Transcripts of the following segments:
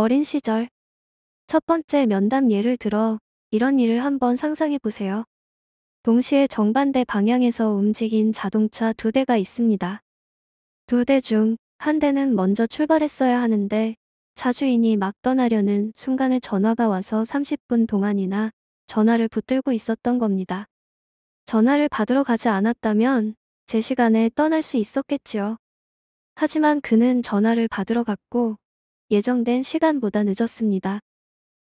어린 시절 첫 번째 면담 예를 들어 이런 일을 한번 상상해 보세요. 동시에 정반대 방향에서 움직인 자동차 두 대가 있습니다. 두 대 중 한 대는 먼저 출발했어야 하는데 차주인이 막 떠나려는 순간에 전화가 와서 30분 동안이나 전화를 붙들고 있었던 겁니다. 전화를 받으러 가지 않았다면 제 시간에 떠날 수 있었겠지요. 하지만 그는 전화를 받으러 갔고 예정된 시간보다 늦었습니다.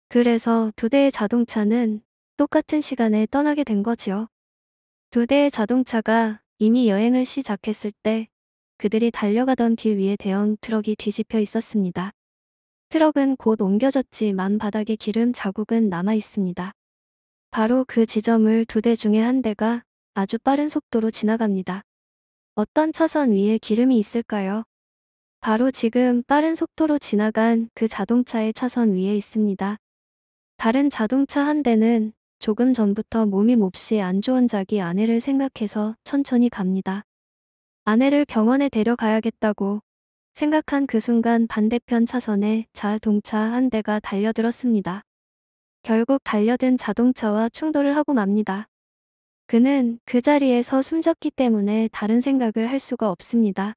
그래서 두 대의 자동차는 똑같은 시간에 떠나게 된 거지요. 두 대의 자동차가 이미 여행을 시작했을 때 그들이 달려가던 길 위에 대형 트럭이 뒤집혀 있었습니다. 트럭은 곧 옮겨졌지만 바닥에 기름 자국은 남아 있습니다. 바로 그 지점을 두 대 중에 한 대가 아주 빠른 속도로 지나갑니다. 어떤 차선 위에 기름이 있을까요? 바로 지금 빠른 속도로 지나간 그 자동차의 차선 위에 있습니다. 다른 자동차 한 대는 조금 전부터 몸이 몹시 안 좋은 자기 아내를 생각해서 천천히 갑니다. 아내를 병원에 데려가야겠다고 생각한 그 순간 반대편 차선에 자동차 한 대가 달려들었습니다. 결국 달려든 자동차와 충돌을 하고 맙니다. 그는 그 자리에서 숨졌기 때문에 다른 생각을 할 수가 없습니다.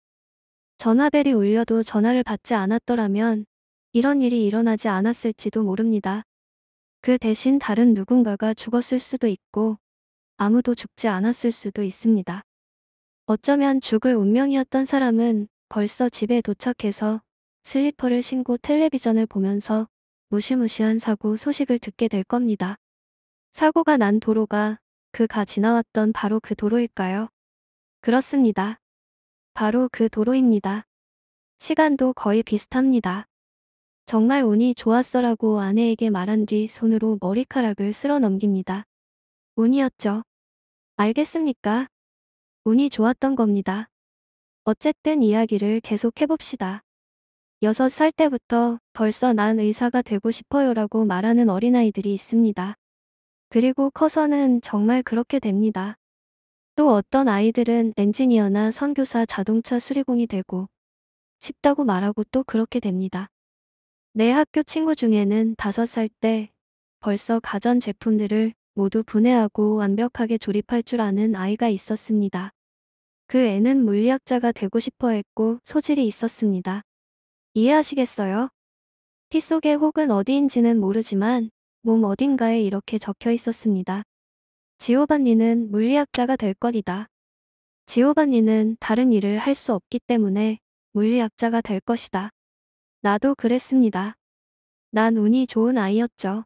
전화벨이 울려도 전화를 받지 않았더라면 이런 일이 일어나지 않았을지도 모릅니다. 그 대신 다른 누군가가 죽었을 수도 있고 아무도 죽지 않았을 수도 있습니다. 어쩌면 죽을 운명이었던 사람은 벌써 집에 도착해서 슬리퍼를 신고 텔레비전을 보면서 무시무시한 사고 소식을 듣게 될 겁니다. 사고가 난 도로가 그가 지나왔던 바로 그 도로일까요? 그렇습니다. 바로 그 도로입니다. 시간도 거의 비슷합니다. 정말 운이 좋았어라고 아내에게 말한 뒤 손으로 머리카락을 쓸어 넘깁니다. 운이었죠. 알겠습니까? 운이 좋았던 겁니다. 어쨌든 이야기를 계속 해봅시다. 6살 때부터 벌써 난 의사가 되고 싶어요라고 말하는 어린아이들이 있습니다. 그리고 커서는 정말 그렇게 됩니다. 또 어떤 아이들은 엔지니어나 선교사 자동차 수리공이 되고 싶다고 말하고 또 그렇게 됩니다. 내 학교 친구 중에는 5살 때 벌써 가전제품들을 모두 분해하고 완벽하게 조립할 줄 아는 아이가 있었습니다. 그 애는 물리학자가 되고 싶어 했고 소질이 있었습니다. 이해하시겠어요? 피 속에 혹은 어디인지는 모르지만 몸 어딘가에 이렇게 적혀 있었습니다. 지오반니는 물리학자가 될 것이다. 지오반니는 다른 일을 할 수 없기 때문에 물리학자가 될 것이다. 나도 그랬습니다. 난 운이 좋은 아이였죠.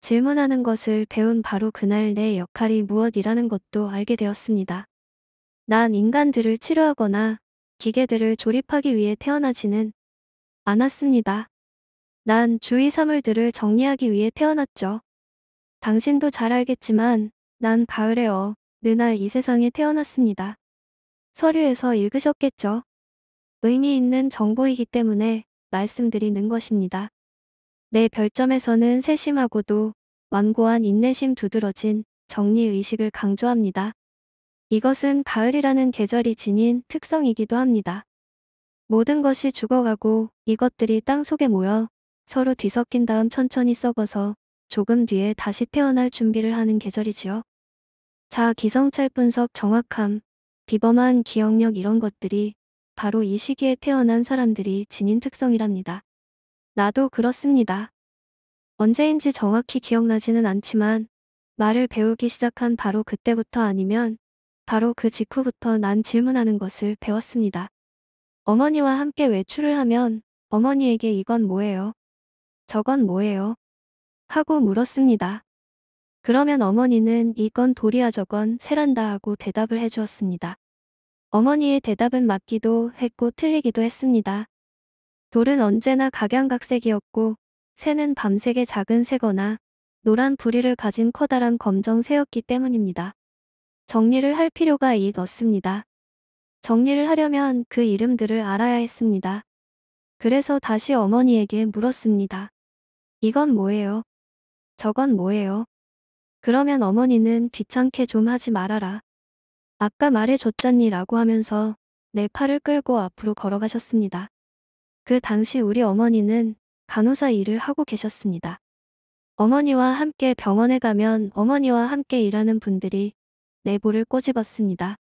질문하는 것을 배운 바로 그날 내 역할이 무엇이라는 것도 알게 되었습니다. 난 인간들을 치료하거나 기계들을 조립하기 위해 태어나지는 않았습니다. 난 주위 사물들을 정리하기 위해 태어났죠. 당신도 잘 알겠지만 난 가을에 어, 느날 이 세상에 태어났습니다. 서류에서 읽으셨겠죠? 의미 있는 정보이기 때문에 말씀드리는 것입니다. 내 별점에서는 세심하고도 완고한 인내심 두드러진 정리의식을 강조합니다. 이것은 가을이라는 계절이 지닌 특성이기도 합니다. 모든 것이 죽어가고 이것들이 땅 속에 모여 서로 뒤섞인 다음 천천히 썩어서 조금 뒤에 다시 태어날 준비를 하는 계절이지요. 자 기성찰 분석 정확함, 비범한 기억력 이런 것들이 바로 이 시기에 태어난 사람들이 지닌 특성이랍니다. 나도 그렇습니다. 언제인지 정확히 기억나지는 않지만 말을 배우기 시작한 바로 그때부터 아니면 바로 그 직후부터 난 질문하는 것을 배웠습니다. 어머니와 함께 외출을 하면 어머니에게 이건 뭐예요? 저건 뭐예요? 하고 물었습니다. 그러면 어머니는 이건 도리야 저건 새란다 하고 대답을 해주었습니다. 어머니의 대답은 맞기도 했고 틀리기도 했습니다. 돌은 언제나 각양각색이었고 새는 밤색의 작은 새거나 노란 부리를 가진 커다란 검정 새였기 때문입니다. 정리를 할 필요가 있었습니다. 정리를 하려면 그 이름들을 알아야 했습니다. 그래서 다시 어머니에게 물었습니다. 이건 뭐예요? 저건 뭐예요? 그러면 어머니는 귀찮게 좀 하지 말아라. 아까 말해줬잖니 라고 하면서 내 팔을 끌고 앞으로 걸어가셨습니다. 그 당시 우리 어머니는 간호사 일을 하고 계셨습니다. 어머니와 함께 병원에 가면 어머니와 함께 일하는 분들이 내보를 꼬집었습니다.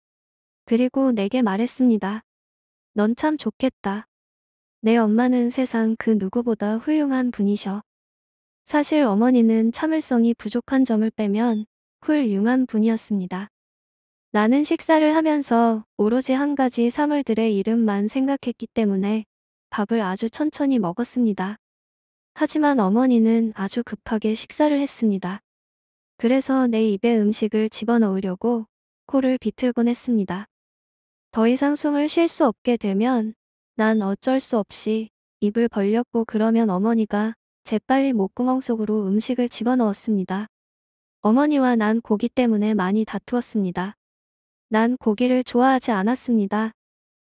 그리고 내게 말했습니다. 넌 참 좋겠다. 내 엄마는 세상 그 누구보다 훌륭한 분이셔. 사실 어머니는 참을성이 부족한 점을 빼면 훌륭한 분이었습니다. 나는 식사를 하면서 오로지 한 가지 사물들의 이름만 생각했기 때문에 밥을 아주 천천히 먹었습니다. 하지만 어머니는 아주 급하게 식사를 했습니다. 그래서 내 입에 음식을 집어넣으려고 코를 비틀곤 했습니다. 더 이상 숨을 쉴 수 없게 되면 난 어쩔 수 없이 입을 벌렸고 그러면 어머니가 재빨리 목구멍 속으로 음식을 집어넣었습니다. 어머니와 난 고기 때문에 많이 다투었습니다. 난 고기를 좋아하지 않았습니다.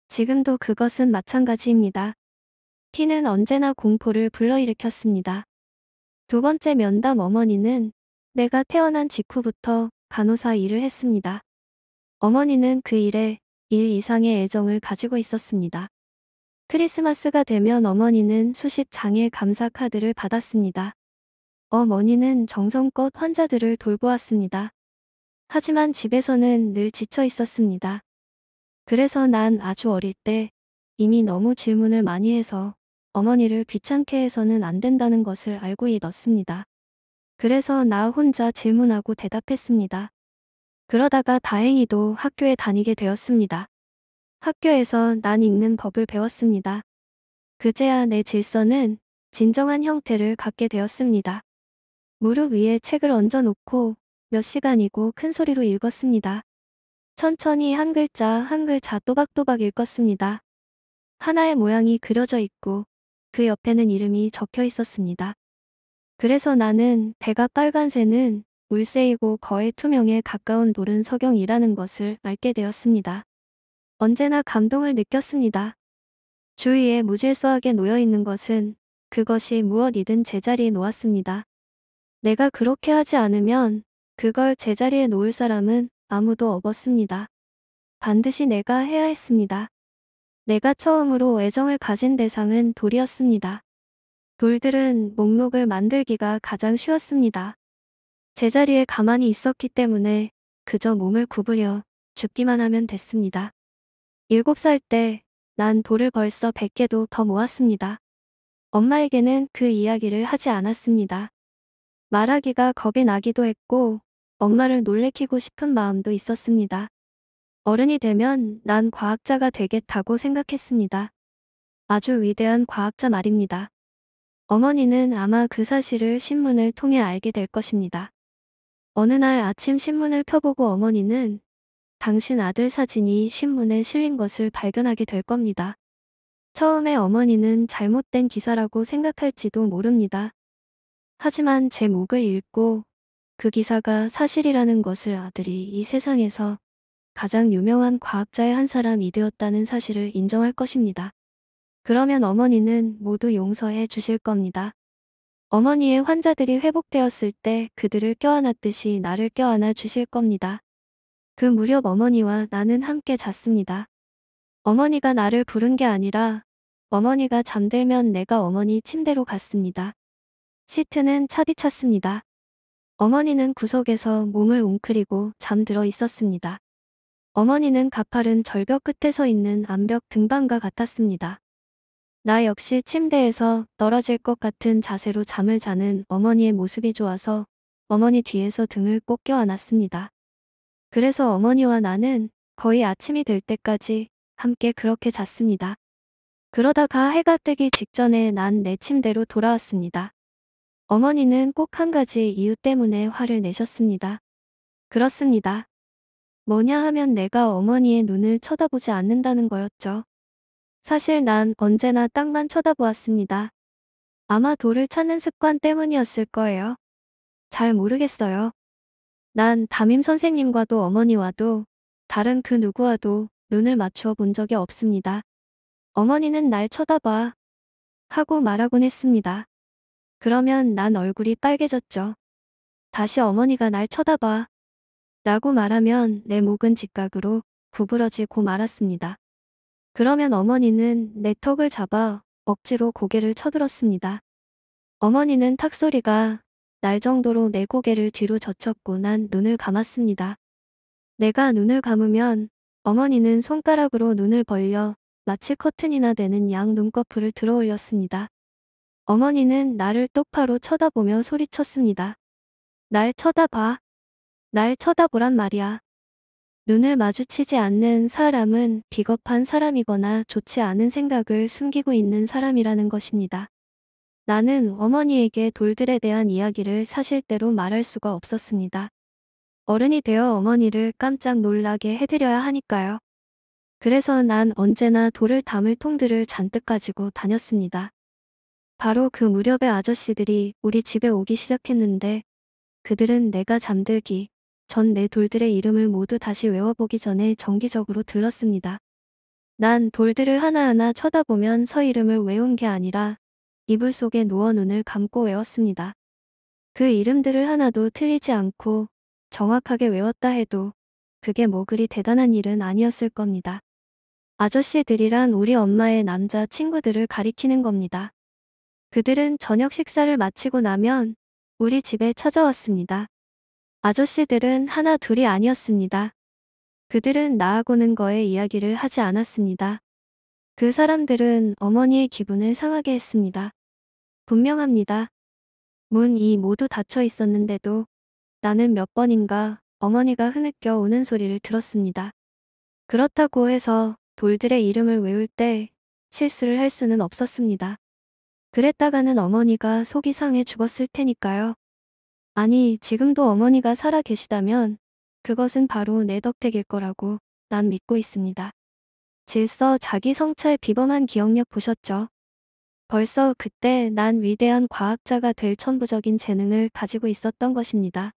지금도 그것은 마찬가지입니다. 피는 언제나 공포를 불러일으켰습니다. 두 번째 면담 어머니는 내가 태어난 직후부터 간호사 일을 했습니다. 어머니는 그 일에 일 이상의 애정을 가지고 있었습니다. 크리스마스가 되면 어머니는 수십 장의 감사 카드를 받았습니다. 어머니는 정성껏 환자들을 돌보았습니다. 하지만 집에서는 늘 지쳐 있었습니다. 그래서 난 아주 어릴 때 이미 너무 질문을 많이 해서 어머니를 귀찮게 해서는 안 된다는 것을 알고 있었습니다. 그래서 나 혼자 질문하고 대답했습니다. 그러다가 다행히도 학교에 다니게 되었습니다. 학교에서 난 읽는 법을 배웠습니다. 그제야 내 질서는 진정한 형태를 갖게 되었습니다. 무릎 위에 책을 얹어놓고 몇 시간이고 큰 소리로 읽었습니다. 천천히 한 글자 한 글자 또박또박 읽었습니다. 하나의 모양이 그려져 있고 그 옆에는 이름이 적혀 있었습니다. 그래서 나는 배가 빨간 새는 울새이고 거의 투명에 가까운 노른 석영이라는 것을 알게 되었습니다. 언제나 감동을 느꼈습니다. 주위에 무질서하게 놓여있는 것은 그것이 무엇이든 제자리에 놓았습니다. 내가 그렇게 하지 않으면 그걸 제자리에 놓을 사람은 아무도 없었습니다. 반드시 내가 해야 했습니다. 내가 처음으로 애정을 가진 대상은 돌이었습니다. 돌들은 목록을 만들기가 가장 쉬웠습니다. 제자리에 가만히 있었기 때문에 그저 몸을 구부려 죽기만 하면 됐습니다. 7살 때 난 돌을 벌써 100개도 더 모았습니다. 엄마에게는 그 이야기를 하지 않았습니다. 말하기가 겁이 나기도 했고 엄마를 놀래키고 싶은 마음도 있었습니다. 어른이 되면 난 과학자가 되겠다고 생각했습니다. 아주 위대한 과학자 말입니다. 어머니는 아마 그 사실을 신문을 통해 알게 될 것입니다. 어느 날 아침 신문을 펴보고 어머니는 당신 아들 사진이 신문에 실린 것을 발견하게 될 겁니다. 처음에 어머니는 잘못된 기사라고 생각할지도 모릅니다. 하지만 제목을 읽고 그 기사가 사실이라는 것을 아들이 이 세상에서 가장 유명한 과학자의 한 사람이 되었다는 사실을 인정할 것입니다. 그러면 어머니는 모두 용서해 주실 겁니다. 어머니의 환자들이 회복되었을 때 그들을 껴안았듯이 나를 껴안아 주실 겁니다. 그 무렵 어머니와 나는 함께 잤습니다. 어머니가 나를 부른 게 아니라 어머니가 잠들면 내가 어머니 침대로 갔습니다. 시트는 차디 찼습니다. 어머니는 구석에서 몸을 웅크리고 잠들어 있었습니다. 어머니는 가파른 절벽 끝에 서 있는 암벽 등반과 같았습니다. 나 역시 침대에서 떨어질 것 같은 자세로 잠을 자는 어머니의 모습이 좋아서 어머니 뒤에서 등을 꼭 껴안았습니다. 그래서 어머니와 나는 거의 아침이 될 때까지 함께 그렇게 잤습니다. 그러다가 해가 뜨기 직전에 난 내 침대로 돌아왔습니다. 어머니는 꼭 한 가지 이유 때문에 화를 내셨습니다. 그렇습니다. 뭐냐 하면 내가 어머니의 눈을 쳐다보지 않는다는 거였죠. 사실 난 언제나 땅만 쳐다보았습니다. 아마 돌을 찾는 습관 때문이었을 거예요. 잘 모르겠어요. 난 담임 선생님과도 어머니와도 다른 그 누구와도 눈을 맞추어 본 적이 없습니다. 어머니는 날 쳐다봐 하고 말하곤 했습니다. 그러면 난 얼굴이 빨개졌죠. 다시 어머니가 날 쳐다봐 라고 말하면 내 목은 직각으로 구부러지고 말았습니다. 그러면 어머니는 내 턱을 잡아 억지로 고개를 쳐들었습니다. 어머니는 탁소리가 날 정도로 내 고개를 뒤로 젖혔고 난 눈을 감았습니다. 내가 눈을 감으면 어머니는 손가락으로 눈을 벌려 마치 커튼이나 되는 양 눈꺼풀을 들어 올렸습니다. 어머니는 나를 똑바로 쳐다보며 소리쳤습니다. 날 쳐다봐. 날 쳐다보란 말이야. 눈을 마주치지 않는 사람은 비겁한 사람이거나 좋지 않은 생각을 숨기고 있는 사람이라는 것입니다. 나는 어머니에게 돌들에 대한 이야기를 사실대로 말할 수가 없었습니다. 어른이 되어 어머니를 깜짝 놀라게 해드려야 하니까요. 그래서 난 언제나 돌을 담을 통들을 잔뜩 가지고 다녔습니다. 바로 그 무렵에 아저씨들이 우리 집에 오기 시작했는데 그들은 내가 잠들기 전 내 돌들의 이름을 모두 다시 외워보기 전에 정기적으로 들렀습니다. 난 돌들을 하나하나 쳐다보면 서 이름을 외운 게 아니라 이불 속에 누워 눈을 감고 외웠습니다. 그 이름들을 하나도 틀리지 않고 정확하게 외웠다 해도 그게 뭐 그리 대단한 일은 아니었을 겁니다. 아저씨들이란 우리 엄마의 남자 친구들을 가리키는 겁니다. 그들은 저녁 식사를 마치고 나면 우리 집에 찾아왔습니다. 아저씨들은 하나 둘이 아니었습니다. 그들은 나하고는 거에 이야기를 하지 않았습니다. 그 사람들은 어머니의 기분을 상하게 했습니다. 분명합니다. 문이 모두 닫혀 있었는데도 나는 몇 번인가 어머니가 흐느껴 우는 소리를 들었습니다. 그렇다고 해서 돌들의 이름을 외울 때 실수를 할 수는 없었습니다. 그랬다가는 어머니가 속이 상해 죽었을 테니까요. 아니, 지금도 어머니가 살아 계시다면 그것은 바로 내 덕택일 거라고 난 믿고 있습니다. 질서 자기 성찰 비범한 기억력 보셨죠? 벌써 그때 난 위대한 과학자가 될 천부적인 재능을 가지고 있었던 것입니다.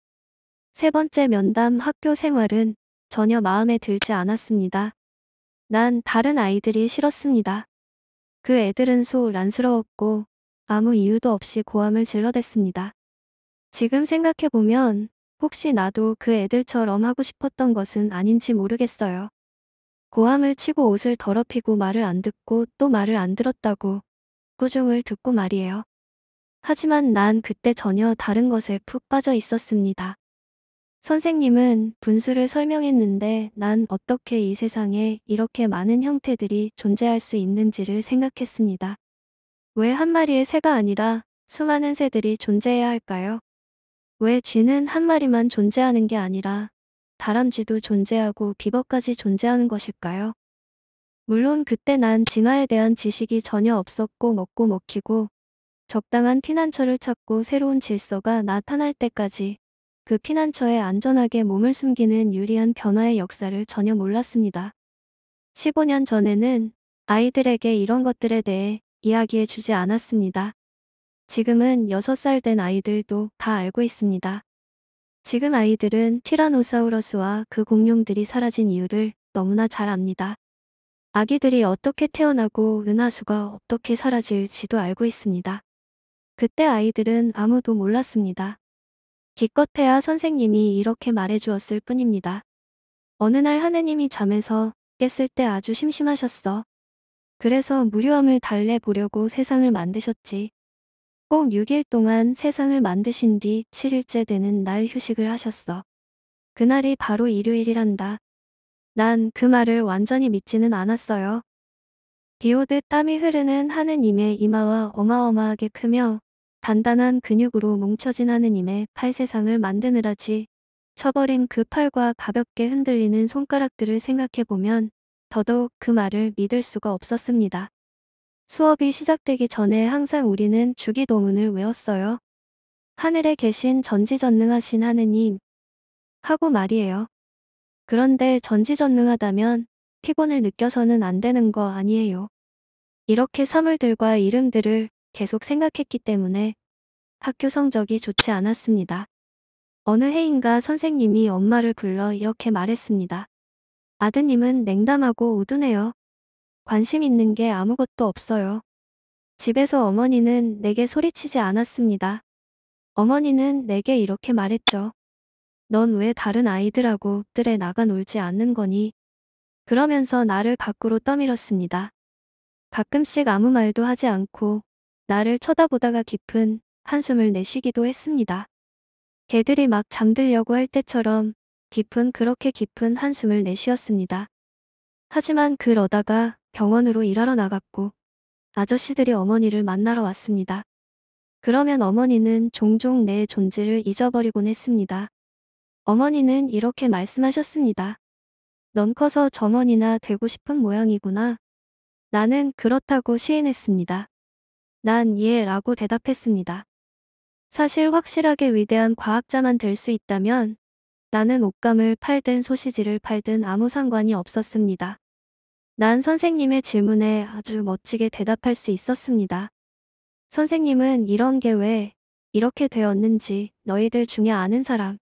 세 번째 면담 학교 생활은 전혀 마음에 들지 않았습니다. 난 다른 아이들이 싫었습니다. 그 애들은 소란스러웠고 아무 이유도 없이 고함을 질러댔습니다. 지금 생각해보면 혹시 나도 그 애들처럼 하고 싶었던 것은 아닌지 모르겠어요. 고함을 치고 옷을 더럽히고 말을 안 듣고 또 말을 안 들었다고 압구정을 듣고 말이에요. 하지만 난 그때 전혀 다른 것에 푹 빠져 있었습니다. 선생님은 분수를 설명했는데 난 어떻게 이 세상에 이렇게 많은 형태들이 존재할 수 있는지를 생각했습니다. 왜 한 마리의 새가 아니라 수많은 새들이 존재해야 할까요? 왜 쥐는 한 마리만 존재하는 게 아니라 다람쥐도 존재하고 비버까지 존재하는 것일까요? 물론 그때 난 진화에 대한 지식이 전혀 없었고 먹고 먹히고 적당한 피난처를 찾고 새로운 질서가 나타날 때까지 그 피난처에 안전하게 몸을 숨기는 유리한 변화의 역사를 전혀 몰랐습니다. 15년 전에는 아이들에게 이런 것들에 대해 이야기해 주지 않았습니다. 지금은 6살 된 아이들도 다 알고 있습니다. 지금 아이들은 티라노사우러스와 그 공룡들이 사라진 이유를 너무나 잘 압니다. 아기들이 어떻게 태어나고 은하수가 어떻게 사라질지도 알고 있습니다. 그때 아이들은 아무도 몰랐습니다. 기껏해야 선생님이 이렇게 말해주었을 뿐입니다. 어느 날 하느님이 잠에서 깼을 때 아주 심심하셨어. 그래서 무료함을 달래보려고 세상을 만드셨지. 꼭 6일 동안 세상을 만드신 뒤 7일째 되는 날 휴식을 하셨어. 그날이 바로 일요일이란다. 난그 말을 완전히 믿지는 않았어요. 비 오듯 땀이 흐르는 하느님의 이마와 어마어마하게 크며 단단한 근육으로 뭉쳐진 하느님의 팔세상을 만드느라지 쳐버린 그 팔과 가볍게 흔들리는 손가락들을 생각해보면 더더욱 그 말을 믿을 수가 없었습니다. 수업이 시작되기 전에 항상 우리는 주기도문을 외웠어요. 하늘에 계신 전지전능하신 하느님 하고 말이에요. 그런데 전지전능하다면 피곤을 느껴서는 안 되는 거 아니에요. 이렇게 사물들과 이름들을 계속 생각했기 때문에 학교 성적이 좋지 않았습니다. 어느 해인가 선생님이 엄마를 불러 이렇게 말했습니다. 아드님은 냉담하고 우둔해요. 관심 있는 게 아무것도 없어요. 집에서 어머니는 내게 소리치지 않았습니다. 어머니는 내게 이렇게 말했죠. 넌왜 다른 아이들하고 뜰에 나가 놀지 않는 거니? 그러면서 나를 밖으로 떠밀었습니다. 가끔씩 아무 말도 하지 않고 나를 쳐다보다가 깊은 한숨을 내쉬기도 했습니다. 개들이 막 잠들려고 할 때처럼 깊은 그렇게 깊은 한숨을 내쉬었습니다. 하지만 그러다가 병원으로 일하러 나갔고 아저씨들이 어머니를 만나러 왔습니다. 그러면 어머니는 종종 내 존재를 잊어버리곤 했습니다. 어머니는 이렇게 말씀하셨습니다. 넌 커서 점원이나 되고 싶은 모양이구나. 나는 그렇다고 시인했습니다. 난예 라고 대답했습니다. 사실 확실하게 위대한 과학자만 될 수 있다면 나는 옷감을 팔든 소시지를 팔든 아무 상관이 없었습니다. 난 선생님의 질문에 아주 멋지게 대답할 수 있었습니다. 선생님은 이런 게 왜 이렇게 되었는지 너희들 중에 아는 사람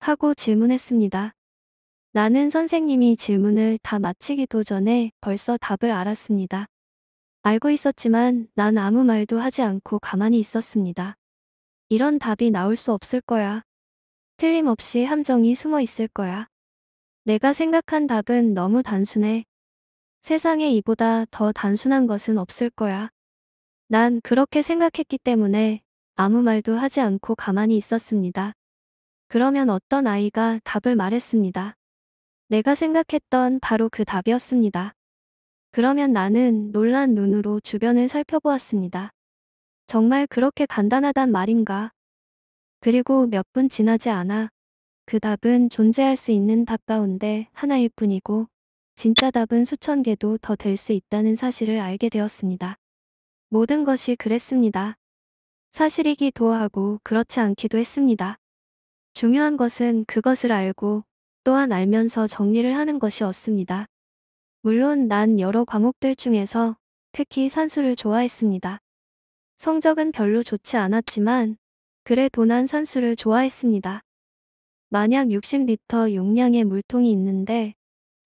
하고 질문했습니다. 나는 선생님이 질문을 다 마치기도 전에 벌써 답을 알았습니다. 알고 있었지만 난 아무 말도 하지 않고 가만히 있었습니다. 이런 답이 나올 수 없을 거야. 틀림없이 함정이 숨어 있을 거야. 내가 생각한 답은 너무 단순해. 세상에 이보다 더 단순한 것은 없을 거야. 난 그렇게 생각했기 때문에 아무 말도 하지 않고 가만히 있었습니다. 그러면 어떤 아이가 답을 말했습니다. 내가 생각했던 바로 그 답이었습니다. 그러면 나는 놀란 눈으로 주변을 살펴보았습니다. 정말 그렇게 간단하단 말인가? 그리고 몇 분 지나지 않아 그 답은 존재할 수 있는 답 가운데 하나일 뿐이고 진짜 답은 수천 개도 더 될 수 있다는 사실을 알게 되었습니다. 모든 것이 그랬습니다. 사실이기도 하고 그렇지 않기도 했습니다. 중요한 것은 그것을 알고 또한 알면서 정리를 하는 것이없습니다 물론 난 여러 과목들 중에서 특히 산수를 좋아했습니다. 성적은 별로 좋지 않았지만 그래 도난 산수를 좋아했습니다. 만약 60리터 용량의 물통이 있는데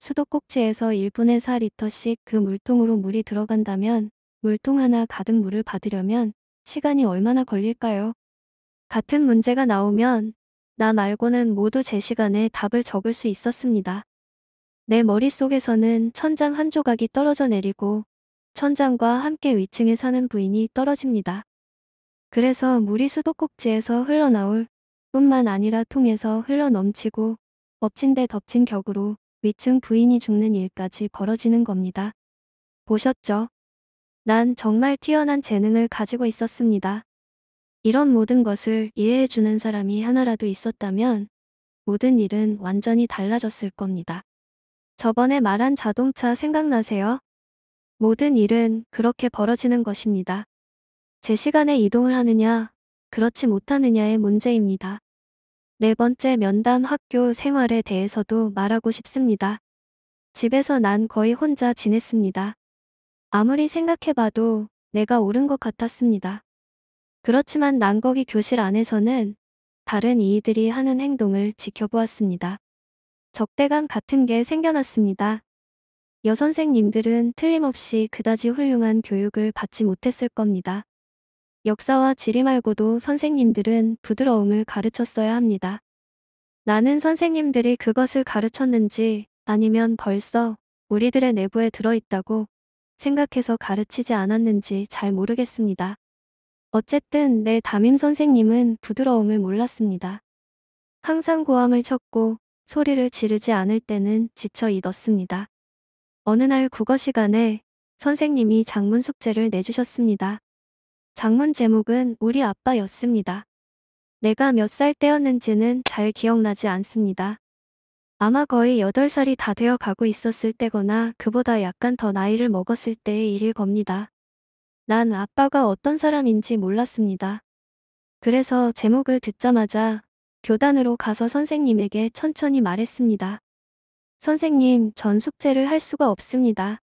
수도꼭지에서 1분의 4리터씩 그 물통으로 물이 들어간다면 물통 하나 가득 물을 받으려면 시간이 얼마나 걸릴까요? 같은 문제가 나오면 나 말고는 모두 제 시간에 답을 적을 수 있었습니다. 내 머릿속에서는 천장 한 조각이 떨어져 내리고 천장과 함께 위층에 사는 부인이 떨어집니다. 그래서 물이 수도꼭지에서 흘러나올 뿐만 아니라 통에서 흘러넘치고 엎친 데 덮친 격으로 위층 부인이 죽는 일까지 벌어지는 겁니다. 보셨죠? 난 정말 뛰어난 재능을 가지고 있었습니다. 이런 모든 것을 이해해주는 사람이 하나라도 있었다면 모든 일은 완전히 달라졌을 겁니다. 저번에 말한 자동차 생각나세요? 모든 일은 그렇게 벌어지는 것입니다. 제 시간에 이동을 하느냐, 그렇지 못하느냐의 문제입니다. 네 번째 면담 학교 생활에 대해서도 말하고 싶습니다. 집에서 난 거의 혼자 지냈습니다. 아무리 생각해봐도 내가 옳은 것 같았습니다. 그렇지만 난 거기 교실 안에서는 다른 이들이 하는 행동을 지켜보았습니다. 적대감 같은 게 생겨났습니다. 여선생님들은 틀림없이 그다지 훌륭한 교육을 받지 못했을 겁니다. 역사와 지리 말고도 선생님들은 부드러움을 가르쳤어야 합니다. 나는 선생님들이 그것을 가르쳤는지 아니면 벌써 우리들의 내부에 들어있다고 생각해서 가르치지 않았는지 잘 모르겠습니다. 어쨌든 내 네, 담임 선생님은 부드러움을 몰랐습니다. 항상 고함을 쳤고 소리를 지르지 않을 때는 지쳐 잊었습니다. 어느 날 국어 시간에 선생님이 작문 숙제를 내주셨습니다. 작문 제목은 우리 아빠였습니다. 내가 몇 살 때였는지는 잘 기억나지 않습니다. 아마 거의 8살이 다 되어 가고 있었을 때거나 그보다 약간 더 나이를 먹었을 때의 일일 겁니다. 난 아빠가 어떤 사람인지 몰랐습니다. 그래서 제목을 듣자마자 교단으로 가서 선생님에게 천천히 말했습니다. 선생님, 전 숙제를 할 수가 없습니다.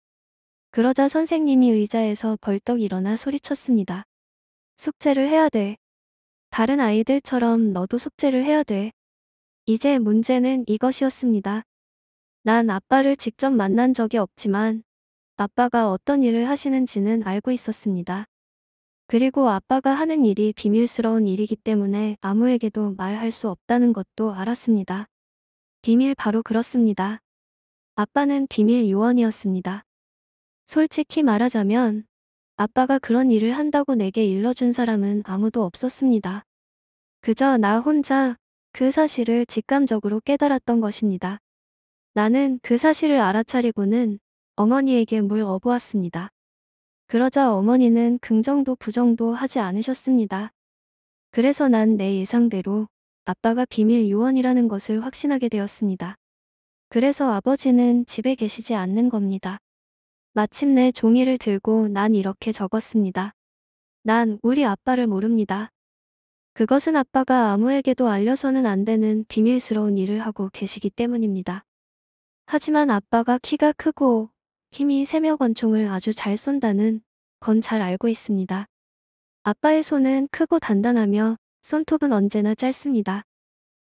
그러자 선생님이 의자에서 벌떡 일어나 소리쳤습니다. 숙제를 해야 돼. 다른 아이들처럼 너도 숙제를 해야 돼. 이제 문제는 이것이었습니다. 난 아빠를 직접 만난 적이 없지만 아빠가 어떤 일을 하시는지는 알고 있었습니다. 그리고 아빠가 하는 일이 비밀스러운 일이기 때문에 아무에게도 말할 수 없다는 것도 알았습니다. 비밀 바로 그렇습니다. 아빠는 비밀 요원이었습니다. 솔직히 말하자면 아빠가 그런 일을 한다고 내게 일러준 사람은 아무도 없었습니다. 그저 나 혼자 그 사실을 직감적으로 깨달았던 것입니다. 나는 그 사실을 알아차리고는 어머니에게 물어보았습니다 그러자 어머니는 긍정도 부정도 하지 않으셨습니다. 그래서 난 내 예상대로 아빠가 비밀 요원이라는 것을 확신하게 되었습니다. 그래서 아버지는 집에 계시지 않는 겁니다. 마침내 종이를 들고 난 이렇게 적었습니다. 난 우리 아빠를 모릅니다. 그것은 아빠가 아무에게도 알려서는 안 되는 비밀스러운 일을 하고 계시기 때문입니다. 하지만 아빠가 키가 크고 힘이 세며 권총을 아주 잘 쏜다는 건 잘 알고 있습니다. 아빠의 손은 크고 단단하며 손톱은 언제나 짧습니다.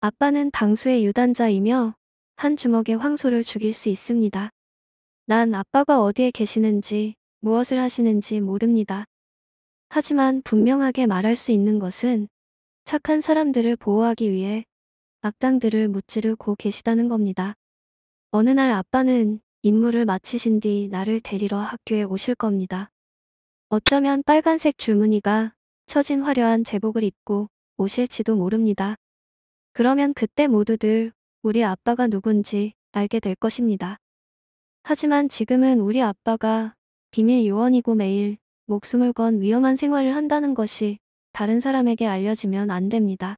아빠는 당수의 유단자이며 한 주먹에 황소를 죽일 수 있습니다. 난 아빠가 어디에 계시는지 무엇을 하시는지 모릅니다. 하지만 분명하게 말할 수 있는 것은 착한 사람들을 보호하기 위해 악당들을 무찌르고 계시다는 겁니다. 어느 날 아빠는 임무를 마치신 뒤 나를 데리러 학교에 오실 겁니다. 어쩌면 빨간색 줄무늬가 처진 화려한 제복을 입고 오실지도 모릅니다. 그러면 그때 모두들 우리 아빠가 누군지 알게 될 것입니다. 하지만 지금은 우리 아빠가 비밀 요원이고 매일 목숨을 건 위험한 생활을 한다는 것이 다른 사람에게 알려지면 안 됩니다.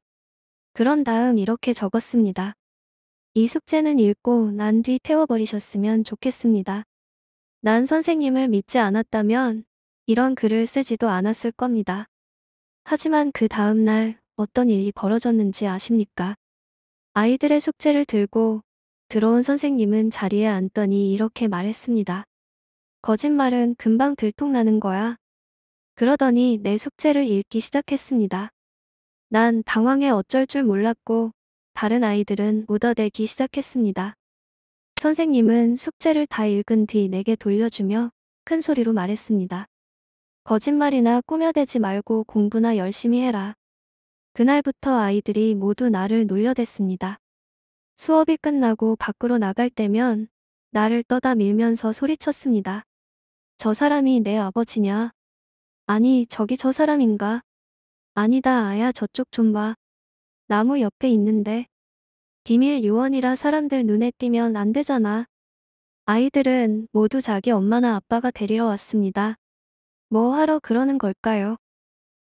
그런 다음 이렇게 적었습니다. 이 숙제는 읽고 난 뒤 태워버리셨으면 좋겠습니다. 난 선생님을 믿지 않았다면 이런 글을 쓰지도 않았을 겁니다. 하지만 그 다음날 어떤 일이 벌어졌는지 아십니까? 아이들의 숙제를 들고 들어온 선생님은 자리에 앉더니 이렇게 말했습니다. 거짓말은 금방 들통나는 거야. 그러더니 내 숙제를 읽기 시작했습니다. 난 당황해 어쩔 줄 몰랐고 다른 아이들은 묻어대기 시작했습니다. 선생님은 숙제를 다 읽은 뒤 내게 돌려주며 큰 소리로 말했습니다. 거짓말이나 꾸며대지 말고 공부나 열심히 해라. 그날부터 아이들이 모두 나를 놀려댔습니다. 수업이 끝나고 밖으로 나갈 때면 나를 떠다 밀면서 소리쳤습니다. 저 사람이 내 아버지냐? 아니, 저기 저 사람인가? 아니다, 아야, 저쪽 좀 봐. 나무 옆에 있는데. 비밀 요원이라 사람들 눈에 띄면 안 되잖아. 아이들은 모두 자기 엄마나 아빠가 데리러 왔습니다. 뭐 하러 그러는 걸까요?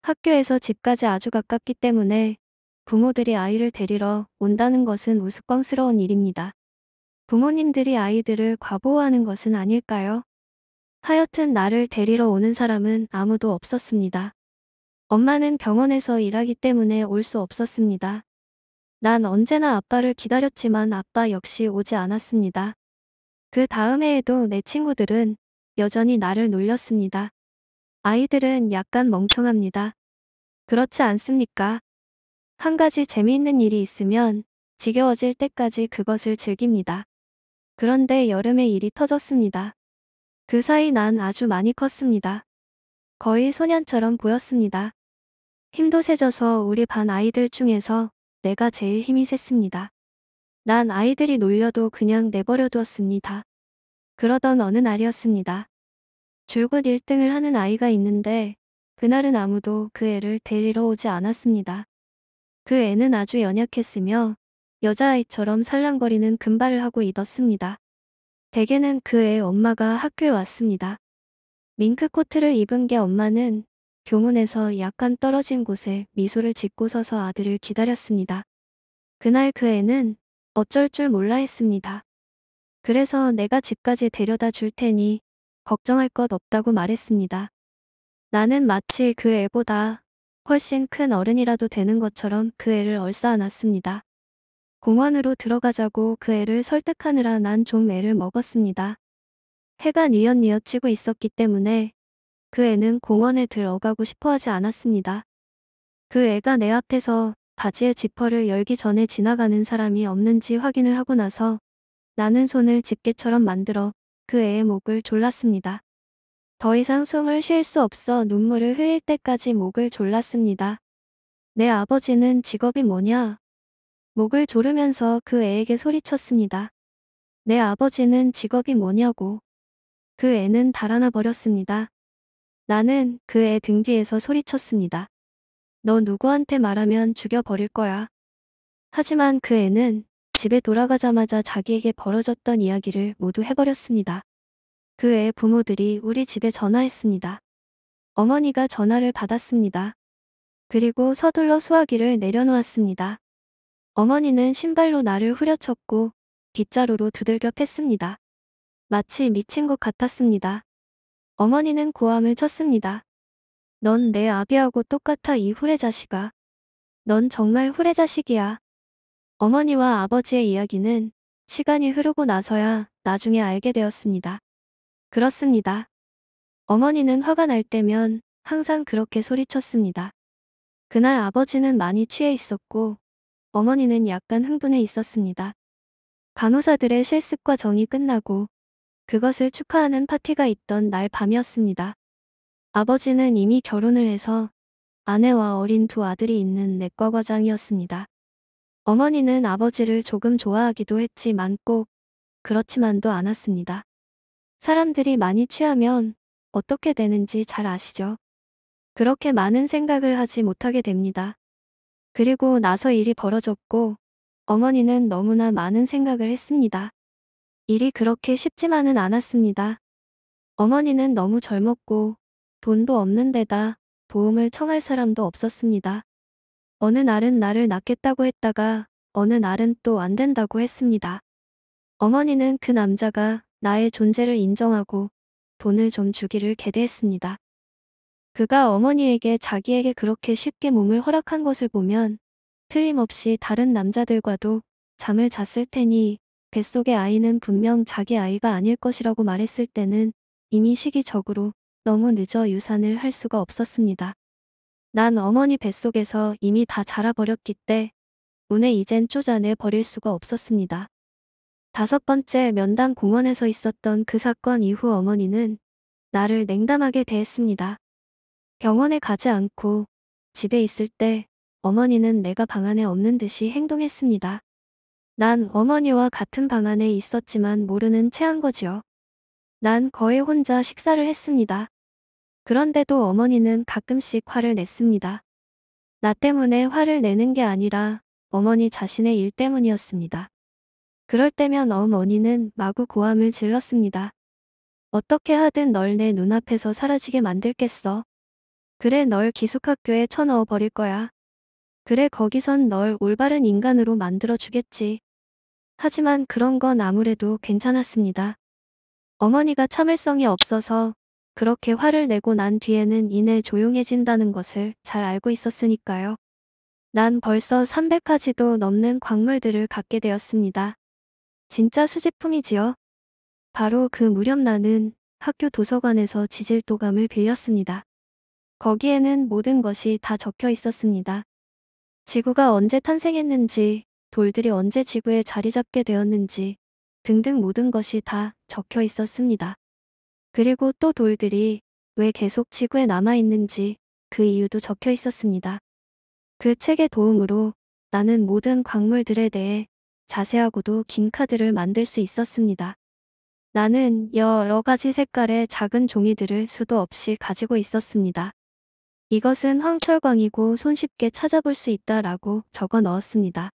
학교에서 집까지 아주 가깝기 때문에 부모들이 아이를 데리러 온다는 것은 우스꽝스러운 일입니다. 부모님들이 아이들을 과보호하는 것은 아닐까요? 하여튼 나를 데리러 오는 사람은 아무도 없었습니다. 엄마는 병원에서 일하기 때문에 올 수 없었습니다. 난 언제나 아빠를 기다렸지만 아빠 역시 오지 않았습니다. 그 다음 해에도 내 친구들은 여전히 나를 놀렸습니다. 아이들은 약간 멍청합니다. 그렇지 않습니까? 한 가지 재미있는 일이 있으면 지겨워질 때까지 그것을 즐깁니다. 그런데 여름에 일이 터졌습니다. 그 사이 난 아주 많이 컸습니다. 거의 소년처럼 보였습니다. 힘도 세져서 우리 반 아이들 중에서 내가 제일 힘이 셌습니다. 난 아이들이 놀려도 그냥 내버려 두었습니다. 그러던 어느 날이었습니다. 줄곧 1등을 하는 아이가 있는데 그날은 아무도 그 애를 데리러 오지 않았습니다. 그 애는 아주 연약했으며 여자아이처럼 살랑거리는 금발을 하고 있었습니다. 대개는 그 애 엄마가 학교에 왔습니다. 민크 코트를 입은 게 엄마는 교문에서 약간 떨어진 곳에 미소를 짓고 서서 아들을 기다렸습니다. 그날 그 애는 어쩔 줄 몰라 했습니다. 그래서 내가 집까지 데려다 줄 테니 걱정할 것 없다고 말했습니다. 나는 마치 그 애보다 훨씬 큰 어른이라도 되는 것처럼 그 애를 얼싸안았습니다. 공원으로 들어가자고 그 애를 설득하느라 난 좀 애를 먹었습니다. 해가 뉘엿뉘엿치고 있었기 때문에 그 애는 공원에 들어가고 싶어 하지 않았습니다. 그 애가 내 앞에서 바지의 지퍼를 열기 전에 지나가는 사람이 없는지 확인을 하고 나서 나는 손을 집게처럼 만들어 그 애의 목을 졸랐습니다. 더 이상 숨을 쉴 수 없어 눈물을 흘릴 때까지 목을 졸랐습니다. 내 아버지는 직업이 뭐냐? 목을 조르면서 그 애에게 소리쳤습니다. 내 아버지는 직업이 뭐냐고. 그 애는 달아나 버렸습니다. 나는 그 애 등 뒤에서 소리쳤습니다. 너 누구한테 말하면 죽여버릴 거야. 하지만 그 애는 집에 돌아가자마자 자기에게 벌어졌던 이야기를 모두 해버렸습니다. 그 애 부모들이 우리 집에 전화했습니다. 어머니가 전화를 받았습니다. 그리고 서둘러 수화기를 내려놓았습니다. 어머니는 신발로 나를 후려쳤고 빗자루로 두들겨 팼습니다. 마치 미친 것 같았습니다. 어머니는 고함을 쳤습니다. 넌 내 아비하고 똑같아 이 후레자식아. 넌 정말 후레자식이야. 어머니와 아버지의 이야기는 시간이 흐르고 나서야 나중에 알게 되었습니다. 그렇습니다. 어머니는 화가 날 때면 항상 그렇게 소리쳤습니다. 그날 아버지는 많이 취해 있었고 어머니는 약간 흥분해 있었습니다. 간호사들의 실습과 정이 끝나고 그것을 축하하는 파티가 있던 날 밤이었습니다. 아버지는 이미 결혼을 해서 아내와 어린 두 아들이 있는 내과 과장이었습니다. 어머니는 아버지를 조금 좋아하기도 했지만 꼭 그렇지만도 않았습니다. 사람들이 많이 취하면 어떻게 되는지 잘 아시죠? 그렇게 많은 생각을 하지 못하게 됩니다. 그리고 나서 일이 벌어졌고 어머니는 너무나 많은 생각을 했습니다. 일이 그렇게 쉽지만은 않았습니다. 어머니는 너무 젊었고 돈도 없는 데다 보험을 청할 사람도 없었습니다. 어느 날은 나를 낳겠다고 했다가 어느 날은 또 안 된다고 했습니다. 어머니는 그 남자가 나의 존재를 인정하고 돈을 좀 주기를 계대했습니다. 그가 어머니에게 자기에게 그렇게 쉽게 몸을 허락한 것을 보면 틀림없이 다른 남자들과도 잠을 잤을 테니 뱃속의 아이는 분명 자기 아이가 아닐 것이라고 말했을 때는 이미 시기적으로 너무 늦어 유산을 할 수가 없었습니다. 난 어머니 뱃속에서 이미 다 자라버렸기 때 문에 이젠 쪼잔해 버릴 수가 없었습니다. 다섯 번째 면담 공원에서 있었던 그 사건 이후 어머니는 나를 냉담하게 대했습니다. 병원에 가지 않고 집에 있을 때 어머니는 내가 방 안에 없는 듯이 행동했습니다. 난 어머니와 같은 방 안에 있었지만 모르는 체한 거지요. 난 거의 혼자 식사를 했습니다. 그런데도 어머니는 가끔씩 화를 냈습니다. 나 때문에 화를 내는 게 아니라 어머니 자신의 일 때문이었습니다. 그럴 때면 어머니는 마구 고함을 질렀습니다. 어떻게 하든 널 내 눈앞에서 사라지게 만들겠어. 그래 널 기숙학교에 쳐넣어 버릴 거야. 그래 거기선 널 올바른 인간으로 만들어 주겠지. 하지만 그런 건 아무래도 괜찮았습니다. 어머니가 참을성이 없어서 그렇게 화를 내고 난 뒤에는 이내 조용해진다는 것을 잘 알고 있었으니까요. 난 벌써 300가지도 넘는 광물들을 갖게 되었습니다. 진짜 수집품이지요? 바로 그 무렵 나는 학교 도서관에서 지질도감을 빌렸습니다. 거기에는 모든 것이 다 적혀 있었습니다. 지구가 언제 탄생했는지, 돌들이 언제 지구에 자리 잡게 되었는지 등등 모든 것이 다 적혀 있었습니다. 그리고 또 돌들이 왜 계속 지구에 남아있는지 그 이유도 적혀 있었습니다. 그 책의 도움으로 나는 모든 광물들에 대해 자세하고도 긴 카드를 만들 수 있었습니다. 나는 여러 가지 색깔의 작은 종이들을 수도 없이 가지고 있었습니다. 이것은 황철광이고 손쉽게 찾아볼 수 있다라고 적어 넣었습니다.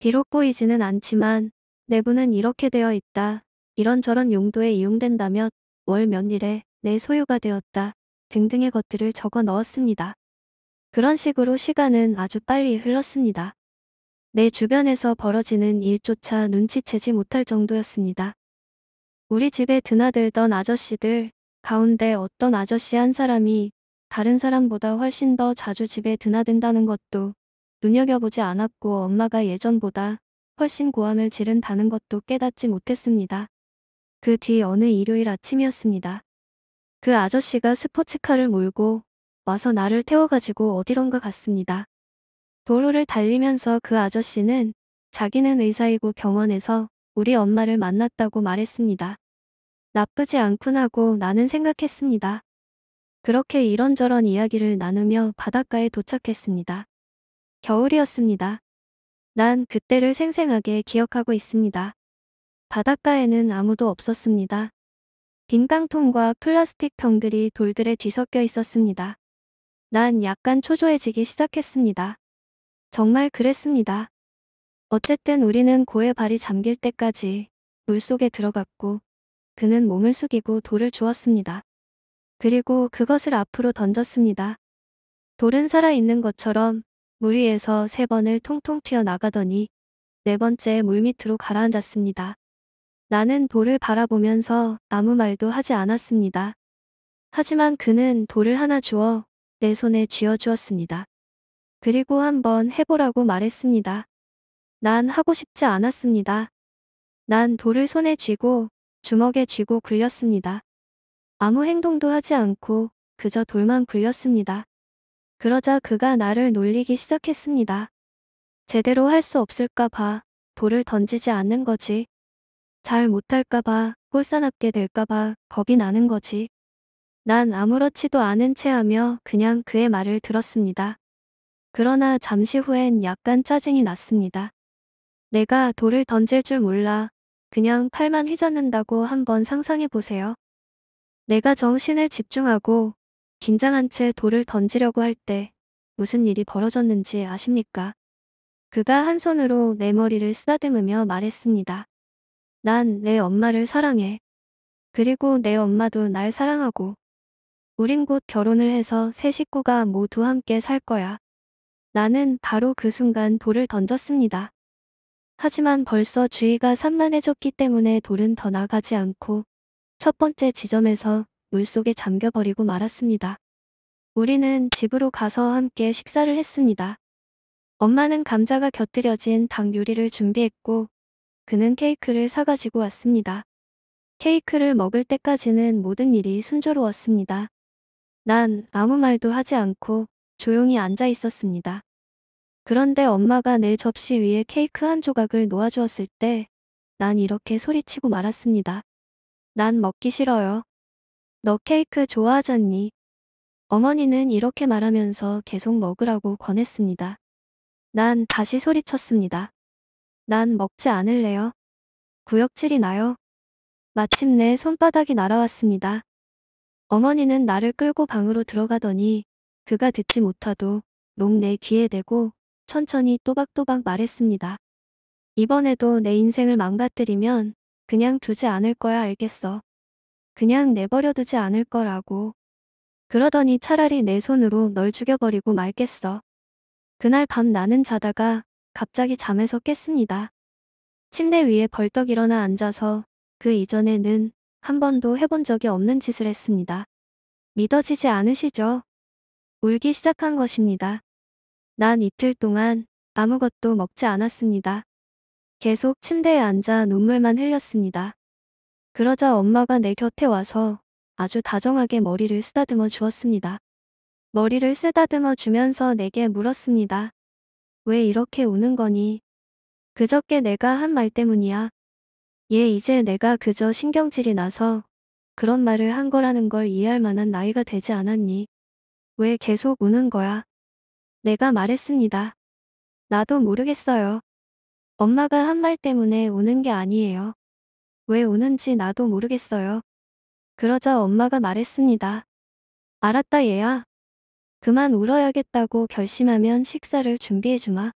비록 보이지는 않지만 내부는 이렇게 되어 있다. 이런저런 용도에 이용된다면월 몇일에 내 소유가 되었다. 등등의 것들을 적어 넣었습니다. 그런 식으로 시간은 아주 빨리 흘렀습니다. 내 주변에서 벌어지는 일조차 눈치채지 못할 정도였습니다. 우리 집에 드나들던 아저씨들 가운데 어떤 아저씨 한 사람이 다른 사람보다 훨씬 더 자주 집에 드나든다는 것도 눈여겨보지 않았고 엄마가 예전보다 훨씬 고함을 지른다는 것도 깨닫지 못했습니다. 그 뒤 어느 일요일 아침이었습니다. 그 아저씨가 스포츠카를 몰고 와서 나를 태워가지고 어디론가 갔습니다. 도로를 달리면서 그 아저씨는 자기는 의사이고 병원에서 우리 엄마를 만났다고 말했습니다. 나쁘지 않구나고 나는 생각했습니다. 그렇게 이런저런 이야기를 나누며 바닷가에 도착했습니다. 겨울이었습니다. 난 그때를 생생하게 기억하고 있습니다. 바닷가에는 아무도 없었습니다. 빈 깡통과 플라스틱 병들이 돌들에 뒤섞여 있었습니다. 난 약간 초조해지기 시작했습니다. 정말 그랬습니다. 어쨌든 우리는 고의 발이 잠길 때까지 물속에 들어갔고 그는 몸을 숙이고 돌을 주었습니다. 그리고 그것을 앞으로 던졌습니다. 돌은 살아있는 것처럼 물 위에서 세 번을 통통 튀어나가더니 네 번째 에물 밑으로 가라앉았습니다. 나는 돌을 바라보면서 아무 말도 하지 않았습니다. 하지만 그는 돌을 하나 주어 내 손에 쥐어주었습니다. 그리고 한번 해보라고 말했습니다. 난 하고 싶지 않았습니다. 난 돌을 손에 쥐고 주먹에 쥐고 굴렸습니다. 아무 행동도 하지 않고 그저 돌만 굴렸습니다. 그러자 그가 나를 놀리기 시작했습니다. 제대로 할 수 없을까 봐 돌을 던지지 않는 거지. 잘 못할까 봐 꼴사납게 될까 봐 겁이 나는 거지. 난 아무렇지도 않은 채 하며 그냥 그의 말을 들었습니다. 그러나 잠시 후엔 약간 짜증이 났습니다. 내가 돌을 던질 줄 몰라 그냥 팔만 휘젓는다고 한번 상상해 보세요. 내가 정신을 집중하고 긴장한 채 돌을 던지려고 할 때 무슨 일이 벌어졌는지 아십니까? 그가 한 손으로 내 머리를 쓰다듬으며 말했습니다. 난 내 엄마를 사랑해. 그리고 내 엄마도 날 사랑하고. 우린 곧 결혼을 해서 세 식구가 모두 함께 살 거야. 나는 바로 그 순간 돌을 던졌습니다. 하지만 벌써 주위가 산만해졌기 때문에 돌은 더 나가지 않고 첫 번째 지점에서 물속에 잠겨버리고 말았습니다. 우리는 집으로 가서 함께 식사를 했습니다. 엄마는 감자가 곁들여진 닭 요리를 준비했고 그는 케이크를 사가지고 왔습니다. 케이크를 먹을 때까지는 모든 일이 순조로웠습니다. 난 아무 말도 하지 않고 조용히 앉아 있었습니다. 그런데 엄마가 내 접시 위에 케이크 한 조각을 놓아주었을 때 난 이렇게 소리치고 말았습니다. 난 먹기 싫어요. 너 케이크 좋아하잖니? 어머니는 이렇게 말하면서 계속 먹으라고 권했습니다. 난 다시 소리쳤습니다. 난 먹지 않을래요. 구역질이 나요. 마침내 손바닥이 날아왔습니다. 어머니는 나를 끌고 방으로 들어가더니 그가 듣지 못하도 롱 내 귀에 대고 천천히 또박또박 말했습니다. 이번에도 내 인생을 망가뜨리면 그냥 두지 않을 거야 알겠어. 그냥 내버려두지 않을 거라고. 그러더니 차라리 내 손으로 널 죽여버리고 말겠어. 그날 밤 나는 자다가 갑자기 잠에서 깼습니다. 침대 위에 벌떡 일어나 앉아서 그 이전에는 한 번도 해본 적이 없는 짓을 했습니다. 믿어지지 않으시죠? 울기 시작한 것입니다. 난 이틀 동안 아무것도 먹지 않았습니다. 계속 침대에 앉아 눈물만 흘렸습니다. 그러자 엄마가 내 곁에 와서 아주 다정하게 머리를 쓰다듬어 주었습니다. 머리를 쓰다듬어 주면서 내게 물었습니다. 왜 이렇게 우는 거니? 그저께 내가 한 말 때문이야. 얘 이제 내가 그저 신경질이 나서 그런 말을 한 거라는 걸 이해할 만한 나이가 되지 않았니? 왜 계속 우는 거야? 내가 말했습니다. 나도 모르겠어요. 엄마가 한 말 때문에 우는 게 아니에요. 왜 우는지 나도 모르겠어요. 그러자 엄마가 말했습니다. 알았다 얘야. 그만 울어야겠다고 결심하면 식사를 준비해주마.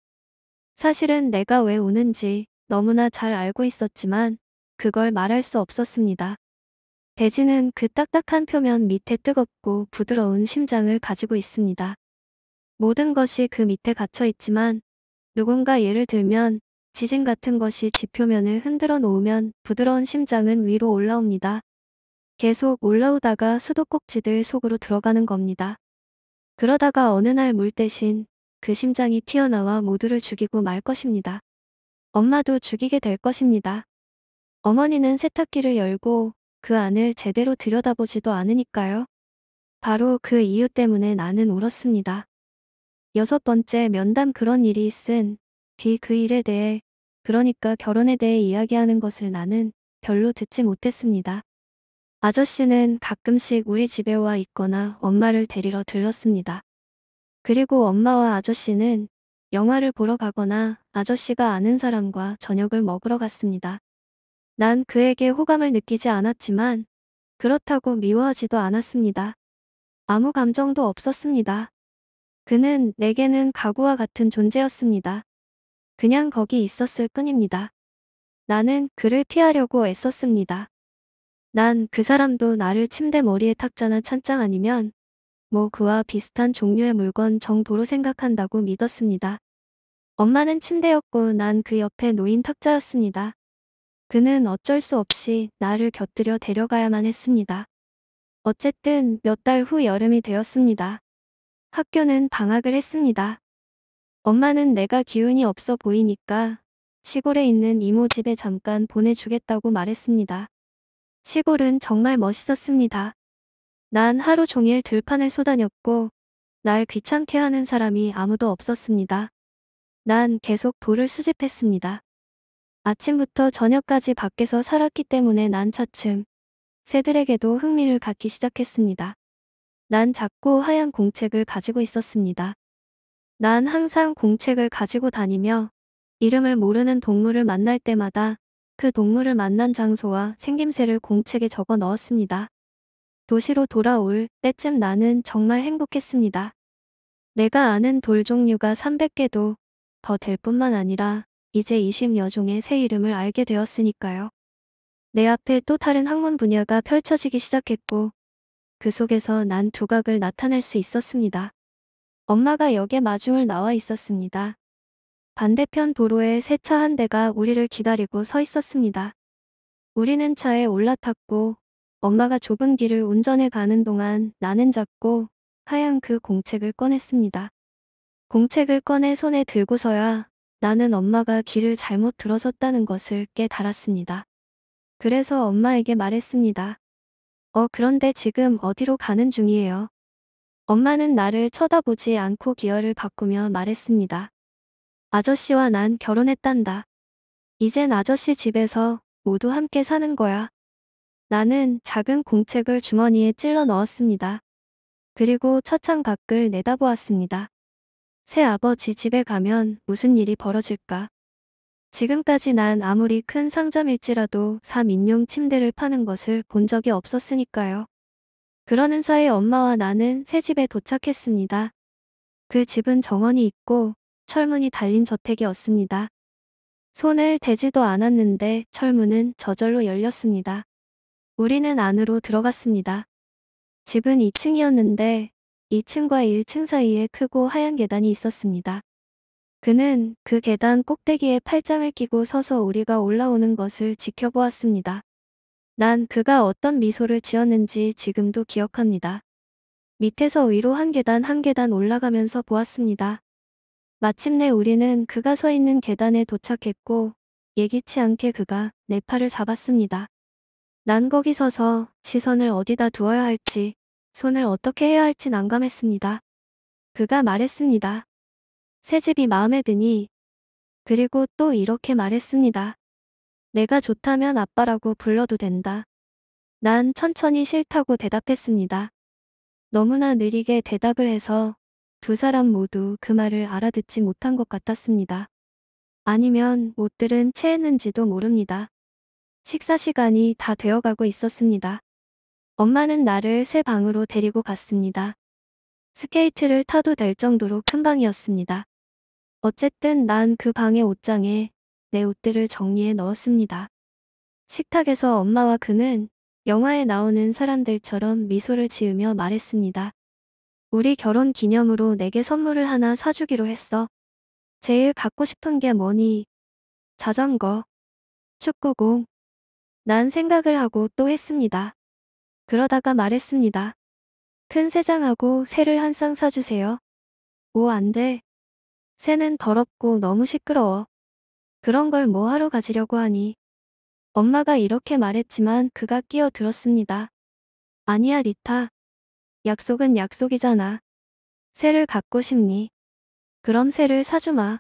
사실은 내가 왜 우는지 너무나 잘 알고 있었지만 그걸 말할 수 없었습니다. 대지는그 딱딱한 표면 밑에 뜨겁고 부드러운 심장을 가지고 있습니다. 모든 것이 그 밑에 갇혀 있지만 누군가 예를 들면 지진 같은 것이 지표면을 흔들어 놓으면 부드러운 심장은 위로 올라옵니다. 계속 올라오다가 수도꼭지들 속으로 들어가는 겁니다. 그러다가 어느 날 물 대신 그 심장이 튀어나와 모두를 죽이고 말 것입니다. 엄마도 죽이게 될 것입니다. 어머니는 세탁기를 열고 그 안을 제대로 들여다보지도 않으니까요. 바로 그 이유 때문에 나는 울었습니다. 여섯 번째 면담 그런 일이 있은 뒤그 일에 대해 그러니까 결혼에 대해 이야기하는 것을 나는 별로 듣지 못했습니다. 아저씨는 가끔씩 우리 집에 와 있거나 엄마를 데리러 들렀습니다. 그리고 엄마와 아저씨는 영화를 보러 가거나 아저씨가 아는 사람과 저녁을 먹으러 갔습니다. 난 그에게 호감을 느끼지 않았지만 그렇다고 미워하지도 않았습니다. 아무 감정도 없었습니다. 그는 내게는 가구와 같은 존재였습니다. 그냥 거기 있었을 뿐입니다. 나는 그를 피하려고 애썼습니다. 난 그 사람도 나를 침대 머리에 탁자나 찬장 아니면 뭐 그와 비슷한 종류의 물건 정도로 생각한다고 믿었습니다. 엄마는 침대였고 난 그 옆에 놓인 탁자였습니다. 그는 어쩔 수 없이 나를 곁들여 데려가야만 했습니다. 어쨌든 몇 달 후 여름이 되었습니다. 학교는 방학을 했습니다. 엄마는 내가 기운이 없어 보이니까 시골에 있는 이모 집에 잠깐 보내주겠다고 말했습니다. 시골은 정말 멋있었습니다. 난 하루 종일 들판을 쏘다녔고 날 귀찮게 하는 사람이 아무도 없었습니다. 난 계속 돌을 수집했습니다. 아침부터 저녁까지 밖에서 살았기 때문에 난 차츰 새들에게도 흥미를 갖기 시작했습니다. 난 작고 하얀 공책을 가지고 있었습니다. 난 항상 공책을 가지고 다니며 이름을 모르는 동물을 만날 때마다 그 동물을 만난 장소와 생김새를 공책에 적어 넣었습니다. 도시로 돌아올 때쯤 나는 정말 행복했습니다. 내가 아는 돌 종류가 300개도 더 될 뿐만 아니라 이제 20여 종의 새 이름을 알게 되었으니까요. 내 앞에 또 다른 학문 분야가 펼쳐지기 시작했고 그 속에서 난 두각을 나타낼 수 있었습니다. 엄마가 역에 마중을 나와 있었습니다. 반대편 도로에 새 차 한 대가 우리를 기다리고 서 있었습니다. 우리는 차에 올라탔고 엄마가 좁은 길을 운전해 가는 동안 나는 잡고 하얀 그 공책을 꺼냈습니다. 공책을 꺼내 손에 들고서야 나는 엄마가 길을 잘못 들어섰다는 것을 깨달았습니다. 그래서 엄마에게 말했습니다. 어 그런데 지금 어디로 가는 중이에요? 엄마는 나를 쳐다보지 않고 기어를 바꾸며 말했습니다. 아저씨와 난 결혼했단다. 이젠 아저씨 집에서 모두 함께 사는 거야. 나는 작은 공책을 주머니에 찔러 넣었습니다. 그리고 차창 밖을 내다보았습니다. 새아버지 집에 가면 무슨 일이 벌어질까? 지금까지 난 아무리 큰 상점일지라도 3인용 침대를 파는 것을 본 적이 없었으니까요. 그러는 사이 엄마와 나는 새 집에 도착했습니다. 그 집은 정원이 있고 철문이 달린 저택이었습니다. 손을 대지도 않았는데 철문은 저절로 열렸습니다. 우리는 안으로 들어갔습니다. 집은 2층이었는데 2층과 1층 사이에 크고 하얀 계단이 있었습니다. 그는 그 계단 꼭대기에 팔짱을 끼고 서서 우리가 올라오는 것을 지켜보았습니다. 난 그가 어떤 미소를 지었는지 지금도 기억합니다. 밑에서 위로 한 계단 한 계단 올라가면서 보았습니다. 마침내 우리는 그가 서 있는 계단에 도착했고 예기치 않게 그가 내 팔을 잡았습니다. 난 거기 서서 시선을 어디다 두어야 할지 손을 어떻게 해야 할지 난감했습니다. 그가 말했습니다. 새 집이 마음에 드니 그리고 또 이렇게 말했습니다. 내가 좋다면 아빠라고 불러도 된다. 난 천천히 싫다고 대답했습니다. 너무나 느리게 대답을 해서 두 사람 모두 그 말을 알아듣지 못한 것 같았습니다. 아니면 못 들은 체했는지도 모릅니다. 식사 시간이 다 되어가고 있었습니다. 엄마는 나를 새 방으로 데리고 갔습니다. 스케이트를 타도 될 정도로 큰 방이었습니다. 어쨌든 난 그 방의 옷장에 내 옷들을 정리해 넣었습니다. 식탁에서 엄마와 그는 영화에 나오는 사람들처럼 미소를 지으며 말했습니다. 우리 결혼 기념으로 내게 선물을 하나 사주기로 했어. 제일 갖고 싶은 게 뭐니? 자전거, 축구공. 난 생각을 하고 또 했습니다. 그러다가 말했습니다. 큰 새장하고 새를 한 쌍 사주세요. 오, 안 돼. 새는 더럽고 너무 시끄러워. 그런 걸 뭐하러 가지려고 하니. 엄마가 이렇게 말했지만 그가 끼어들었습니다. 아니야 리타. 약속은 약속이잖아. 새를 갖고 싶니? 그럼 새를 사주마.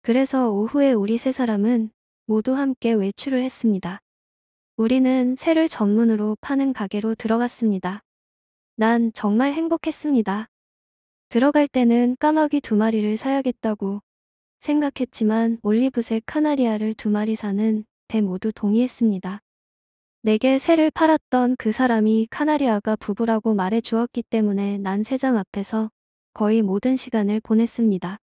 그래서 오후에 우리 세 사람은 모두 함께 외출을 했습니다. 우리는 새를 전문으로 파는 가게로 들어갔습니다. 난 정말 행복했습니다. 들어갈 때는 까마귀 두 마리를 사야겠다고 생각했지만 올리브색 카나리아를 두 마리 사는 배 모두 동의했습니다. 내게 새를 팔았던 그 사람이 카나리아가 부부라고 말해 주었기 때문에 난 새장 앞에서 거의 모든 시간을 보냈습니다.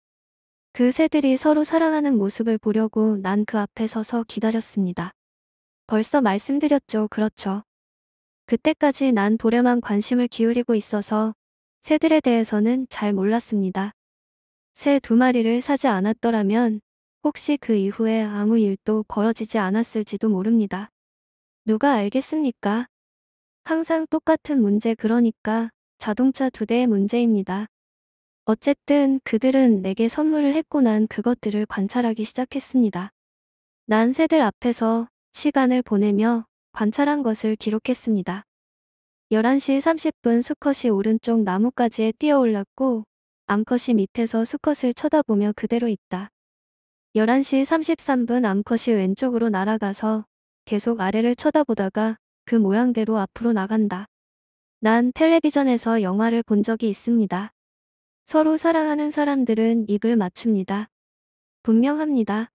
그 새들이 서로 사랑하는 모습을 보려고 난 그 앞에 서서 기다렸습니다. 벌써 말씀드렸죠. 그렇죠. 그때까지 난 돌에만 관심을 기울이고 있어서 새들에 대해서는 잘 몰랐습니다. 새두 마리를 사지 않았더라면 혹시 그 이후에 아무 일도 벌어지지 않았을지도 모릅니다. 누가 알겠습니까? 항상 똑같은 문제 그러니까 자동차 두 대의 문제입니다. 어쨌든 그들은 내게 선물을 했고 난 그것들을 관찰하기 시작했습니다. 난 새들 앞에서 시간을 보내며 관찰한 것을 기록했습니다. 11시 30분 수컷이 오른쪽 나뭇가지에 뛰어올랐고 암컷이 밑에서 수컷을 쳐다보며 그대로 있다. 11시 33분 암컷이 왼쪽으로 날아가서 계속 아래를 쳐다보다가 그 모양대로 앞으로 나간다. 난 텔레비전에서 영화를 본 적이 있습니다. 서로 사랑하는 사람들은 입을 맞춥니다. 분명합니다.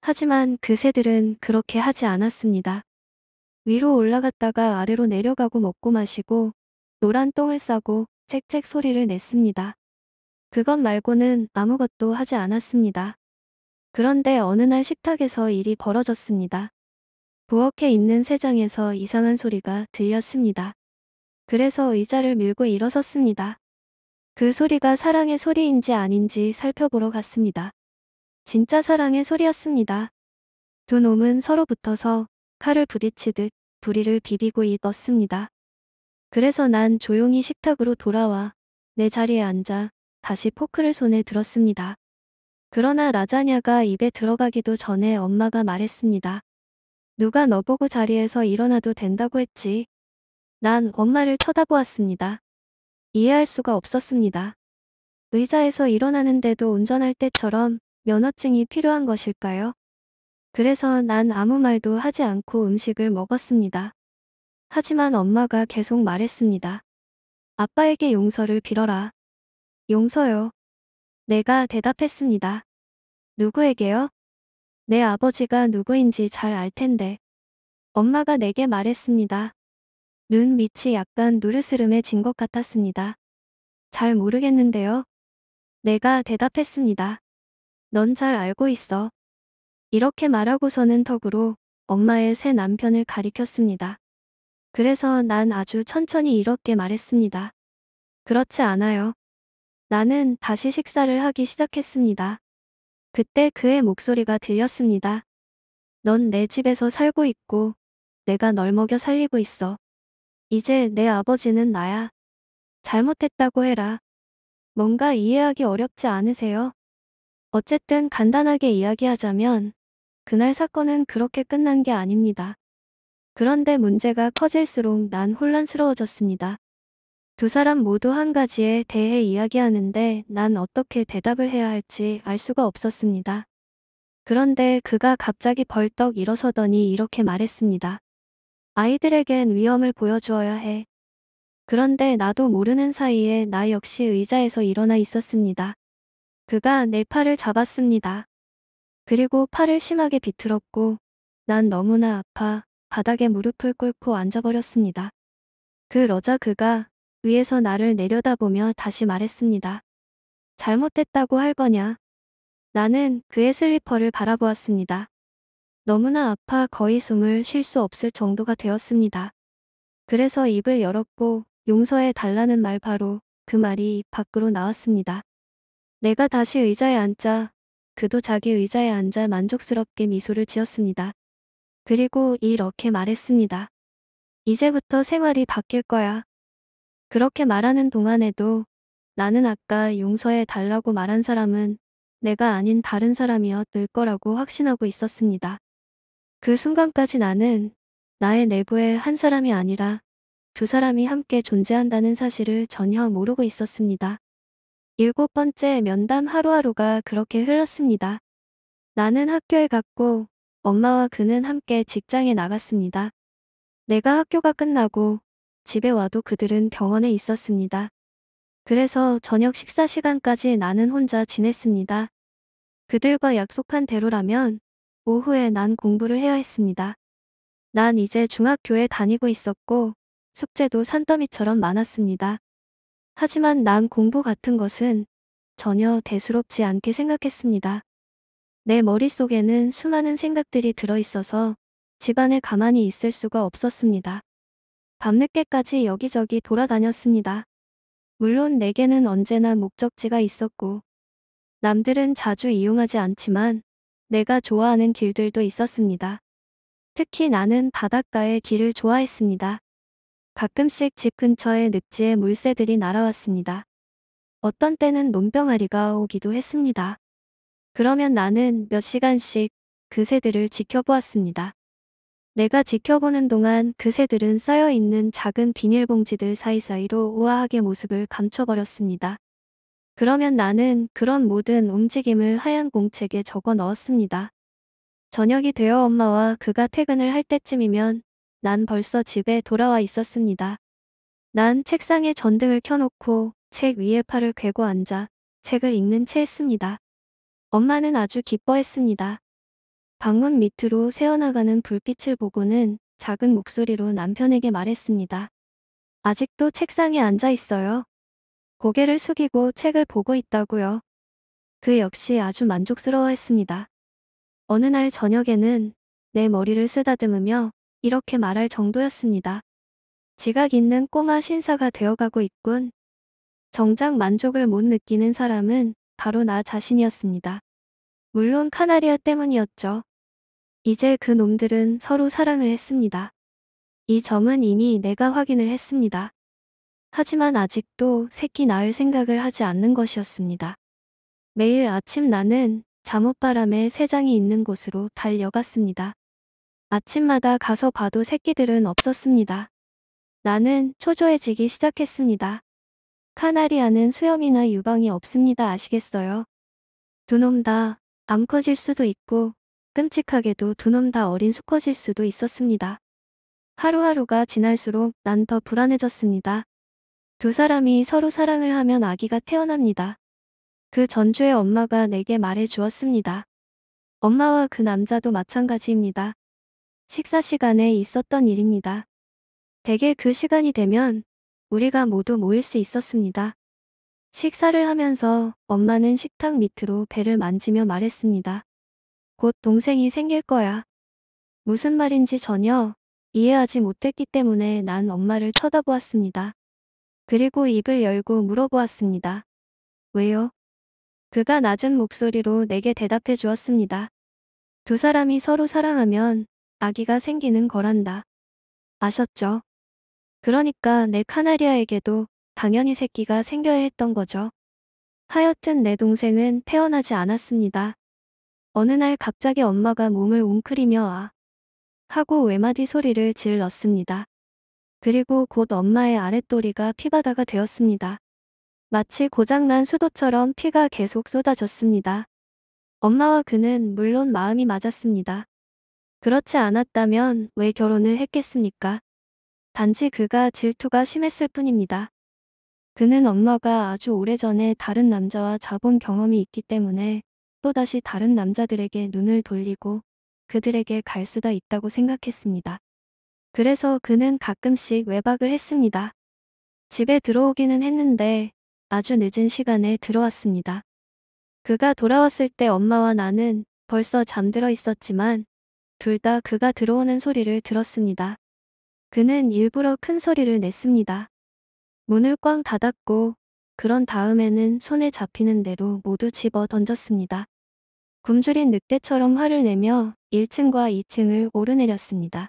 하지만 그 새들은 그렇게 하지 않았습니다. 위로 올라갔다가 아래로 내려가고 먹고 마시고 노란 똥을 싸고 짹책 소리를 냈습니다. 그것 말고는 아무것도 하지 않았습니다. 그런데 어느 날 식탁에서 일이 벌어졌습니다. 부엌에 있는 새장에서 이상한 소리가 들렸습니다. 그래서 의자를 밀고 일어섰습니다. 그 소리가 사랑의 소리인지 아닌지 살펴보러 갔습니다. 진짜 사랑의 소리였습니다. 두 놈은 서로 붙어서 칼을 부딪히듯 부리를 비비고 있었습니다. 그래서 난 조용히 식탁으로 돌아와 내 자리에 앉아 다시 포크를 손에 들었습니다. 그러나 라자냐가 입에 들어가기도 전에 엄마가 말했습니다. 누가 너보고 자리에서 일어나도 된다고 했지. 난 엄마를 쳐다보았습니다. 이해할 수가 없었습니다. 의자에서 일어나는데도 운전할 때처럼 면허증이 필요한 것일까요? 그래서 난 아무 말도 하지 않고 음식을 먹었습니다. 하지만 엄마가 계속 말했습니다. 아빠에게 용서를 빌어라. 용서요. 내가 대답했습니다. 누구에게요? 내 아버지가 누구인지 잘 알 텐데. 엄마가 내게 말했습니다. 눈 밑이 약간 누르스름해진 것 같았습니다. 잘 모르겠는데요. 내가 대답했습니다. 넌 잘 알고 있어. 이렇게 말하고서는 턱으로 엄마의 새 남편을 가리켰습니다. 그래서 난 아주 천천히 이렇게 말했습니다. 그렇지 않아요. 나는 다시 식사를 하기 시작했습니다. 그때 그의 목소리가 들렸습니다. 넌 내 집에서 살고 있고 내가 널 먹여 살리고 있어. 이제 내 아버지는 나야. 잘못했다고 해라. 뭔가 이해하기 어렵지 않으세요? 어쨌든 간단하게 이야기하자면 그날 사건은 그렇게 끝난 게 아닙니다. 그런데 문제가 커질수록 난 혼란스러워졌습니다. 두 사람 모두 한 가지에 대해 이야기하는데 난 어떻게 대답을 해야 할지 알 수가 없었습니다. 그런데 그가 갑자기 벌떡 일어서더니 이렇게 말했습니다. 아이들에겐 위험을 보여주어야 해. 그런데 나도 모르는 사이에 나 역시 의자에서 일어나 있었습니다. 그가 내 팔을 잡았습니다. 그리고 팔을 심하게 비틀었고 난 너무나 아파 바닥에 무릎을 꿇고 앉아버렸습니다. 그 러자 그가 위에서 나를 내려다보며 다시 말했습니다. 잘못됐다고 할 거냐? 나는 그의 슬리퍼를 바라보았습니다. 너무나 아파 거의 숨을 쉴 수 없을 정도가 되었습니다. 그래서 입을 열었고 용서해 달라는 말 바로 그 말이 입 밖으로 나왔습니다. 내가 다시 의자에 앉자 그도 자기 의자에 앉아 만족스럽게 미소를 지었습니다. 그리고 이렇게 말했습니다. 이제부터 생활이 바뀔 거야. 그렇게 말하는 동안에도 나는 아까 용서해 달라고 말한 사람은 내가 아닌 다른 사람이었을 거라고 확신하고 있었습니다. 그 순간까지 나는 나의 내부에한 사람이 아니라 두 사람이 함께 존재한다는 사실을 전혀 모르고 있었습니다. 일곱 번째 면담 하루하루가 그렇게 흘렀습니다. 나는 학교에 갔고 엄마와 그는 함께 직장에 나갔습니다. 내가 학교가 끝나고 집에 와도 그들은 병원에 있었습니다. 그래서 저녁 식사 시간까지 나는 혼자 지냈습니다. 그들과 약속한 대로라면 오후에 난 공부를 해야 했습니다. 난 이제 중학교에 다니고 있었고 숙제도 산더미처럼 많았습니다. 하지만 난 공부 같은 것은 전혀 대수롭지 않게 생각했습니다. 내 머릿속에는 수많은 생각들이 들어있어서 집안에 가만히 있을 수가 없었습니다. 밤늦게까지 여기저기 돌아다녔습니다. 물론 내게는 언제나 목적지가 있었고 남들은 자주 이용하지 않지만 내가 좋아하는 길들도 있었습니다. 특히 나는 바닷가의 길을 좋아했습니다. 가끔씩 집근처에 늪지에 물새들이 날아왔습니다. 어떤 때는 논병아리가 오기도 했습니다. 그러면 나는 몇 시간씩 그 새들을 지켜보았습니다. 내가 지켜보는 동안 그새들은 쌓여있는 작은 비닐봉지들 사이사이로 우아하게 모습을 감춰버렸습니다. 그러면 나는 그런 모든 움직임을 하얀 공책에 적어 넣었습니다. 저녁이 되어 엄마와 그가 퇴근을 할 때쯤이면 난 벌써 집에 돌아와 있었습니다. 난 책상에 전등을 켜놓고 책 위에 팔을 괴고 앉아 책을 읽는 채 했습니다. 엄마는 아주 기뻐했습니다. 방문 밑으로 새어나가는 불빛을 보고는 작은 목소리로 남편에게 말했습니다. 아직도 책상에 앉아 있어요. 고개를 숙이고 책을 보고 있다고요. 그 역시 아주 만족스러워했습니다. 어느 날 저녁에는 내 머리를 쓰다듬으며 이렇게 말할 정도였습니다. 지각 있는 꼬마 신사가 되어가고 있군. 정작 만족을 못 느끼는 사람은 바로 나 자신이었습니다. 물론 카나리아 때문이었죠. 이제 그 놈들은 서로 사랑을 했습니다. 이 점은 이미 내가 확인을 했습니다. 하지만 아직도 새끼 낳을 생각을 하지 않는 것이었습니다. 매일 아침 나는 잠옷바람에 새장이 있는 곳으로 달려갔습니다. 아침마다 가서 봐도 새끼들은 없었습니다. 나는 초조해지기 시작했습니다. 카나리아는 수염이나 유방이 없습니다. 아시겠어요? 두 놈 다 암컷일 수도 있고 끔찍하게도 두 놈 다 어린 수컷일 수도 있었습니다. 하루하루가 지날수록 난 더 불안해졌습니다. 두 사람이 서로 사랑을 하면 아기가 태어납니다. 그전주의 엄마가 내게 말해 주었습니다. 엄마와 그 남자도 마찬가지입니다. 식사 시간에 있었던 일입니다. 대개 그 시간이 되면 우리가 모두 모일 수 있었습니다. 식사를 하면서 엄마는 식탁 밑으로 배를 만지며 말했습니다. 곧 동생이 생길 거야. 무슨 말인지 전혀 이해하지 못했기 때문에 난 엄마를 쳐다보았습니다. 그리고 입을 열고 물어보았습니다. 왜요? 그가 낮은 목소리로 내게 대답해 주었습니다. 두 사람이 서로 사랑하면 아기가 생기는 거란다. 아셨죠? 그러니까 내 카나리아에게도 당연히 새끼가 생겨야 했던 거죠. 하여튼 내 동생은 태어나지 않았습니다. 어느 날 갑자기 엄마가 몸을 웅크리며 아 하고 외마디 소리를 질렀습니다. 그리고 곧 엄마의 아랫도리가 피바다가 되었습니다. 마치 고장난 수도처럼 피가 계속 쏟아졌습니다. 엄마와 그는 물론 마음이 맞았습니다. 그렇지 않았다면 왜 결혼을 했겠습니까? 단지 그가 질투가 심했을 뿐입니다. 그는 엄마가 아주 오래전에 다른 남자와 자본 경험이 있기 때문에 또다시 다른 남자들에게 눈을 돌리고 그들에게 갈 수가 있다고 생각했습니다. 그래서 그는 가끔씩 외박을 했습니다. 집에 들어오기는 했는데 아주 늦은 시간에 들어왔습니다. 그가 돌아왔을 때 엄마와 나는 벌써 잠들어 있었지만 둘 다 그가 들어오는 소리를 들었습니다. 그는 일부러 큰 소리를 냈습니다. 문을 꽝 닫았고 그런 다음에는 손에 잡히는 대로 모두 집어 던졌습니다. 굶주린 늑대처럼 화를 내며 1층과 2층을 오르내렸습니다.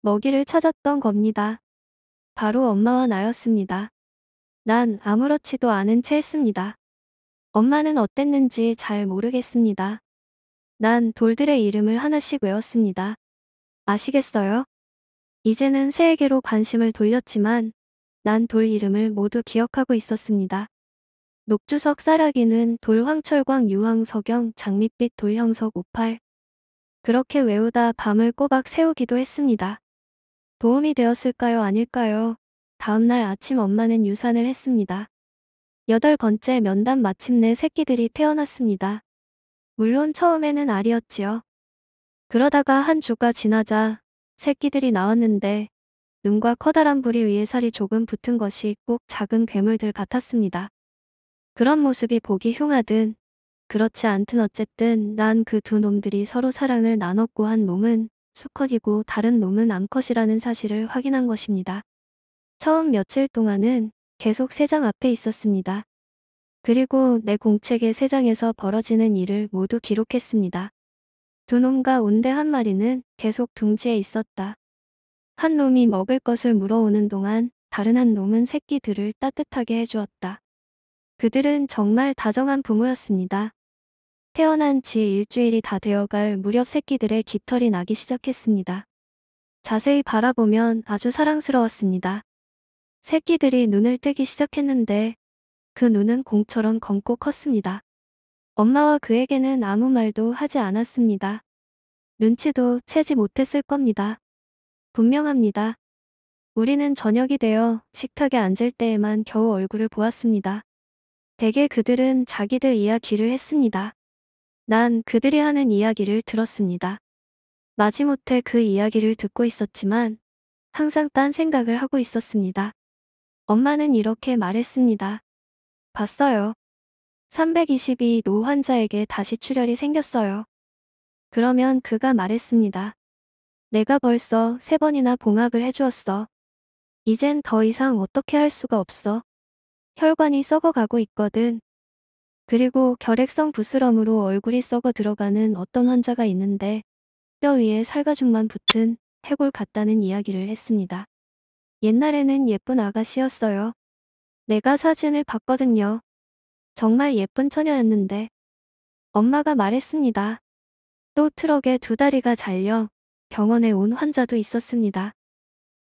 먹이를 찾았던 겁니다. 바로 엄마와 나였습니다. 난 아무렇지도 않은 채 했습니다. 엄마는 어땠는지 잘 모르겠습니다. 난 돌들의 이름을 하나씩 외웠습니다. 아시겠어요? 이제는 새에게로 관심을 돌렸지만 난 돌 이름을 모두 기억하고 있었습니다. 녹주석 쌀아기는 돌황철광 유황석영 장밋빛 돌형석 58 그렇게 외우다 밤을 꼬박 새우기도 했습니다. 도움이 되었을까요 아닐까요? 다음날 아침 엄마는 유산을 했습니다. 여덟 번째 면담 마침내 새끼들이 태어났습니다. 물론 처음에는 알이었지요. 그러다가 한 주가 지나자 새끼들이 나왔는데 눈과 커다란 부리 위에 살이 조금 붙은 것이 꼭 작은 괴물들 같았습니다. 그런 모습이 보기 흉하든 그렇지 않든 어쨌든 난 그 두 놈들이 서로 사랑을 나눴고 한 놈은 수컷이고 다른 놈은 암컷이라는 사실을 확인한 것입니다. 처음 며칠 동안은 계속 세 장 앞에 있었습니다. 그리고 내 공책의 세장에서 벌어지는 일을 모두 기록했습니다. 두 놈과 온대 한 마리는 계속 둥지에 있었다. 한 놈이 먹을 것을 물어오는 동안 다른 한 놈은 새끼들을 따뜻하게 해주었다. 그들은 정말 다정한 부모였습니다. 태어난 지 일주일이 다 되어갈 무렵 새끼들의 깃털이 나기 시작했습니다. 자세히 바라보면 아주 사랑스러웠습니다. 새끼들이 눈을 뜨기 시작했는데 그 눈은 공처럼 검고 컸습니다. 엄마와 그에게는 아무 말도 하지 않았습니다. 눈치도 채지 못했을 겁니다. 분명합니다. 우리는 저녁이 되어 식탁에 앉을 때에만 겨우 얼굴을 보았습니다. 대개 그들은 자기들 이야기를 했습니다. 난 그들이 하는 이야기를 들었습니다. 마지못해 그 이야기를 듣고 있었지만 항상 딴 생각을 하고 있었습니다. 엄마는 이렇게 말했습니다. 봤어요. 322 노 환자에게 다시 출혈이 생겼어요. 그러면 그가 말했습니다. 내가 벌써 세 번이나 봉학을 해주었어. 이젠 더 이상 어떻게 할 수가 없어. 혈관이 썩어가고 있거든. 그리고 결핵성 부스럼으로 얼굴이 썩어 들어가는 어떤 환자가 있는데 뼈 위에 살가죽만 붙은 해골 같다는 이야기를 했습니다. 옛날에는 예쁜 아가씨였어요. 내가 사진을 봤거든요. 정말 예쁜 처녀였는데 엄마가 말했습니다. 또 트럭에 두 다리가 잘려 병원에 온 환자도 있었습니다.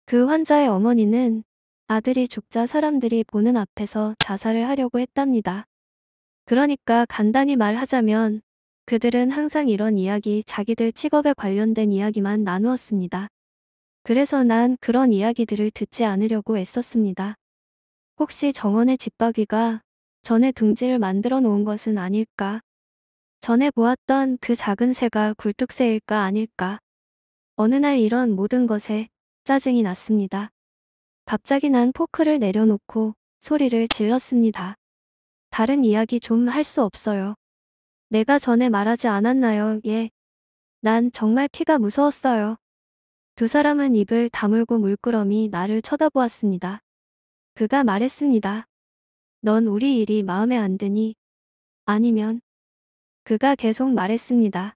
그 환자의 어머니는 아들이 죽자 사람들이 보는 앞에서 자살을 하려고 했답니다. 그러니까 간단히 말하자면 그들은 항상 이런 이야기 자기들 직업에 관련된 이야기만 나누었습니다. 그래서 난 그런 이야기들을 듣지 않으려고 애썼습니다. 혹시 정원의 집박이가 전에 둥지를 만들어 놓은 것은 아닐까? 전에 보았던 그 작은 새가 굴뚝새일까 아닐까? 어느 날 이런 모든 것에 짜증이 났습니다. 갑자기 난 포크를 내려놓고 소리를 질렀습니다. 다른 이야기 좀 할 수 없어요. 내가 전에 말하지 않았나요? 예. 난 정말 피가 무서웠어요. 두 사람은 입을 다물고 물끄러미 나를 쳐다보았습니다. 그가 말했습니다. 넌 우리 일이 마음에 안 드니? 아니면? 그가 계속 말했습니다.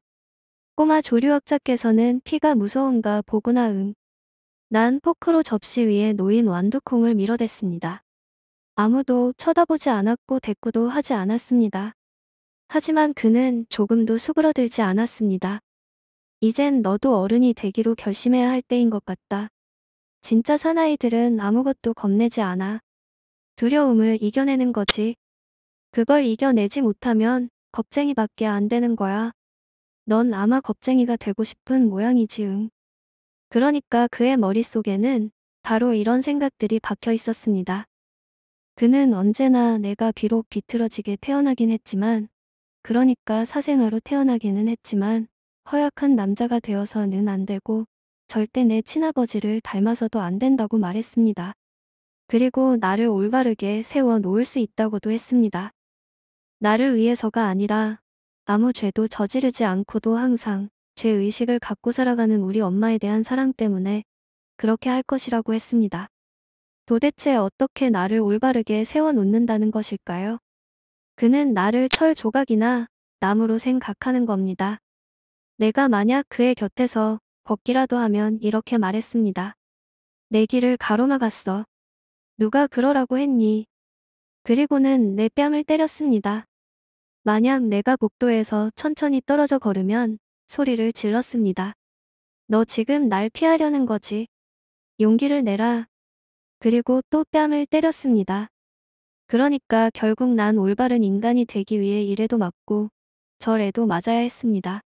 꼬마 조류학자께서는 피가 무서운가 보구나 응. 음. 난 포크로 접시 위에 놓인 완두콩을 밀어댔습니다. 아무도 쳐다보지 않았고 대꾸도 하지 않았습니다. 하지만 그는 조금도 수그러들지 않았습니다. 이젠 너도 어른이 되기로 결심해야 할 때인 것 같다. 진짜 사나이들은 아무것도 겁내지 않아. 두려움을 이겨내는 거지. 그걸 이겨내지 못하면 겁쟁이밖에 안 되는 거야. 넌 아마 겁쟁이가 되고 싶은 모양이지응. 그러니까 그의 머릿속에는 바로 이런 생각들이 박혀 있었습니다. 그는 언제나 내가 비록 비틀어지게 태어나긴 했지만 그러니까 사생아로 태어나기는 했지만 허약한 남자가 되어서는 안 되고 절대 내 친아버지를 닮아서도 안 된다고 말했습니다. 그리고 나를 올바르게 세워 놓을 수 있다고도 했습니다. 나를 위해서가 아니라 아무 죄도 저지르지 않고도 항상 죄의식을 갖고 살아가는 우리 엄마에 대한 사랑 때문에 그렇게 할 것이라고 했습니다. 도대체 어떻게 나를 올바르게 세워놓는다는 것일까요? 그는 나를 철 조각이나 나무로 생각하는 겁니다. 내가 만약 그의 곁에서 걷기라도 하면 이렇게 말했습니다. 내 길을 가로막았어. 누가 그러라고 했니? 그리고는 내 뺨을 때렸습니다. 만약 내가 복도에서 천천히 떨어져 걸으면 소리를 질렀습니다. 너 지금 날 피하려는 거지. 용기를 내라. 그리고 또 뺨을 때렸습니다. 그러니까 결국 난 올바른 인간이 되기 위해 이래도 맞고 저래도 맞아야 했습니다.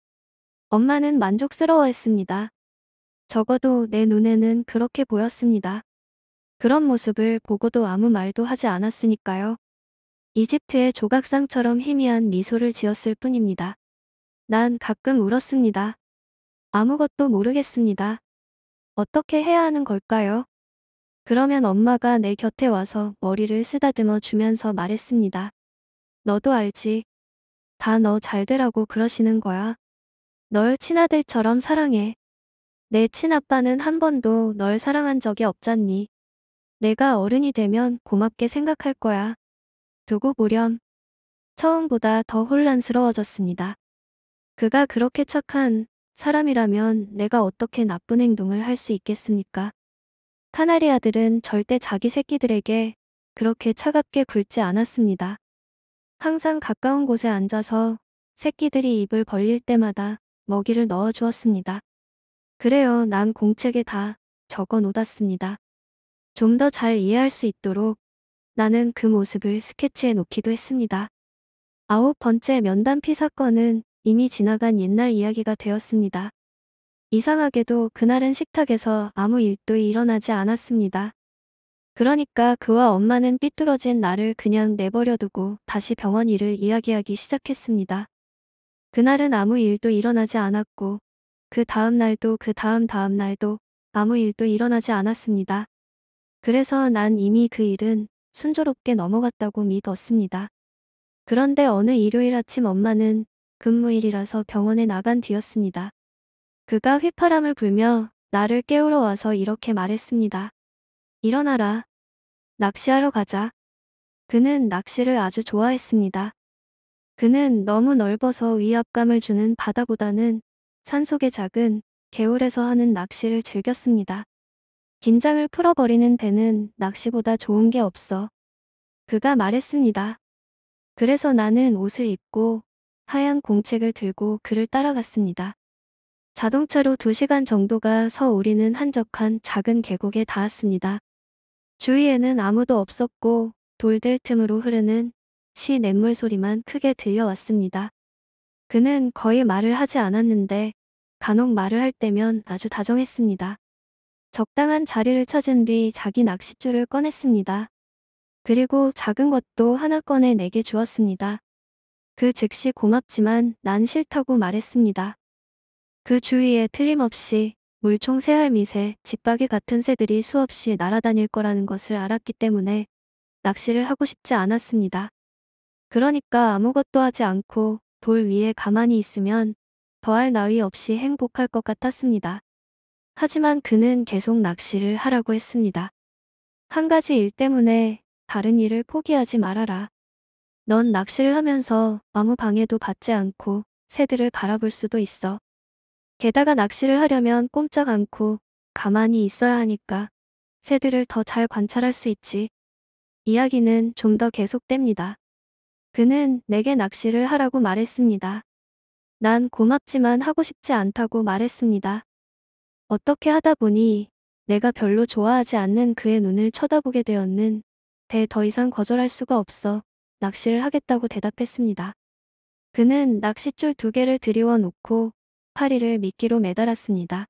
엄마는 만족스러워했습니다. 적어도 내 눈에는 그렇게 보였습니다. 그런 모습을 보고도 아무 말도 하지 않았으니까요. 이집트의 조각상처럼 희미한 미소를 지었을 뿐입니다. 난 가끔 울었습니다. 아무것도 모르겠습니다. 어떻게 해야 하는 걸까요? 그러면 엄마가 내 곁에 와서 머리를 쓰다듬어 주면서 말했습니다. 너도 알지. 다 너 잘 되라고 그러시는 거야. 널 친아들처럼 사랑해. 내 친아빠는 한 번도 널 사랑한 적이 없잖니. 내가 어른이 되면 고맙게 생각할 거야. 두고 보렴. 처음보다 더 혼란스러워졌습니다. 그가 그렇게 착한 사람이라면 내가 어떻게 나쁜 행동을 할 수 있겠습니까? 카나리아들은 절대 자기 새끼들에게 그렇게 차갑게 굴지 않았습니다. 항상 가까운 곳에 앉아서 새끼들이 입을 벌릴 때마다 먹이를 넣어 주었습니다. 그래요 난 공책에 다 적어 놓았습니다. 좀 더 잘 이해할 수 있도록 나는 그 모습을 스케치해 놓기도 했습니다. 아홉 번째 면담 피 사건은 이미 지나간 옛날 이야기가 되었습니다. 이상하게도 그날은 식탁에서 아무 일도 일어나지 않았습니다. 그러니까 그와 엄마는 삐뚤어진 나를 그냥 내버려 두고 다시 병원 일을 이야기하기 시작했습니다. 그날은 아무 일도 일어나지 않았고 그 다음 날도 그 다음 다음 날도 아무 일도 일어나지 않았습니다. 그래서 난 이미 그 일은 순조롭게 넘어갔다고 믿었습니다. 그런데 어느 일요일 아침 엄마는 근무일이라서 병원에 나간 뒤였습니다. 그가 휘파람을 불며 나를 깨우러 와서 이렇게 말했습니다. 일어나라. 낚시하러 가자. 그는 낚시를 아주 좋아했습니다. 그는 너무 넓어서 위압감을 주는 바다보다는 산속의 작은 개울에서 하는 낚시를 즐겼습니다. 긴장을 풀어버리는 배는 낚시보다 좋은 게 없어. 그가 말했습니다. 그래서 나는 옷을 입고 하얀 공책을 들고 그를 따라갔습니다. 자동차로 2시간 정도가 서 우리는 한적한 작은 계곡에 닿았습니다. 주위에는 아무도 없었고 돌들 틈으로 흐르는 시 냇물 소리만 크게 들려왔습니다. 그는 거의 말을 하지 않았는데 간혹 말을 할 때면 아주 다정했습니다. 적당한 자리를 찾은 뒤 자기 낚싯줄을 꺼냈습니다. 그리고 작은 것도 하나 꺼내 내게 주었습니다. 그 즉시 고맙지만 난 싫다고 말했습니다. 그 주위에 틀림없이 물총 새알미새, 집박이 같은 새들이 수없이 날아다닐 거라는 것을 알았기 때문에 낚시를 하고 싶지 않았습니다. 그러니까 아무것도 하지 않고 돌 위에 가만히 있으면 더할 나위 없이 행복할 것 같았습니다. 하지만 그는 계속 낚시를 하라고 했습니다. 한 가지 일 때문에 다른 일을 포기하지 말아라. 넌 낚시를 하면서 아무 방해도 받지 않고 새들을 바라볼 수도 있어. 게다가 낚시를 하려면 꼼짝 않고 가만히 있어야 하니까 새들을 더 잘 관찰할 수 있지. 이야기는 좀 더 계속됩니다. 그는 내게 낚시를 하라고 말했습니다. 난 고맙지만 하고 싶지 않다고 말했습니다. 어떻게 하다 보니 내가 별로 좋아하지 않는 그의 눈을 쳐다보게 되었는 데더 이상 거절할 수가 없어 낚시를 하겠다고 대답했습니다. 그는 낚싯줄 두 개를 들이워 놓고 파리를 미끼로 매달았습니다.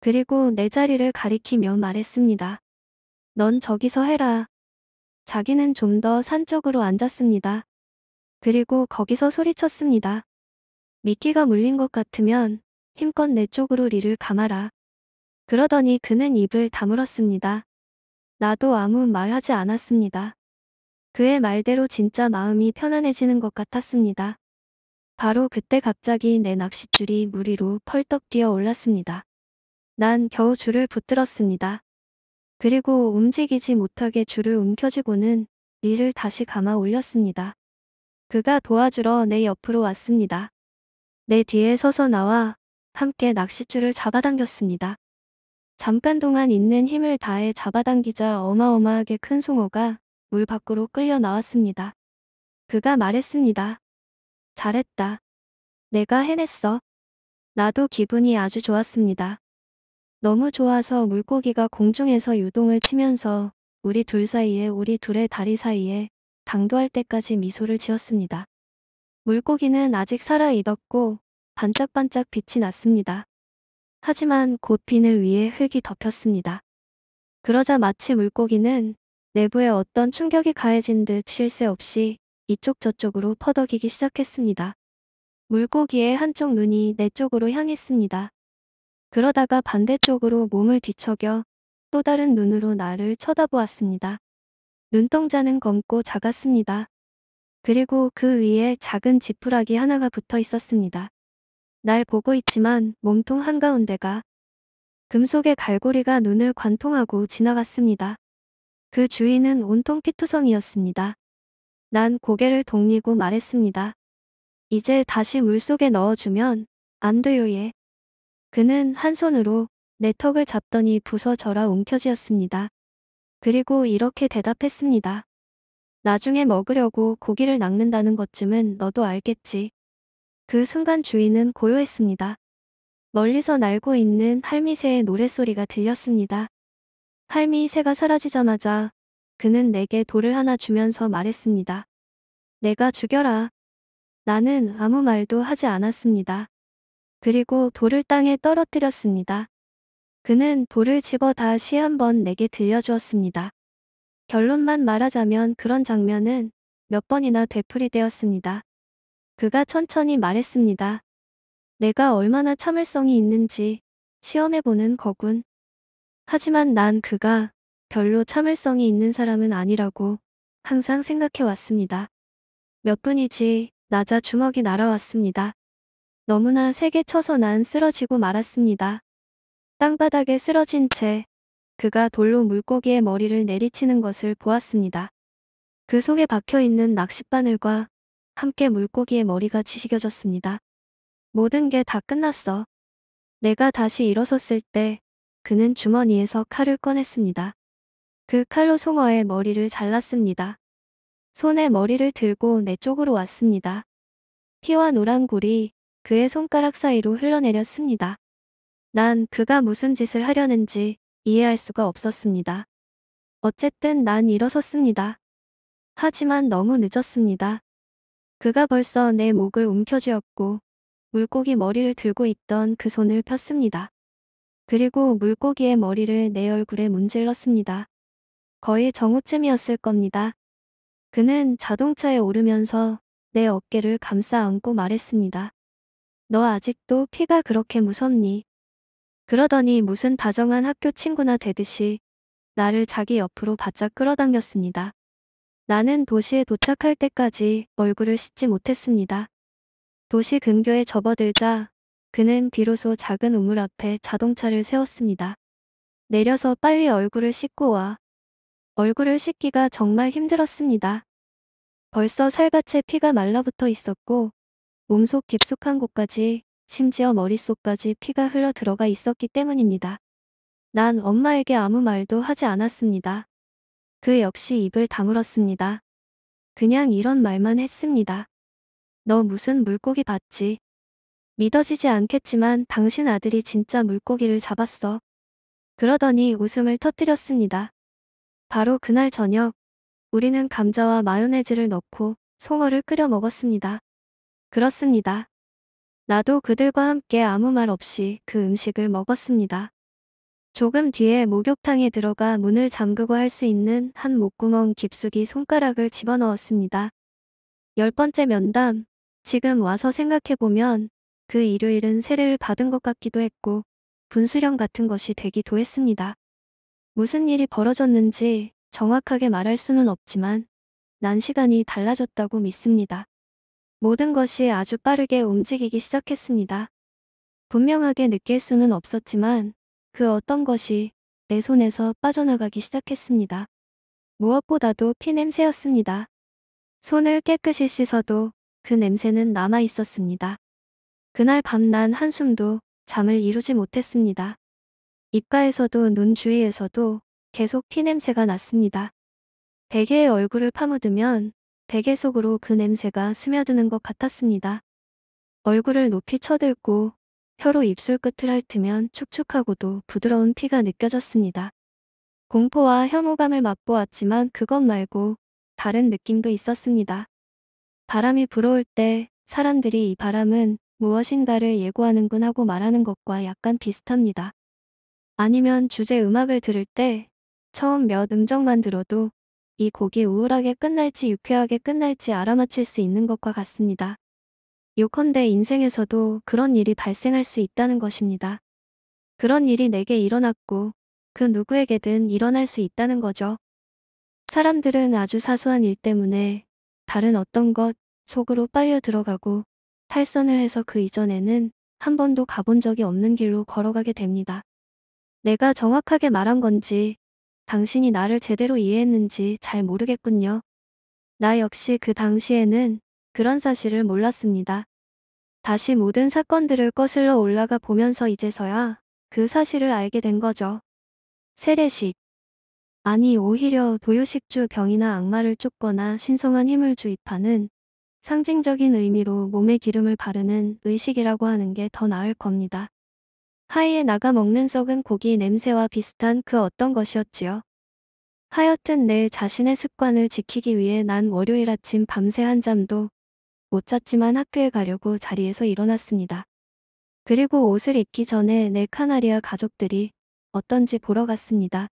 그리고 내 자리를 가리키며 말했습니다. 넌 저기서 해라. 자기는 좀 더 산쪽으로 앉았습니다. 그리고 거기서 소리쳤습니다. 미끼가 물린 것 같으면 힘껏 내 쪽으로 리를 감아라. 그러더니 그는 입을 다물었습니다. 나도 아무 말하지 않았습니다. 그의 말대로 진짜 마음이 편안해지는 것 같았습니다. 바로 그때 갑자기 내 낚싯줄이 물 위로 펄떡 뛰어 올랐습니다. 난 겨우 줄을 붙들었습니다. 그리고 움직이지 못하게 줄을 움켜쥐고는 리를 다시 감아 올렸습니다. 그가 도와주러 내 옆으로 왔습니다. 내 뒤에 서서 나와 함께 낚싯줄을 잡아당겼습니다. 잠깐 동안 있는 힘을 다해 잡아당기자 어마어마하게 큰 송어가 물 밖으로 끌려 나왔습니다. 그가 말했습니다. 잘했다. 내가 해냈어. 나도 기분이 아주 좋았습니다. 너무 좋아서 물고기가 공중에서 유동을 치면서 우리 둘 사이에 우리 둘의 다리 사이에 당도할 때까지 미소를 지었습니다. 물고기는 아직 살아 있었고 반짝반짝 빛이 났습니다. 하지만 곧비을위해 흙이 덮였습니다. 그러자 마치 물고기는 내부에 어떤 충격이 가해진 듯 쉴 새 없이 이쪽 저쪽으로 퍼덕이기 시작했습니다. 물고기의 한쪽 눈이 내 쪽으로 향했습니다. 그러다가 반대쪽으로 몸을 뒤척여 또 다른 눈으로 나를 쳐다보았습니다. 눈동자는 검고 작았습니다. 그리고 그 위에 작은 지푸라기 하나가 붙어 있었습니다. 날 보고 있지만 몸통 한가운데가 금속의 갈고리가 눈을 관통하고 지나갔습니다. 그 주인은 온통 피투성이었습니다. 난 고개를 동리고 말했습니다. 이제 다시 물속에 넣어주면 안 돼요 예. 그는 한 손으로 내 턱을 잡더니 부서 져라 움켜쥐었습니다. 그리고 이렇게 대답했습니다. 나중에 먹으려고 고기를 낚는다는 것쯤은 너도 알겠지. 그 순간 주인은 고요했습니다. 멀리서 날고 있는 할미새의 노랫소리가 들렸습니다. 할미 새가 사라지자마자 그는 내게 돌을 하나 주면서 말했습니다. 내가 죽여라. 나는 아무 말도 하지 않았습니다. 그리고 돌을 땅에 떨어뜨렸습니다. 그는 돌을 집어 다시 한 번 내게 들려주었습니다. 결론만 말하자면 그런 장면은 몇 번이나 되풀이되었습니다. 그가 천천히 말했습니다. 내가 얼마나 참을성이 있는지 시험해보는 거군. 하지만 난 그가 별로 참을성이 있는 사람은 아니라고 항상 생각해 왔습니다. 몇 분이지 낮아 주먹이 날아왔습니다. 너무나 세게 쳐서 난 쓰러지고 말았습니다. 땅바닥에 쓰러진 채 그가 돌로 물고기의 머리를 내리치는 것을 보았습니다. 그 속에 박혀있는 낚싯바늘과 함께 물고기의 머리가 지식여졌습니다. 모든 게 다 끝났어. 내가 다시 일어섰을 때 그는 주머니에서 칼을 꺼냈습니다. 그 칼로 송어의 머리를 잘랐습니다. 손에 머리를 들고 내 쪽으로 왔습니다. 피와 노란 골이 그의 손가락 사이로 흘러내렸습니다. 난 그가 무슨 짓을 하려는지 이해할 수가 없었습니다. 어쨌든 난 일어섰습니다. 하지만 너무 늦었습니다. 그가 벌써 내 목을 움켜쥐었고 물고기 머리를 들고 있던 그 손을 폈습니다. 그리고 물고기의 머리를 내 얼굴에 문질렀습니다. 거의 정오쯤이었을 겁니다. 그는 자동차에 오르면서 내 어깨를 감싸 안고 말했습니다. 너 아직도 피가 그렇게 무섭니? 그러더니 무슨 다정한 학교 친구나 되듯이 나를 자기 옆으로 바짝 끌어당겼습니다. 나는 도시에 도착할 때까지 얼굴을 씻지 못했습니다. 도시 근교에 접어들자 그는 비로소 작은 우물 앞에 자동차를 세웠습니다. 내려서 빨리 얼굴을 씻고 와. 얼굴을 씻기가 정말 힘들었습니다. 벌써 살갗에 피가 말라붙어 있었고 몸속 깊숙한 곳까지 심지어 머릿속까지 피가 흘러 들어가 있었기 때문입니다. 난 엄마에게 아무 말도 하지 않았습니다. 그 역시 입을 다물었습니다. 그냥 이런 말만 했습니다. 너 무슨 물고기 봤지? 믿어지지 않겠지만 당신 아들이 진짜 물고기를 잡았어. 그러더니 웃음을 터뜨렸습니다. 바로 그날 저녁, 우리는 감자와 마요네즈를 넣고 송어를 끓여 먹었습니다. 그렇습니다. 나도 그들과 함께 아무 말 없이 그 음식을 먹었습니다. 조금 뒤에 목욕탕에 들어가 문을 잠그고 할 수 있는 한 목구멍 깊숙이 손가락을 집어넣었습니다. 열 번째 면담. 지금 와서 생각해보면 그 일요일은 세례를 받은 것 같기도 했고 분수령 같은 것이 되기도 했습니다. 무슨 일이 벌어졌는지 정확하게 말할 수는 없지만 난 시간이 달라졌다고 믿습니다. 모든 것이 아주 빠르게 움직이기 시작했습니다. 분명하게 느낄 수는 없었지만 그 어떤 것이 내 손에서 빠져나가기 시작했습니다. 무엇보다도 피 냄새였습니다. 손을 깨끗이 씻어도 그 냄새는 남아 있었습니다. 그날 밤난 한숨도 잠을 이루지 못했습니다. 입가에서도 눈 주위에서도 계속 피냄새가 났습니다. 베개에 얼굴을 파묻으면 베개 속으로 그 냄새가 스며드는 것 같았습니다. 얼굴을 높이 쳐들고 혀로 입술 끝을 핥으면 축축하고도 부드러운 피가 느껴졌습니다. 공포와 혐오감을 맛보았지만 그것 말고 다른 느낌도 있었습니다. 바람이 불어올 때 사람들이 이 바람은 무엇인가를 예고하는군 하고 말하는 것과 약간 비슷합니다. 아니면 주제 음악을 들을 때 처음 몇 음정만 들어도 이 곡이 우울하게 끝날지 유쾌하게 끝날지 알아맞힐 수 있는 것과 같습니다. 요컨대 인생에서도 그런 일이 발생할 수 있다는 것입니다. 그런 일이 내게 일어났고 그 누구에게든 일어날 수 있다는 거죠. 사람들은 아주 사소한 일 때문에 다른 어떤 것 속으로 빨려 들어가고 탈선을 해서 그 이전에는 한 번도 가본 적이 없는 길로 걸어가게 됩니다. 내가 정확하게 말한 건지 당신이 나를 제대로 이해했는지 잘 모르겠군요. 나 역시 그 당시에는 그런 사실을 몰랐습니다. 다시 모든 사건들을 거슬러 올라가 보면서 이제서야 그 사실을 알게 된 거죠. 세례식. 아니 오히려 도유식주 병이나 악마를 쫓거나 신성한 힘을 주입하는 상징적인 의미로 몸에 기름을 바르는 의식이라고 하는 게 더 나을 겁니다. 하이에 나가 먹는 썩은 고기 냄새와 비슷한 그 어떤 것이었지요. 하여튼 내 자신의 습관을 지키기 위해 난 월요일 아침 밤새 한 잠도 못 잤지만 학교에 가려고 자리에서 일어났습니다. 그리고 옷을 입기 전에 내 카나리아 가족들이 어떤지 보러 갔습니다.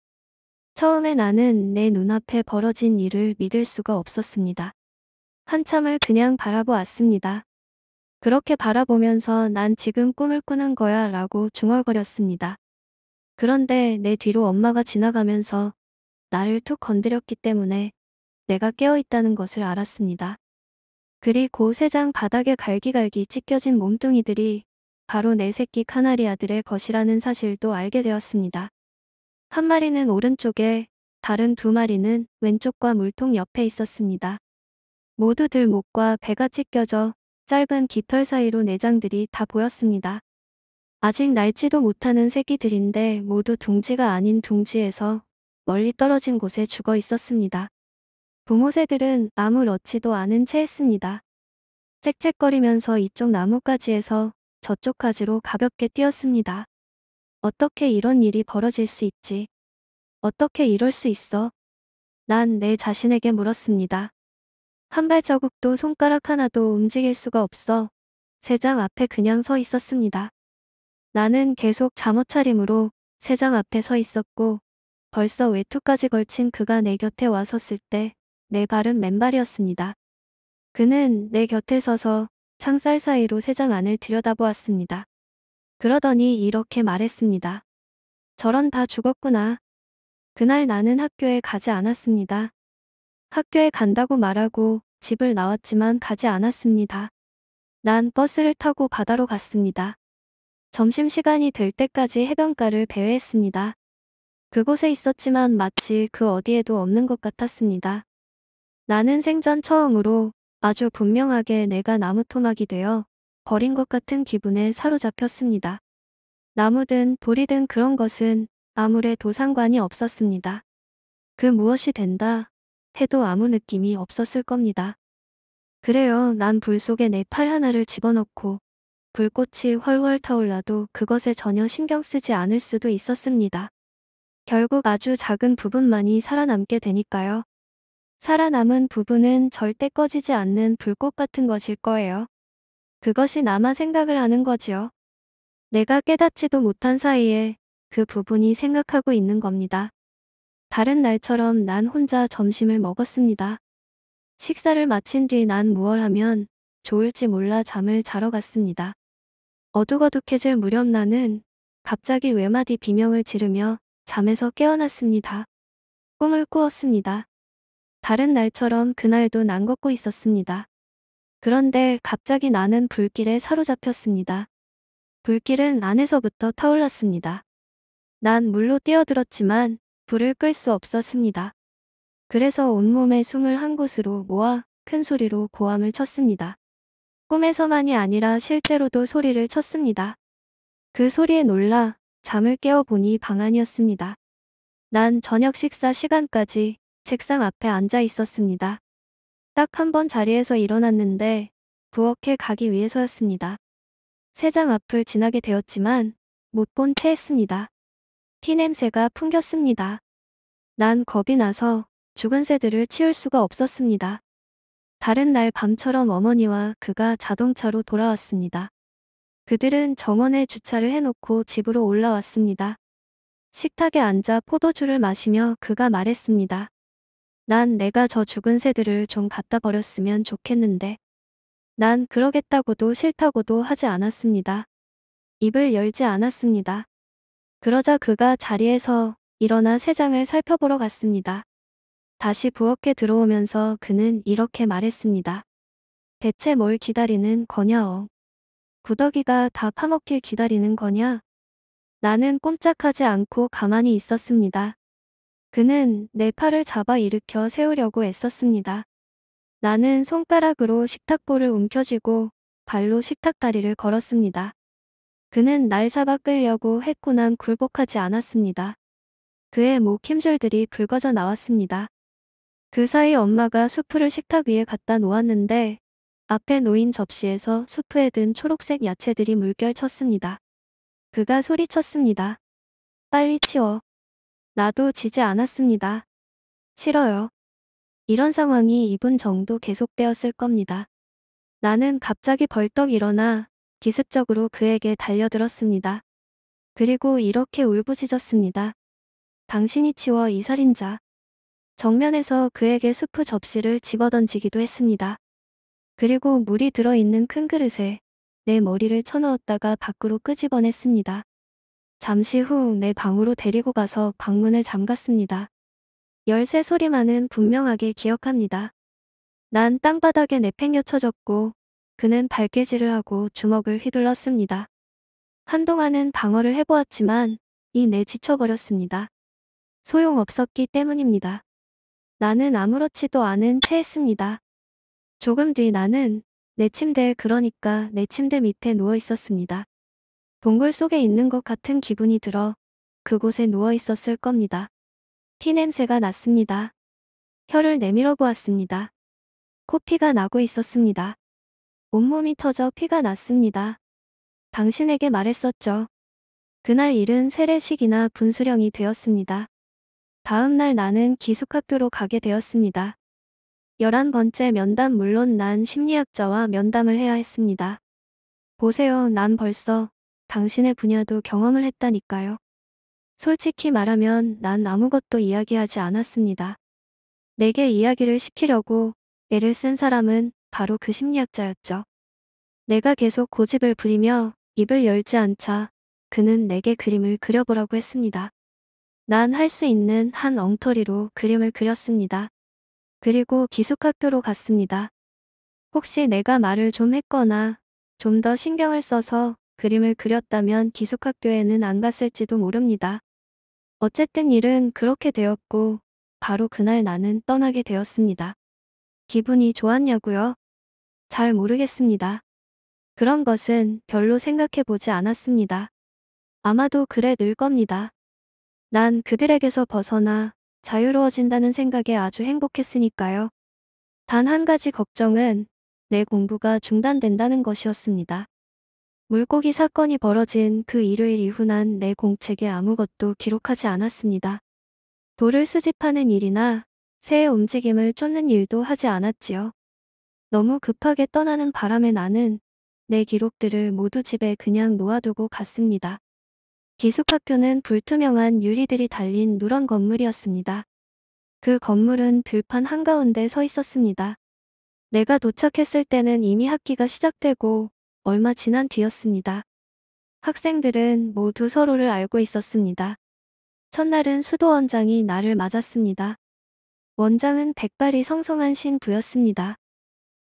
처음에 나는 내 눈앞에 벌어진 일을 믿을 수가 없었습니다. 한참을 그냥 바라보았습니다. 그렇게 바라보면서 난 지금 꿈을 꾸는 거야 라고 중얼거렸습니다. 그런데 내 뒤로 엄마가 지나가면서 나를 툭 건드렸기 때문에 내가 깨어있다는 것을 알았습니다. 그리고 세 장 바닥에 갈기갈기 찢겨진 몸뚱이들이 바로 내 새끼 카나리아들의 것이라는 사실도 알게 되었습니다. 한 마리는 오른쪽에 다른 두 마리는 왼쪽과 물통 옆에 있었습니다. 모두들 목과 배가 찢겨져 짧은 깃털 사이로 내장들이 다 보였습니다. 아직 날지도 못하는 새끼들인데 모두 둥지가 아닌 둥지에서 멀리 떨어진 곳에 죽어 있었습니다. 부모 새들은 아무 렇지도 않은 채 했습니다. 짹짹거리면서 이쪽 나뭇가지에서 저쪽 가지로 가볍게 뛰었습니다. 어떻게 이런 일이 벌어질 수 있지? 어떻게 이럴 수 있어? 난 내 자신에게 물었습니다. 한 발자국도 손가락 하나도 움직일 수가 없어 세장 앞에 그냥 서 있었습니다. 나는 계속 잠옷차림으로 세장 앞에 서 있었고 벌써 외투까지 걸친 그가 내 곁에 와섰을 때 내 발은 맨발이었습니다. 그는 내 곁에 서서 창살 사이로 세장 안을 들여다보았습니다. 그러더니 이렇게 말했습니다. 저런 다 죽었구나. 그날 나는 학교에 가지 않았습니다. 학교에 간다고 말하고 집을 나왔지만 가지 않았습니다. 난 버스를 타고 바다로 갔습니다. 점심시간이 될 때까지 해변가를 배회했습니다. 그곳에 있었지만 마치 그 어디에도 없는 것 같았습니다. 나는 생전 처음으로 아주 분명하게 내가 나무 토막이 되어 버린 것 같은 기분에 사로잡혔습니다. 나무든 돌이든 그런 것은 아무래도 상관이 없었습니다. 그 무엇이 된다 해도 아무 느낌이 없었을 겁니다. 그래요 난 불 속에 내 팔 하나를 집어넣고 불꽃이 훨훨 타올라도 그것에 전혀 신경 쓰지 않을 수도 있었습니다. 결국 아주 작은 부분만이 살아남게 되니까요. 살아남은 부분은 절대 꺼지지 않는 불꽃 같은 것일 거예요. 그것이 남아 생각을 하는 거지요. 내가 깨닫지도 못한 사이에 그 부분이 생각하고 있는 겁니다. 다른 날처럼 난 혼자 점심을 먹었습니다. 식사를 마친 뒤 난 무얼 하면 좋을지 몰라 잠을 자러 갔습니다. 어둑어둑해질 무렵 나는 갑자기 외마디 비명을 지르며 잠에서 깨어났습니다. 꿈을 꾸었습니다. 다른 날처럼 그날도 난 걷고 있었습니다. 그런데 갑자기 나는 불길에 사로잡혔습니다. 불길은 안에서부터 타올랐습니다. 난 물로 뛰어들었지만 불을 끌 수 없었습니다. 그래서 온몸에 숨을 한 곳으로 모아 큰 소리로 고함을 쳤습니다. 꿈에서만이 아니라 실제로도 소리를 쳤습니다. 그 소리에 놀라 잠을 깨어보니 방안이었습니다. 난 저녁 식사 시간까지 책상 앞에 앉아 있었습니다. 딱 한 번 자리에서 일어났는데 부엌에 가기 위해서였습니다. 세 장 앞을 지나게 되었지만 못 본 채 했습니다. 피냄새가 풍겼습니다. 난 겁이 나서 죽은 새들을 치울 수가 없었습니다. 다른 날 밤처럼 어머니와 그가 자동차로 돌아왔습니다. 그들은 정원에 주차를 해놓고 집으로 올라왔습니다. 식탁에 앉아 포도주를 마시며 그가 말했습니다. 난 내가 저 죽은 새들을 좀 갖다 버렸으면 좋겠는데. 난 그러겠다고도 싫다고도 하지 않았습니다. 입을 열지 않았습니다. 그러자 그가 자리에서 일어나 세장을 살펴보러 갔습니다. 다시 부엌에 들어오면서 그는 이렇게 말했습니다. 대체 뭘 기다리는 거냐어. 구더기가 다 파먹길 기다리는 거냐? 나는 꼼짝하지 않고 가만히 있었습니다. 그는 내 팔을 잡아 일으켜 세우려고 애썼습니다. 나는 손가락으로 식탁볼을 움켜쥐고 발로 식탁다리를 걸었습니다. 그는 날 잡아끌려고 했고 난 굴복하지 않았습니다. 그의 목 힘줄들이 붉어져 나왔습니다. 그 사이 엄마가 수프를 식탁 위에 갖다 놓았는데 앞에 놓인 접시에서 수프에 든 초록색 야채들이 물결쳤습니다. 그가 소리쳤습니다. 빨리 치워. 나도 지지 않았습니다. 싫어요. 이런 상황이 2분 정도 계속되었을 겁니다. 나는 갑자기 벌떡 일어나 기습적으로 그에게 달려들었습니다. 그리고 이렇게 울부짖었습니다. 당신이 치워 이 살인자. 정면에서 그에게 수프 접시를 집어던지기도 했습니다. 그리고 물이 들어있는 큰 그릇에 내 머리를 쳐넣었다가 밖으로 끄집어냈습니다. 잠시 후 내 방으로 데리고 가서 방문을 잠갔습니다. 열쇠 소리만은 분명하게 기억합니다. 난 땅바닥에 내팽겨쳐졌고 그는 발개질을 하고 주먹을 휘둘렀습니다. 한동안은 방어를 해보았지만 이 내 지쳐버렸습니다. 소용없었기 때문입니다. 나는 아무렇지도 않은 체했습니다. 조금 뒤 나는 내 침대에 그러니까 내 침대 밑에 누워 있었습니다. 동굴 속에 있는 것 같은 기분이 들어 그곳에 누워 있었을 겁니다. 피 냄새가 났습니다. 혀를 내밀어 보았습니다. 코피가 나고 있었습니다. 온몸이 터져 피가 났습니다. 당신에게 말했었죠. 그날 일은 세례식이나 분수령이 되었습니다. 다음 날 나는 기숙학교로 가게 되었습니다. 1 1 번째 면담 물론 난 심리학자와 면담을 해야 했습니다. 보세요 난 벌써 당신의 분야도 경험을 했다니까요. 솔직히 말하면 난 아무것도 이야기하지 않았습니다. 내게 이야기를 시키려고 애를 쓴 사람은 바로 그 심리학자였죠. 내가 계속 고집을 부리며 입을 열지 않자 그는 내게 그림을 그려보라고 했습니다. 난 할 수 있는 한 엉터리로 그림을 그렸습니다. 그리고 기숙학교로 갔습니다. 혹시 내가 말을 좀 했거나 좀 더 신경을 써서 그림을 그렸다면 기숙학교에는 안 갔을지도 모릅니다. 어쨌든 일은 그렇게 되었고 바로 그날 나는 떠나게 되었습니다. 기분이 좋았냐고요? 잘 모르겠습니다. 그런 것은 별로 생각해보지 않았습니다. 아마도 그래 늘 겁니다. 난 그들에게서 벗어나 자유로워진다는 생각에 아주 행복했으니까요. 단 한 가지 걱정은 내 공부가 중단된다는 것이었습니다. 물고기 사건이 벌어진 그 일요일 이후 난 내 공책에 아무것도 기록하지 않았습니다. 돌을 수집하는 일이나 새의 움직임을 쫓는 일도 하지 않았지요. 너무 급하게 떠나는 바람에 나는 내 기록들을 모두 집에 그냥 놓아두고 갔습니다. 기숙학교는 불투명한 유리들이 달린 누런 건물이었습니다. 그 건물은 들판 한가운데 서 있었습니다. 내가 도착했을 때는 이미 학기가 시작되고 얼마 지난 뒤였습니다. 학생들은 모두 서로를 알고 있었습니다. 첫날은 수도원장이 나를 맞았습니다. 원장은 백발이 성성한 신부였습니다.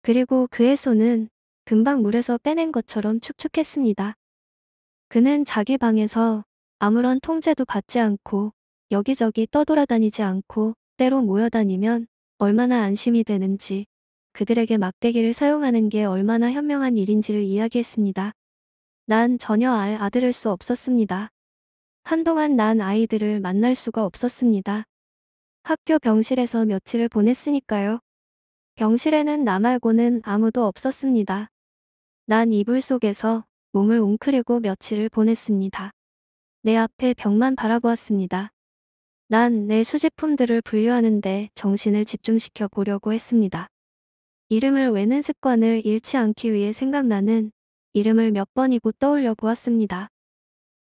그리고 그의 손은 금방 물에서 빼낸 것처럼 축축했습니다. 그는 자기 방에서 아무런 통제도 받지 않고 여기저기 떠돌아다니지 않고 때로 모여다니면 얼마나 안심이 되는지 그들에게 막대기를 사용하는 게 얼마나 현명한 일인지를 이야기했습니다. 난 전혀 알 아들을 수 없었습니다. 한동안 난 아이들을 만날 수가 없었습니다. 학교 병실에서 며칠을 보냈으니까요. 병실에는 나 말고는 아무도 없었습니다. 난 이불 속에서 몸을 웅크리고 며칠을 보냈습니다. 내 앞에 병만 바라보았습니다. 난 내수집품들을 분류하는데 정신을 집중시켜 보려고 했습니다. 이름을 외는 습관을 잃지 않기 위해 생각나는 이름을 몇 번이고 떠올려 보았습니다.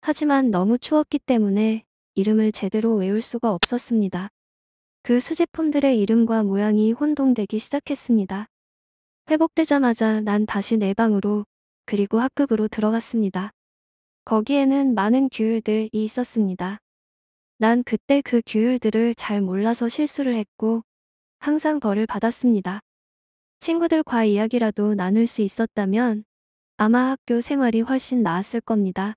하지만 너무 추웠기 때문에 이름을 제대로 외울 수가 없었습니다. 그 수집품들의 이름과 모양이 혼동되기 시작했습니다. 회복되자마자 난 다시 내 방으로 그리고 학급으로 들어갔습니다. 거기에는 많은 규율들이 있었습니다. 난 그때 그 규율들을 잘 몰라서 실수를 했고 항상 벌을 받았습니다. 친구들과 이야기라도 나눌 수 있었다면 아마 학교 생활이 훨씬 나았을 겁니다.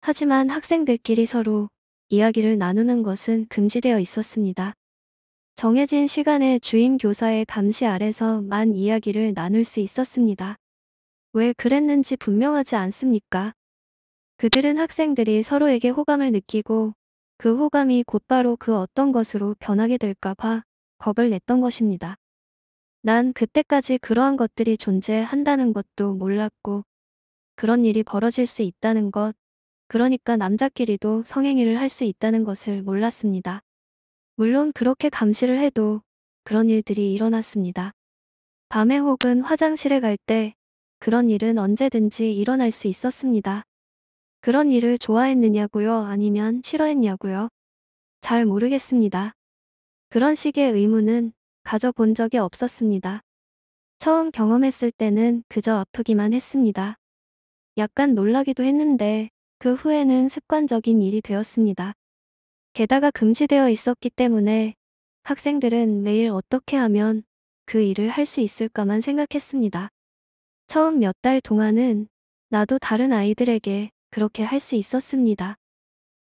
하지만 학생들끼리 서로 이야기를 나누는 것은 금지되어 있었습니다. 정해진 시간에 주임 교사의 감시 아래서 만 이야기를 나눌 수 있었습니다. 왜 그랬는지 분명하지 않습니까? 그들은 학생들이 서로에게 호감을 느끼고 그 호감이 곧바로 그 어떤 것으로 변하게 될까봐 겁을 냈던 것입니다. 난 그때까지 그러한 것들이 존재한다는 것도 몰랐고 그런 일이 벌어질 수 있다는 것, 그러니까 남자끼리도 성행위를 할 수 있다는 것을 몰랐습니다. 물론 그렇게 감시를 해도 그런 일들이 일어났습니다. 밤에 혹은 화장실에 갈 때 그런 일은 언제든지 일어날 수 있었습니다. 그런 일을 좋아했느냐고요? 아니면 싫어했냐고요? 잘 모르겠습니다. 그런 식의 의문은 가져본 적이 없었습니다. 처음 경험했을 때는 그저 아프기만 했습니다. 약간 놀라기도 했는데 그 후에는 습관적인 일이 되었습니다. 게다가 금지되어 있었기 때문에 학생들은 매일 어떻게 하면 그 일을 할 수 있을까만 생각했습니다. 처음 몇 달 동안은 나도 다른 아이들에게 그렇게 할 수 있었습니다.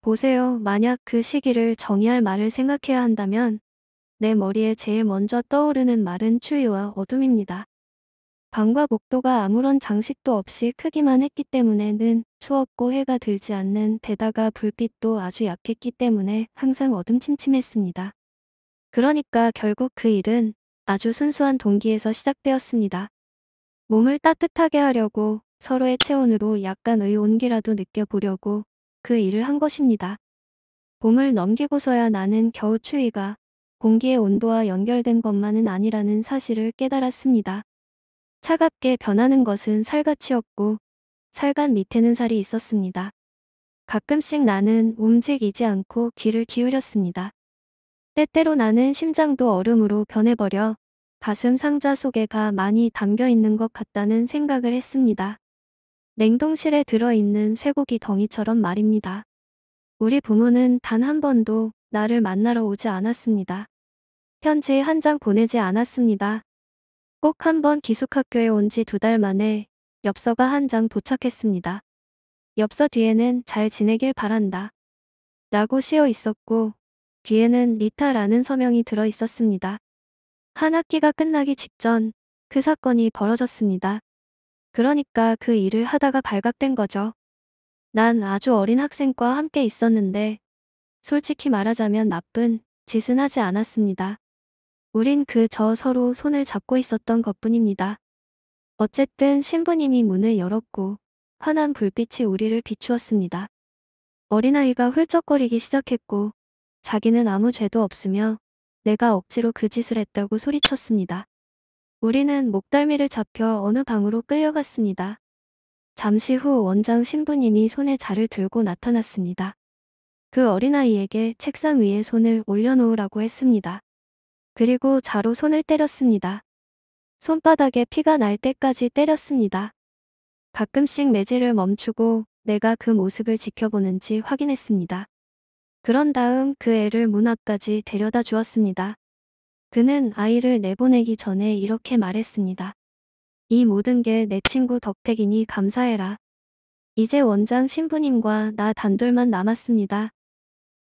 보세요. 만약 그 시기를 정의할 말을 생각해야 한다면 내 머리에 제일 먼저 떠오르는 말은 추위와 어둠입니다. 방과 복도가 아무런 장식도 없이 크기만 했기 때문에 는 추웠고 해가 들지 않는 데다가 불빛도 아주 약했기 때문에 항상 어둠침침했습니다. 그러니까 결국 그 일은 아주 순수한 동기에서 시작되었습니다. 몸을 따뜻하게 하려고 서로의 체온으로 약간의 온기라도 느껴보려고 그 일을 한 것입니다. 봄을 넘기고서야 나는 겨우 추위가 공기의 온도와 연결된 것만은 아니라는 사실을 깨달았습니다. 차갑게 변하는 것은 살갗이었고 살갗 밑에는 살이 있었습니다. 가끔씩 나는 움직이지 않고 귀를 기울였습니다. 때때로 나는 심장도 얼음으로 변해버려 가슴 상자 속에가 많이 담겨 있는 것 같다는 생각을 했습니다. 냉동실에 들어있는 쇠고기 덩이처럼 말입니다. 우리 부모는 단 한 번도 나를 만나러 오지 않았습니다. 편지 한 장 보내지 않았습니다. 꼭한번 기숙학교에 온 지 두 달 만에 엽서가 한 장 도착했습니다. 엽서 뒤에는 잘 지내길 바란다. 라고 씌어 있었고 뒤에는 리타라는 서명이 들어 있었습니다. 한 학기가 끝나기 직전 그 사건이 벌어졌습니다. 그러니까 그 일을 하다가 발각된 거죠. 난 아주 어린 학생과 함께 있었는데 솔직히 말하자면 나쁜 짓은 하지 않았습니다. 우린 그저 서로 손을 잡고 있었던 것뿐입니다. 어쨌든 신부님이 문을 열었고 환한 불빛이 우리를 비추었습니다. 어린아이가 훌쩍거리기 시작했고 자기는 아무 죄도 없으며 내가 억지로 그 짓을 했다고 소리쳤습니다. 우리는 목덜미를 잡혀 어느 방으로 끌려갔습니다. 잠시 후 원장 신부님이 손에 자를 들고 나타났습니다. 그 어린아이에게 책상 위에 손을 올려놓으라고 했습니다. 그리고 자로 손을 때렸습니다. 손바닥에 피가 날 때까지 때렸습니다. 가끔씩 매질을 멈추고 내가 그 모습을 지켜보는지 확인했습니다. 그런 다음 그 애를 문 앞까지 데려다 주었습니다. 그는 아이를 내보내기 전에 이렇게 말했습니다. 이 모든 게 내 친구 덕택이니 감사해라. 이제 원장 신부님과 나 단둘만 남았습니다.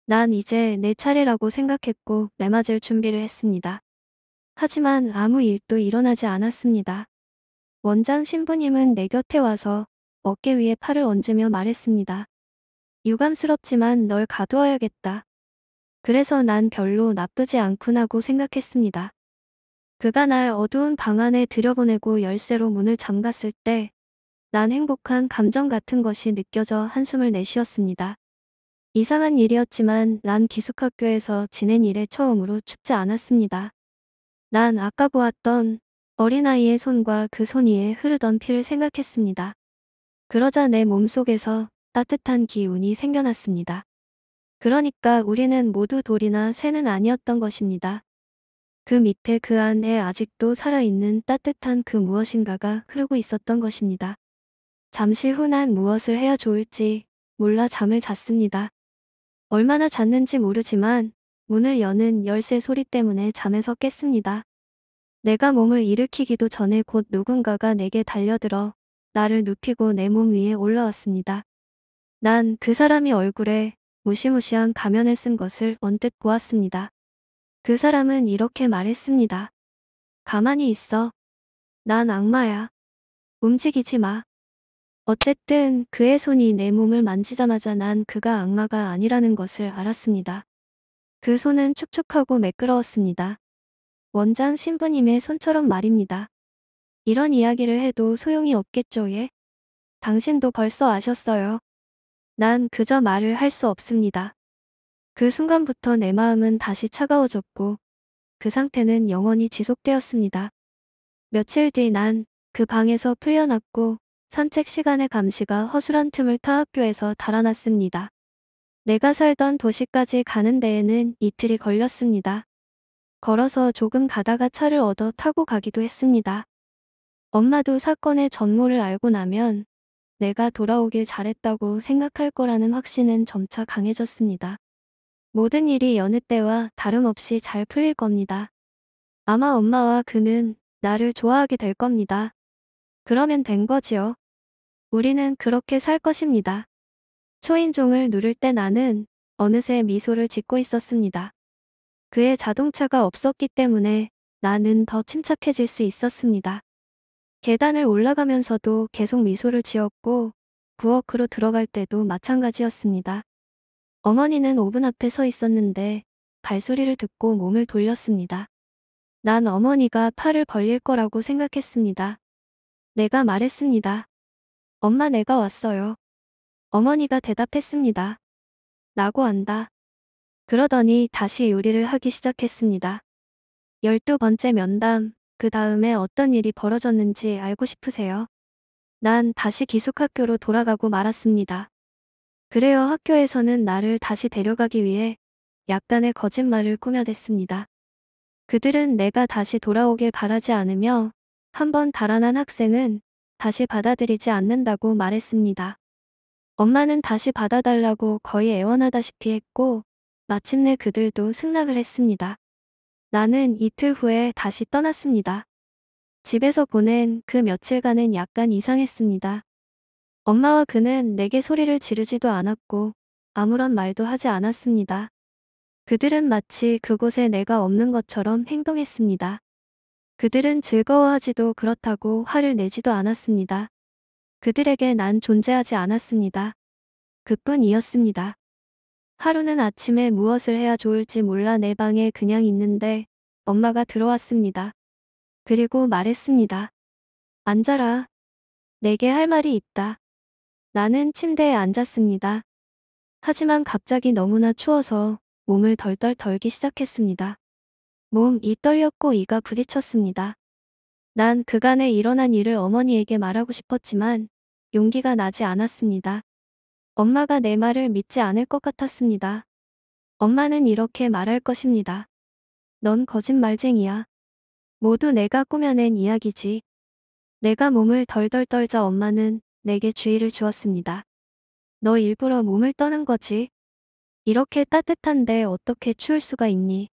난 이제 내 차례라고 생각했고 매맞을 준비를 했습니다. 하지만 아무 일도 일어나지 않았습니다. 원장 신부님은 내 곁에 와서 어깨 위에 팔을 얹으며 말했습니다. 유감스럽지만 널 가두어야겠다. 그래서 난 별로 나쁘지 않구나고 생각했습니다. 그가 날 어두운 방 안에 들여보내고 열쇠로 문을 잠갔을 때 난 행복한 감정 같은 것이 느껴져 한숨을 내쉬었습니다. 이상한 일이었지만 난 기숙학교에서 지낸 일에 처음으로 춥지 않았습니다. 난 아까 보았던 어린아이의 손과 그 손 위에 흐르던 피를 생각했습니다. 그러자 내 몸속에서 따뜻한 기운이 생겨났습니다. 그러니까 우리는 모두 돌이나 쇠는 아니었던 것입니다. 그 밑에 그 안에 아직도 살아있는 따뜻한 그 무엇인가가 흐르고 있었던 것입니다. 잠시 후 난 무엇을 해야 좋을지 몰라 잠을 잤습니다. 얼마나 잤는지 모르지만 문을 여는 열쇠 소리 때문에 잠에서 깼습니다. 내가 몸을 일으키기도 전에 곧 누군가가 내게 달려들어 나를 눕히고 내 몸 위에 올라왔습니다. 난 그 사람이 얼굴에 무시무시한 가면을 쓴 것을 언뜻 보았습니다. 그 사람은 이렇게 말했습니다. 가만히 있어. 난 악마야. 움직이지 마. 어쨌든 그의 손이 내 몸을 만지자마자 난 그가 악마가 아니라는 것을 알았습니다. 그 손은 축축하고 매끄러웠습니다. 원장 신부님의 손처럼 말입니다. 이런 이야기를 해도 소용이 없겠죠 예? 당신도 벌써 아셨어요. 난 그저 말을 할 수 없습니다. 그 순간부터 내 마음은 다시 차가워졌고 그 상태는 영원히 지속되었습니다. 며칠 뒤 난 그 방에서 풀려났고 산책 시간에 감시가 허술한 틈을 타 학교에서 달아났습니다. 내가 살던 도시까지 가는 데에는 이틀이 걸렸습니다. 걸어서 조금 가다가 차를 얻어 타고 가기도 했습니다. 엄마도 사건의 전모를 알고 나면 내가 돌아오길 잘했다고 생각할 거라는 확신은 점차 강해졌습니다. 모든 일이 여느 때와 다름없이 잘 풀릴 겁니다. 아마 엄마와 그는 나를 좋아하게 될 겁니다. 그러면 된 거지요. 우리는 그렇게 살 것입니다. 초인종을 누를 때 나는 어느새 미소를 짓고 있었습니다. 그의 자동차가 없었기 때문에 나는 더 침착해질 수 있었습니다. 계단을 올라가면서도 계속 미소를 지었고 부엌으로 들어갈 때도 마찬가지였습니다. 어머니는 오븐 앞에 서 있었는데 발소리를 듣고 몸을 돌렸습니다. 난 어머니가 팔을 벌릴 거라고 생각했습니다. 내가 말했습니다. 엄마 내가 왔어요. 어머니가 대답했습니다. 나고 안다. 그러더니 다시 요리를 하기 시작했습니다. 열두 번째 면담, 그 다음에 어떤 일이 벌어졌는지 알고 싶으세요? 난 다시 기숙학교로 돌아가고 말았습니다. 그래요 학교에서는 나를 다시 데려가기 위해 약간의 거짓말을 꾸며댔습니다. 그들은 내가 다시 돌아오길 바라지 않으며 한 번 달아난 학생은 다시 받아들이지 않는다고 말했습니다. 엄마는 다시 받아달라고 거의 애원하다시피 했고 마침내 그들도 승낙을 했습니다. 나는 이틀 후에 다시 떠났습니다. 집에서 보낸 그 며칠간은 약간 이상했습니다. 엄마와 그는 내게 소리를 지르지도 않았고 아무런 말도 하지 않았습니다. 그들은 마치 그곳에 내가 없는 것처럼 행동했습니다. 그들은 즐거워하지도 그렇다고 화를 내지도 않았습니다. 그들에게 난 존재하지 않았습니다. 그뿐이었습니다. 하루는 아침에 무엇을 해야 좋을지 몰라 내 방에 그냥 있는데 엄마가 들어왔습니다. 그리고 말했습니다. 앉아라. 내게 할 말이 있다. 나는 침대에 앉았습니다. 하지만 갑자기 너무나 추워서 몸을 덜덜 덜기 시작했습니다. 몸이 떨렸고 이가 부딪혔습니다. 난 그간에 일어난 일을 어머니에게 말하고 싶었지만 용기가 나지 않았습니다. 엄마가 내 말을 믿지 않을 것 같았습니다. 엄마는 이렇게 말할 것입니다. 넌 거짓말쟁이야. 모두 내가 꾸며낸 이야기지. 내가 몸을 덜덜 떨자 엄마는 내게 주의를 주었습니다. 너 일부러 몸을 떠는 거지. 이렇게 따뜻한데 어떻게 추울 수가 있니?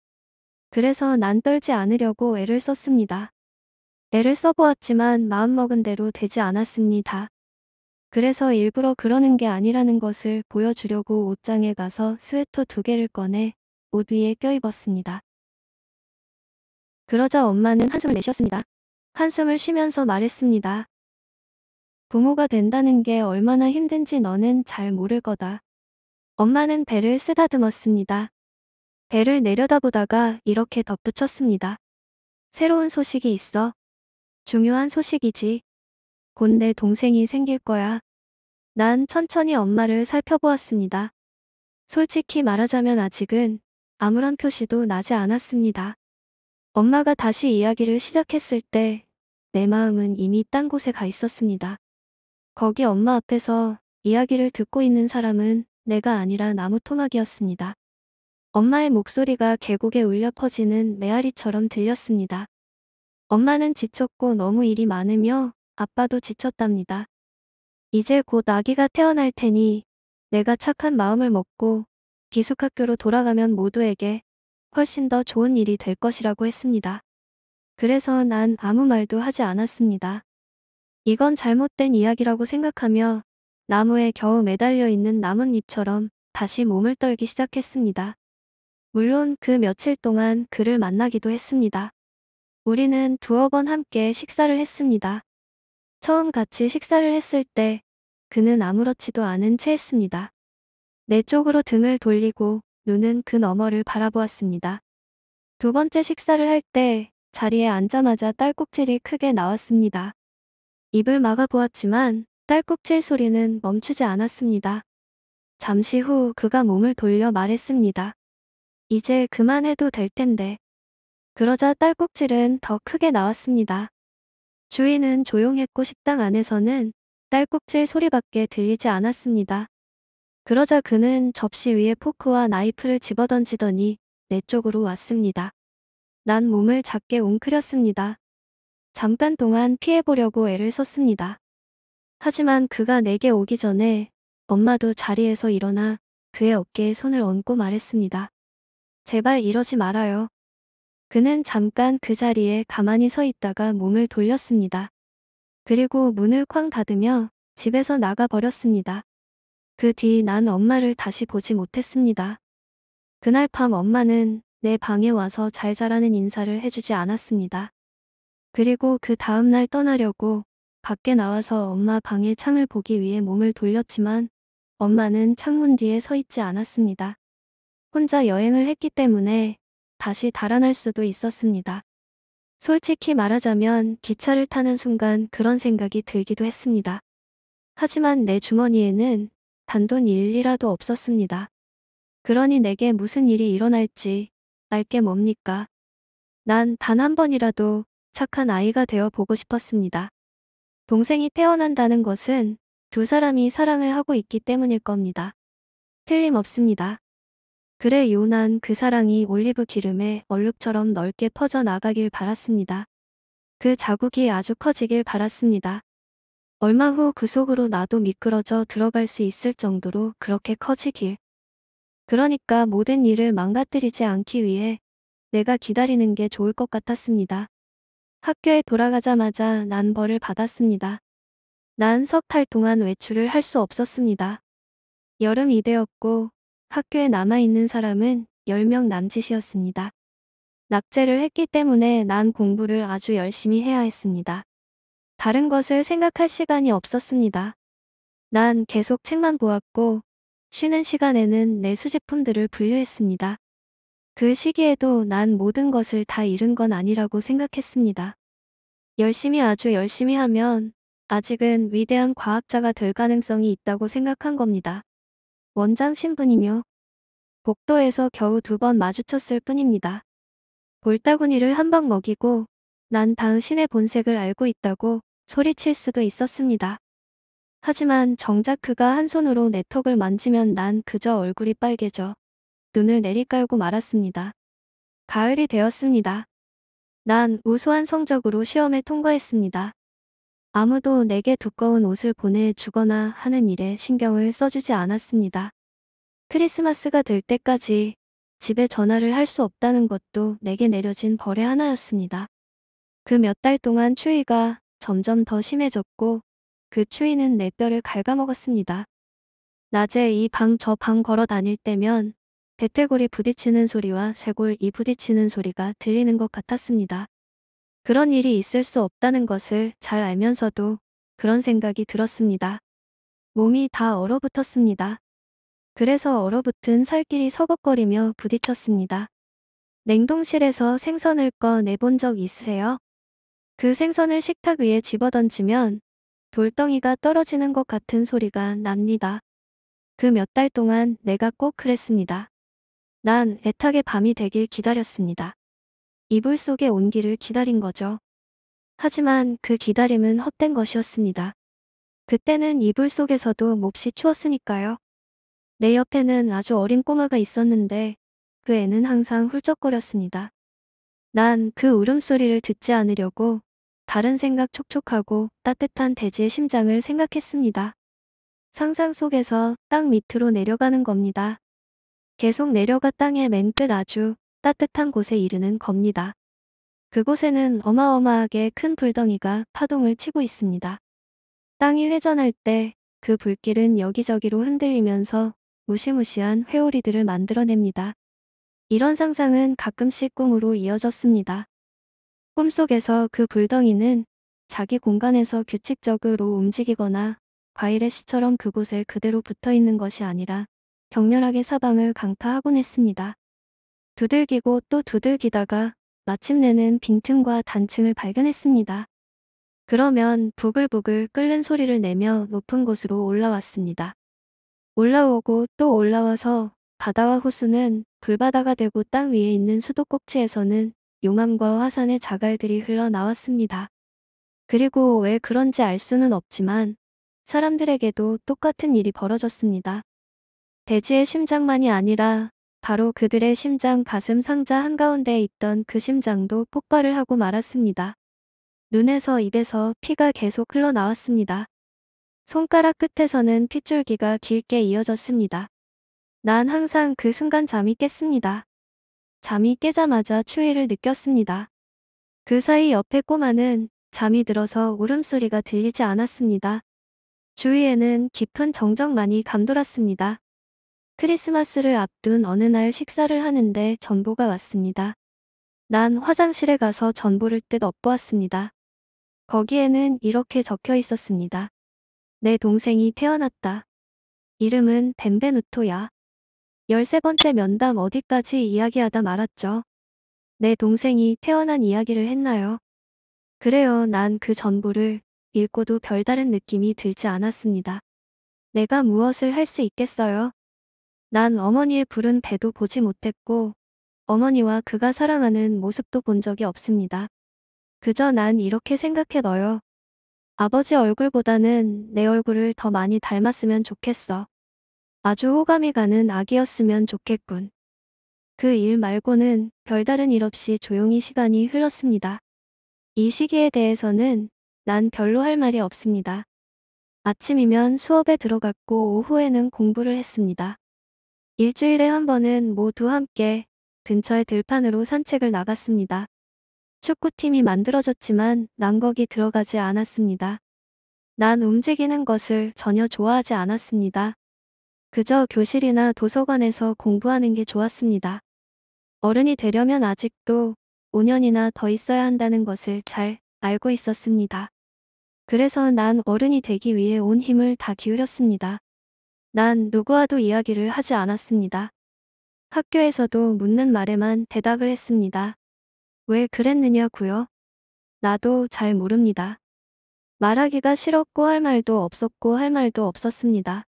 그래서 난 떨지 않으려고 애를 썼습니다. 애를 써보았지만 마음먹은 대로 되지 않았습니다. 그래서 일부러 그러는 게 아니라는 것을 보여주려고 옷장에 가서 스웨터 두 개를 꺼내 옷 위에 껴입었습니다. 그러자 엄마는 한숨을 내셨습니다. 한숨을 쉬면서 말했습니다. 부모가 된다는 게 얼마나 힘든지 너는 잘 모를 거다. 엄마는 배를 쓰다듬었습니다. 배를 내려다보다가 이렇게 덧붙였습니다. 새로운 소식이 있어. 중요한 소식이지. 곧 내 동생이 생길 거야. 난 천천히 엄마를 살펴보았습니다. 솔직히 말하자면 아직은 아무런 표시도 나지 않았습니다. 엄마가 다시 이야기를 시작했을 때 내 마음은 이미 딴 곳에 가 있었습니다. 거기 엄마 앞에서 이야기를 듣고 있는 사람은 내가 아니라 나무 토막이었습니다. 엄마의 목소리가 계곡에 울려 퍼지는 메아리처럼 들렸습니다. 엄마는 지쳤고 너무 일이 많으며 아빠도 지쳤답니다. 이제 곧 아기가 태어날 테니 내가 착한 마음을 먹고 기숙학교로 돌아가면 모두에게 훨씬 더 좋은 일이 될 것이라고 했습니다. 그래서 난 아무 말도 하지 않았습니다. 이건 잘못된 이야기라고 생각하며 나무에 겨우 매달려 있는 나뭇잎처럼 다시 몸을 떨기 시작했습니다. 물론 그 며칠 동안 그를 만나기도 했습니다. 우리는 두어 번 함께 식사를 했습니다. 처음 같이 식사를 했을 때 그는 아무렇지도 않은 채 했습니다. 내 쪽으로 등을 돌리고 눈은 그 너머를 바라보았습니다. 두 번째 식사를 할 때 자리에 앉자마자 딸꾹질이 크게 나왔습니다. 입을 막아보았지만 딸꾹질 소리는 멈추지 않았습니다. 잠시 후 그가 몸을 돌려 말했습니다. 이제 그만해도 될 텐데. 그러자 딸꾹질은 더 크게 나왔습니다. 주인은 조용했고 식당 안에서는 딸꾹질 소리밖에 들리지 않았습니다. 그러자 그는 접시 위에 포크와 나이프를 집어던지더니 내 쪽으로 왔습니다. 난 몸을 작게 웅크렸습니다. 잠깐 동안 피해보려고 애를 썼습니다. 하지만 그가 내게 오기 전에 엄마도 자리에서 일어나 그의 어깨에 손을 얹고 말했습니다. 제발 이러지 말아요. 그는 잠깐 그 자리에 가만히 서 있다가 몸을 돌렸습니다. 그리고 문을 쾅 닫으며 집에서 나가버렸습니다. 그 뒤 난 엄마를 다시 보지 못했습니다. 그날 밤 엄마는 내 방에 와서 잘 자라는 인사를 해주지 않았습니다. 그리고 그 다음날 떠나려고 밖에 나와서 엄마 방의 창을 보기 위해 몸을 돌렸지만 엄마는 창문 뒤에 서 있지 않았습니다. 혼자 여행을 했기 때문에 다시 달아날 수도 있었습니다. 솔직히 말하자면 기차를 타는 순간 그런 생각이 들기도 했습니다. 하지만 내 주머니에는 단돈 일이라도 없었습니다. 그러니 내게 무슨 일이 일어날지 알 게 뭡니까? 난 단 한 번이라도 착한 아이가 되어 보고 싶었습니다. 동생이 태어난다는 것은 두 사람이 사랑을 하고 있기 때문일 겁니다. 틀림없습니다. 그래 요난 그 사랑이 올리브 기름에 얼룩처럼 넓게 퍼져나가길 바랐습니다. 그 자국이 아주 커지길 바랐습니다. 얼마 후 그 속으로 나도 미끄러져 들어갈 수 있을 정도로 그렇게 커지길. 그러니까 모든 일을 망가뜨리지 않기 위해 내가 기다리는 게 좋을 것 같았습니다. 학교에 돌아가자마자 난 벌을 받았습니다. 난 석 달 동안 외출을 할 수 없었습니다. 여름이 되었고 학교에 남아있는 사람은 10명 남짓이었습니다. 낙제를 했기 때문에 난 공부를 아주 열심히 해야 했습니다. 다른 것을 생각할 시간이 없었습니다. 난 계속 책만 보았고 쉬는 시간에는 내 수제품들을 분류했습니다. 그 시기에도 난 모든 것을 다 잃은 건 아니라고 생각했습니다. 열심히 아주 열심히 하면 아직은 위대한 과학자가 될 가능성이 있다고 생각한 겁니다. 원장 신분이며 복도에서 겨우 두 번 마주쳤을 뿐입니다. 볼따구니를 한 방 먹이고 난 당신의 본색을 알고 있다고 소리칠 수도 있었습니다. 하지만 정작 그가 한 손으로 내 턱을 만지면 난 그저 얼굴이 빨개져 눈을 내리깔고 말았습니다. 가을이 되었습니다. 난 우수한 성적으로 시험에 통과했습니다. 아무도 내게 두꺼운 옷을 보내주거나 하는 일에 신경을 써주지 않았습니다. 크리스마스가 될 때까지 집에 전화를 할 수 없다는 것도 내게 내려진 벌의 하나였습니다. 그 몇 달 동안 추위가 점점 더 심해졌고 그 추위는 내 뼈를 갉아먹었습니다. 낮에 이 방 저방 방 걸어 다닐 때면 대퇴골이 부딪히는 소리와 쇄골이 부딪히는 소리가 들리는 것 같았습니다. 그런 일이 있을 수 없다는 것을 잘 알면서도 그런 생각이 들었습니다. 몸이 다 얼어붙었습니다. 그래서 얼어붙은 살길이 서걱거리며 부딪혔습니다. 냉동실에서 생선을 꺼내본 적 있으세요? 그 생선을 식탁 위에 집어던지면 돌덩이가 떨어지는 것 같은 소리가 납니다. 그 몇 달 동안 내가 꼭 그랬습니다. 난 애타게 밤이 되길 기다렸습니다. 이불 속에 온기를 기다린 거죠. 하지만 그 기다림은 헛된 것이었습니다. 그때는 이불 속에서도 몹시 추웠으니까요. 내 옆에는 아주 어린 꼬마가 있었는데 그 애는 항상 훌쩍거렸습니다. 난 그 울음소리를 듣지 않으려고 다른 생각 촉촉하고 따뜻한 돼지의 심장을 생각했습니다. 상상 속에서 땅 밑으로 내려가는 겁니다. 계속 내려가 땅의 맨끝 아주 따뜻한 곳에 이르는 겁니다. 그곳에는 어마어마하게 큰 불덩이가 파동을 치고 있습니다. 땅이 회전할 때 그 불길은 여기저기로 흔들리면서 무시무시한 회오리들을 만들어냅니다. 이런 상상은 가끔씩 꿈으로 이어졌습니다. 꿈속에서 그 불덩이는 자기 공간에서 규칙적으로 움직이거나 과일의 씨처럼 그곳에 그대로 붙어 있는 것이 아니라 격렬하게 사방을 강타하곤 했습니다. 두들기고 또 두들기다가 마침내는 빈틈과 단층을 발견했습니다. 그러면 부글부글 끓는 소리를 내며 높은 곳으로 올라왔습니다. 올라오고 또 올라와서 바다와 호수는 불바다가 되고 땅 위에 있는 수도꼭지에서는 용암과 화산의 자갈들이 흘러나왔습니다. 그리고 왜 그런지 알 수는 없지만 사람들에게도 똑같은 일이 벌어졌습니다. 대지의 심장만이 아니라 바로 그들의 심장 가슴 상자 한가운데 있던 그 심장도 폭발을 하고 말았습니다. 눈에서 입에서 피가 계속 흘러나왔습니다. 손가락 끝에서는 핏줄기가 길게 이어졌습니다. 난 항상 그 순간 잠이 깼습니다. 잠이 깨자마자 추위를 느꼈습니다. 그 사이 옆에 꼬마는 잠이 들어서 울음소리가 들리지 않았습니다. 주위에는 깊은 정적만이 감돌았습니다. 크리스마스를 앞둔 어느 날 식사를 하는데 전보가 왔습니다. 난 화장실에 가서 전보를 뜯 엎보았습니다. 거기에는 이렇게 적혀 있었습니다. 내 동생이 태어났다. 이름은 벤베누토야. 13번째 면담 어디까지 이야기하다 말았죠. 내 동생이 태어난 이야기를 했나요? 그래요 난 그 전보를 읽고도 별다른 느낌이 들지 않았습니다. 내가 무엇을 할 수 있겠어요? 난 어머니의 부른 배도 보지 못했고 어머니와 그가 사랑하는 모습도 본 적이 없습니다. 그저 난 이렇게 생각해 넣요 아버지 얼굴보다는 내 얼굴을 더 많이 닮았으면 좋겠어. 아주 호감이 가는 아기였으면 좋겠군. 그 일 말고는 별다른 일 없이 조용히 시간이 흘렀습니다. 이 시기에 대해서는 난 별로 할 말이 없습니다. 아침이면 수업에 들어갔고 오후에는 공부를 했습니다. 일주일에 한 번은 모두 함께 근처의 들판으로 산책을 나갔습니다. 축구팀이 만들어졌지만 난 거기 들어가지 않았습니다. 난 움직이는 것을 전혀 좋아하지 않았습니다. 그저 교실이나 도서관에서 공부하는 게 좋았습니다. 어른이 되려면 아직도 5년이나 더 있어야 한다는 것을 잘 알고 있었습니다. 그래서 난 어른이 되기 위해 온 힘을 다 기울였습니다. 난 누구와도 이야기를 하지 않았습니다. 학교에서도 묻는 말에만 대답을 했습니다. 왜 그랬느냐고요? 나도 잘 모릅니다. 말하기가 싫었고 할 말도 없었고 할 말도 없었습니다.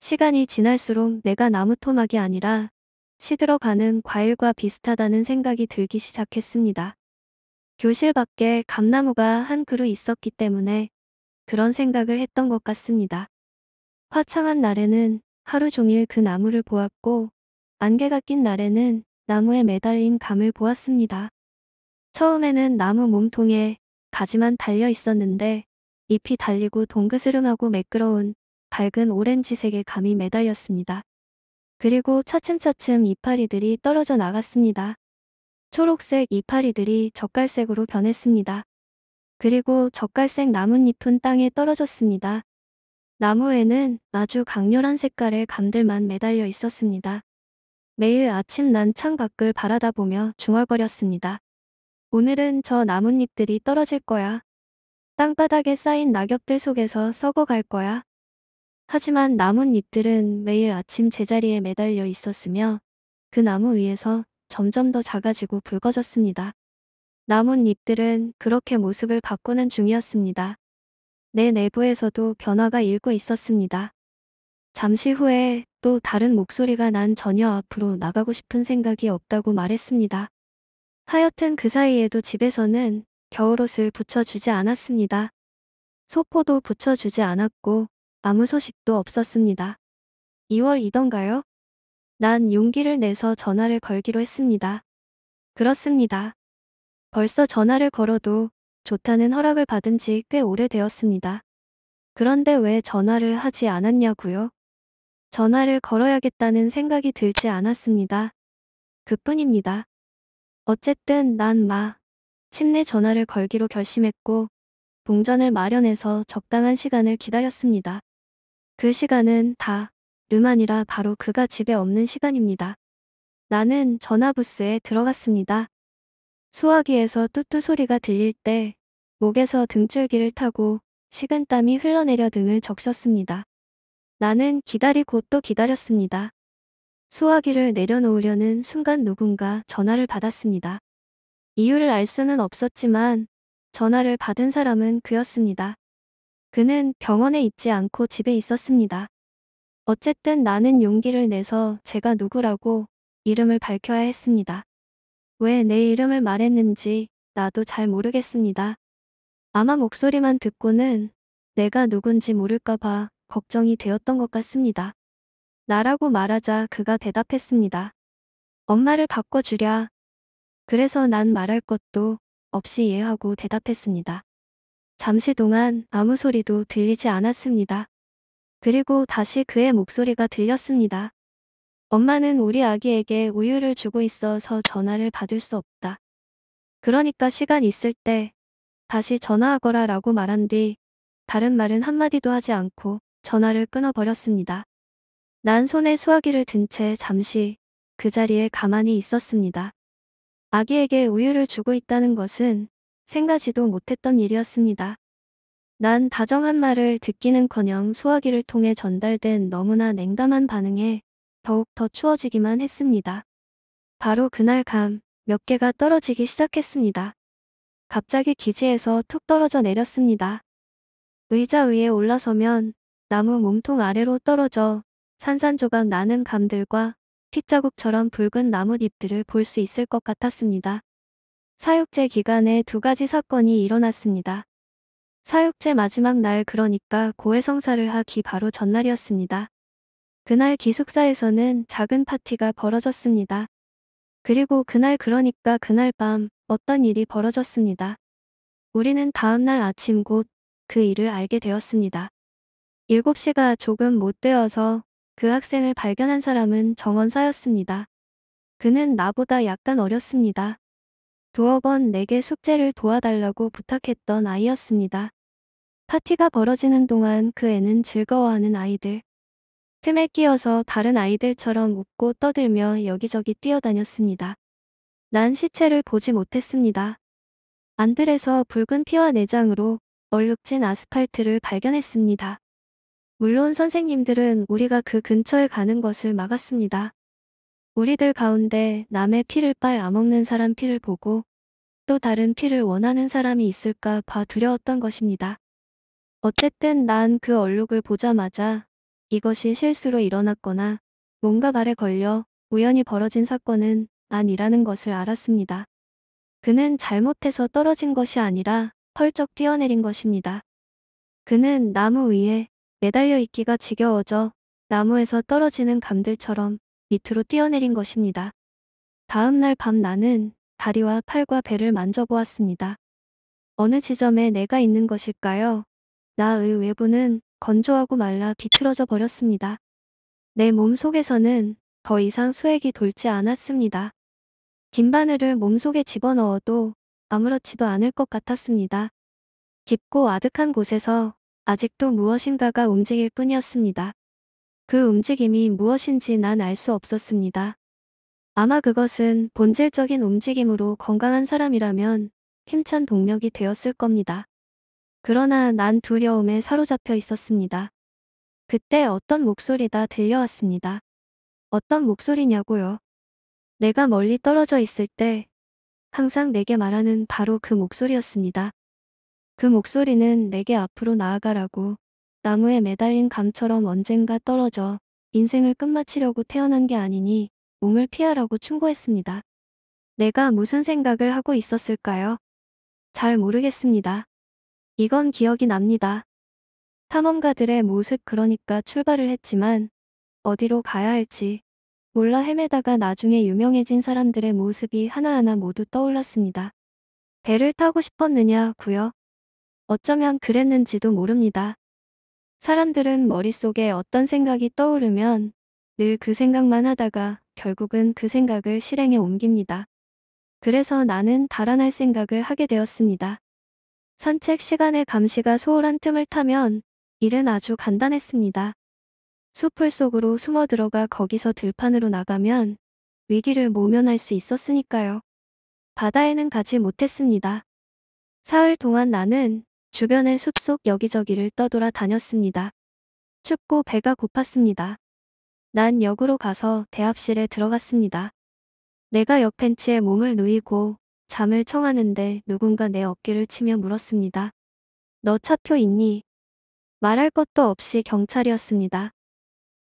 시간이 지날수록 내가 나무토막이 아니라 시들어가는 과일과 비슷하다는 생각이 들기 시작했습니다. 교실 밖에 감나무가 한 그루 있었기 때문에 그런 생각을 했던 것 같습니다. 화창한 날에는 하루 종일 그 나무를 보았고 안개가 낀 날에는 나무에 매달린 감을 보았습니다. 처음에는 나무 몸통에 가지만 달려 있었는데 잎이 달리고 동그스름하고 매끄러운 밝은 오렌지색의 감이 매달렸습니다. 그리고 차츰차츰 이파리들이 떨어져 나갔습니다. 초록색 이파리들이 젓갈색으로 변했습니다. 그리고 젓갈색 나뭇잎은 땅에 떨어졌습니다. 나무에는 아주 강렬한 색깔의 감들만 매달려 있었습니다. 매일 아침 난 창 밖을 바라다보며 중얼거렸습니다. 오늘은 저 나뭇잎들이 떨어질 거야. 땅바닥에 쌓인 낙엽들 속에서 썩어갈 거야. 하지만 나뭇잎들은 매일 아침 제자리에 매달려 있었으며 그 나무 위에서 점점 더 작아지고 붉어졌습니다. 나뭇잎들은 그렇게 모습을 바꾸는 중이었습니다. 내 내부에서도 변화가 일고 있었습니다. 잠시 후에 또 다른 목소리가 난 전혀 앞으로 나가고 싶은 생각이 없다고 말했습니다. 하여튼 그 사이에도 집에서는 겨울옷을 붙여주지 않았습니다. 소포도 붙여주지 않았고 아무 소식도 없었습니다. 2월이던가요? 난 용기를 내서 전화를 걸기로 했습니다. 그렇습니다. 벌써 전화를 걸어도 좋다는 허락을 받은 지 꽤 오래되었습니다. 그런데 왜 전화를 하지 않았냐고요? 전화를 걸어야겠다는 생각이 들지 않았습니다. 그뿐입니다. 어쨌든 난 마, 침내 전화를 걸기로 결심했고 동전을 마련해서 적당한 시간을 기다렸습니다. 그 시간은 다 르만이라 바로 그가 집에 없는 시간입니다. 나는 전화부스에 들어갔습니다. 소화기에서 뚜뚜 소리가 들릴 때 목에서 등줄기를 타고 식은땀이 흘러내려 등을 적셨습니다. 나는 기다리고 또 기다렸습니다. 소화기를 내려놓으려는 순간 누군가 전화를 받았습니다. 이유를 알 수는 없었지만 전화를 받은 사람은 그였습니다. 그는 병원에 있지 않고 집에 있었습니다. 어쨌든 나는 용기를 내서 제가 누구라고 이름을 밝혀야 했습니다. 왜내 이름을 말했는지 나도 잘 모르겠습니다. 아마 목소리만 듣고는 내가 누군지 모를까봐 걱정이 되었던 것 같습니다. 나라고 말하자 그가 대답했습니다. 엄마를 바꿔주랴. 그래서 난 말할 것도 없이 예 하고 대답했습니다. 잠시 동안 아무 소리도 들리지 않았습니다. 그리고 다시 그의 목소리가 들렸습니다. 엄마는 우리 아기에게 우유를 주고 있어서 전화를 받을 수 없다. 그러니까 시간 있을 때 다시 전화하거라 라고 말한 뒤 다른 말은 한마디도 하지 않고 전화를 끊어버렸습니다. 난 손에 수화기를 든 채 잠시 그 자리에 가만히 있었습니다. 아기에게 우유를 주고 있다는 것은 생각지도 못했던 일이었습니다. 난 다정한 말을 듣기는커녕 수화기를 통해 전달된 너무나 냉담한 반응에 더욱 더 추워지기만 했습니다. 바로 그날 감, 몇 개가 떨어지기 시작했습니다. 갑자기 기지에서 툭 떨어져 내렸습니다. 의자 위에 올라서면 나무 몸통 아래로 떨어져 산산조각 나는 감들과 핏자국처럼 붉은 나뭇잎들을 볼 수 있을 것 같았습니다. 사육제 기간에 두 가지 사건이 일어났습니다. 사육제 마지막 날 그러니까 고해성사를 하기 바로 전날이었습니다. 그날 기숙사에서는 작은 파티가 벌어졌습니다. 그리고 그날 그러니까 그날 밤 어떤 일이 벌어졌습니다. 우리는 다음날 아침 곧 그 일을 알게 되었습니다. 7시가 조금 못 되어서 그 학생을 발견한 사람은 정원사였습니다. 그는 나보다 약간 어렸습니다. 두어 번 내게 숙제를 도와달라고 부탁했던 아이였습니다. 파티가 벌어지는 동안 그 애는 즐거워하는 아이들, 틈에 끼어서 다른 아이들처럼 웃고 떠들며 여기저기 뛰어다녔습니다. 난 시체를 보지 못했습니다. 안들에서 붉은 피와 내장으로 얼룩진 아스팔트를 발견했습니다. 물론 선생님들은 우리가 그 근처에 가는 것을 막았습니다. 우리들 가운데 남의 피를 빨아먹는 사람 피를 보고 또 다른 피를 원하는 사람이 있을까 봐 두려웠던 것입니다. 어쨌든 난 그 얼룩을 보자마자 이것이 실수로 일어났거나 뭔가 발에 걸려 우연히 벌어진 사건은 아니라는 것을 알았습니다. 그는 잘못해서 떨어진 것이 아니라 펄쩍 뛰어내린 것입니다. 그는 나무 위에 매달려 있기가 지겨워져 나무에서 떨어지는 감들처럼 밑으로 뛰어내린 것입니다. 다음 날 밤 나는 다리와 팔과 배를 만져보았습니다. 어느 지점에 내가 있는 것일까요? 나의 외부는 건조하고 말라 비틀어져 버렸습니다. 내 몸속에서는 더 이상 수액이 돌지 않았습니다. 긴 바늘을 몸속에 집어넣어도 아무렇지도 않을 것 같았습니다. 깊고 아득한 곳에서 아직도 무엇인가가 움직일 뿐이었습니다. 그 움직임이 무엇인지 난 알 수 없었습니다. 아마 그것은 본질적인 움직임으로 건강한 사람이라면 힘찬 동력이 되었을 겁니다. 그러나 난 두려움에 사로잡혀 있었습니다. 그때 어떤 목소리가 들려왔습니다. 어떤 목소리냐고요? 내가 멀리 떨어져 있을 때 항상 내게 말하는 바로 그 목소리였습니다. 그 목소리는 내게 앞으로 나아가라고 나무에 매달린 감처럼 언젠가 떨어져 인생을 끝마치려고 태어난 게 아니니 몸을 피하라고 충고했습니다. 내가 무슨 생각을 하고 있었을까요? 잘 모르겠습니다. 이건 기억이 납니다. 탐험가들의 모습 그러니까 출발을 했지만 어디로 가야 할지 몰라 헤매다가 나중에 유명해진 사람들의 모습이 하나하나 모두 떠올랐습니다. 배를 타고 싶었느냐 구요. 어쩌면 그랬는지도 모릅니다. 사람들은 머릿속에 어떤 생각이 떠오르면 늘 그 생각만 하다가 결국은 그 생각을 실행에 옮깁니다. 그래서 나는 달아날 생각을 하게 되었습니다. 산책 시간에 감시가 소홀한 틈을 타면 일은 아주 간단했습니다. 숲을 속으로 숨어 들어가 거기서 들판으로 나가면 위기를 모면할 수 있었으니까요. 바다에는 가지 못했습니다. 사흘 동안 나는 주변의 숲속 여기저기를 떠돌아 다녔습니다. 춥고 배가 고팠습니다. 난 역으로 가서 대합실에 들어갔습니다. 내가 옆 벤치에 몸을 누이고 잠을 청하는데 누군가 내 어깨를 치며 물었습니다. 너 차표 있니? 말할 것도 없이 경찰이었습니다.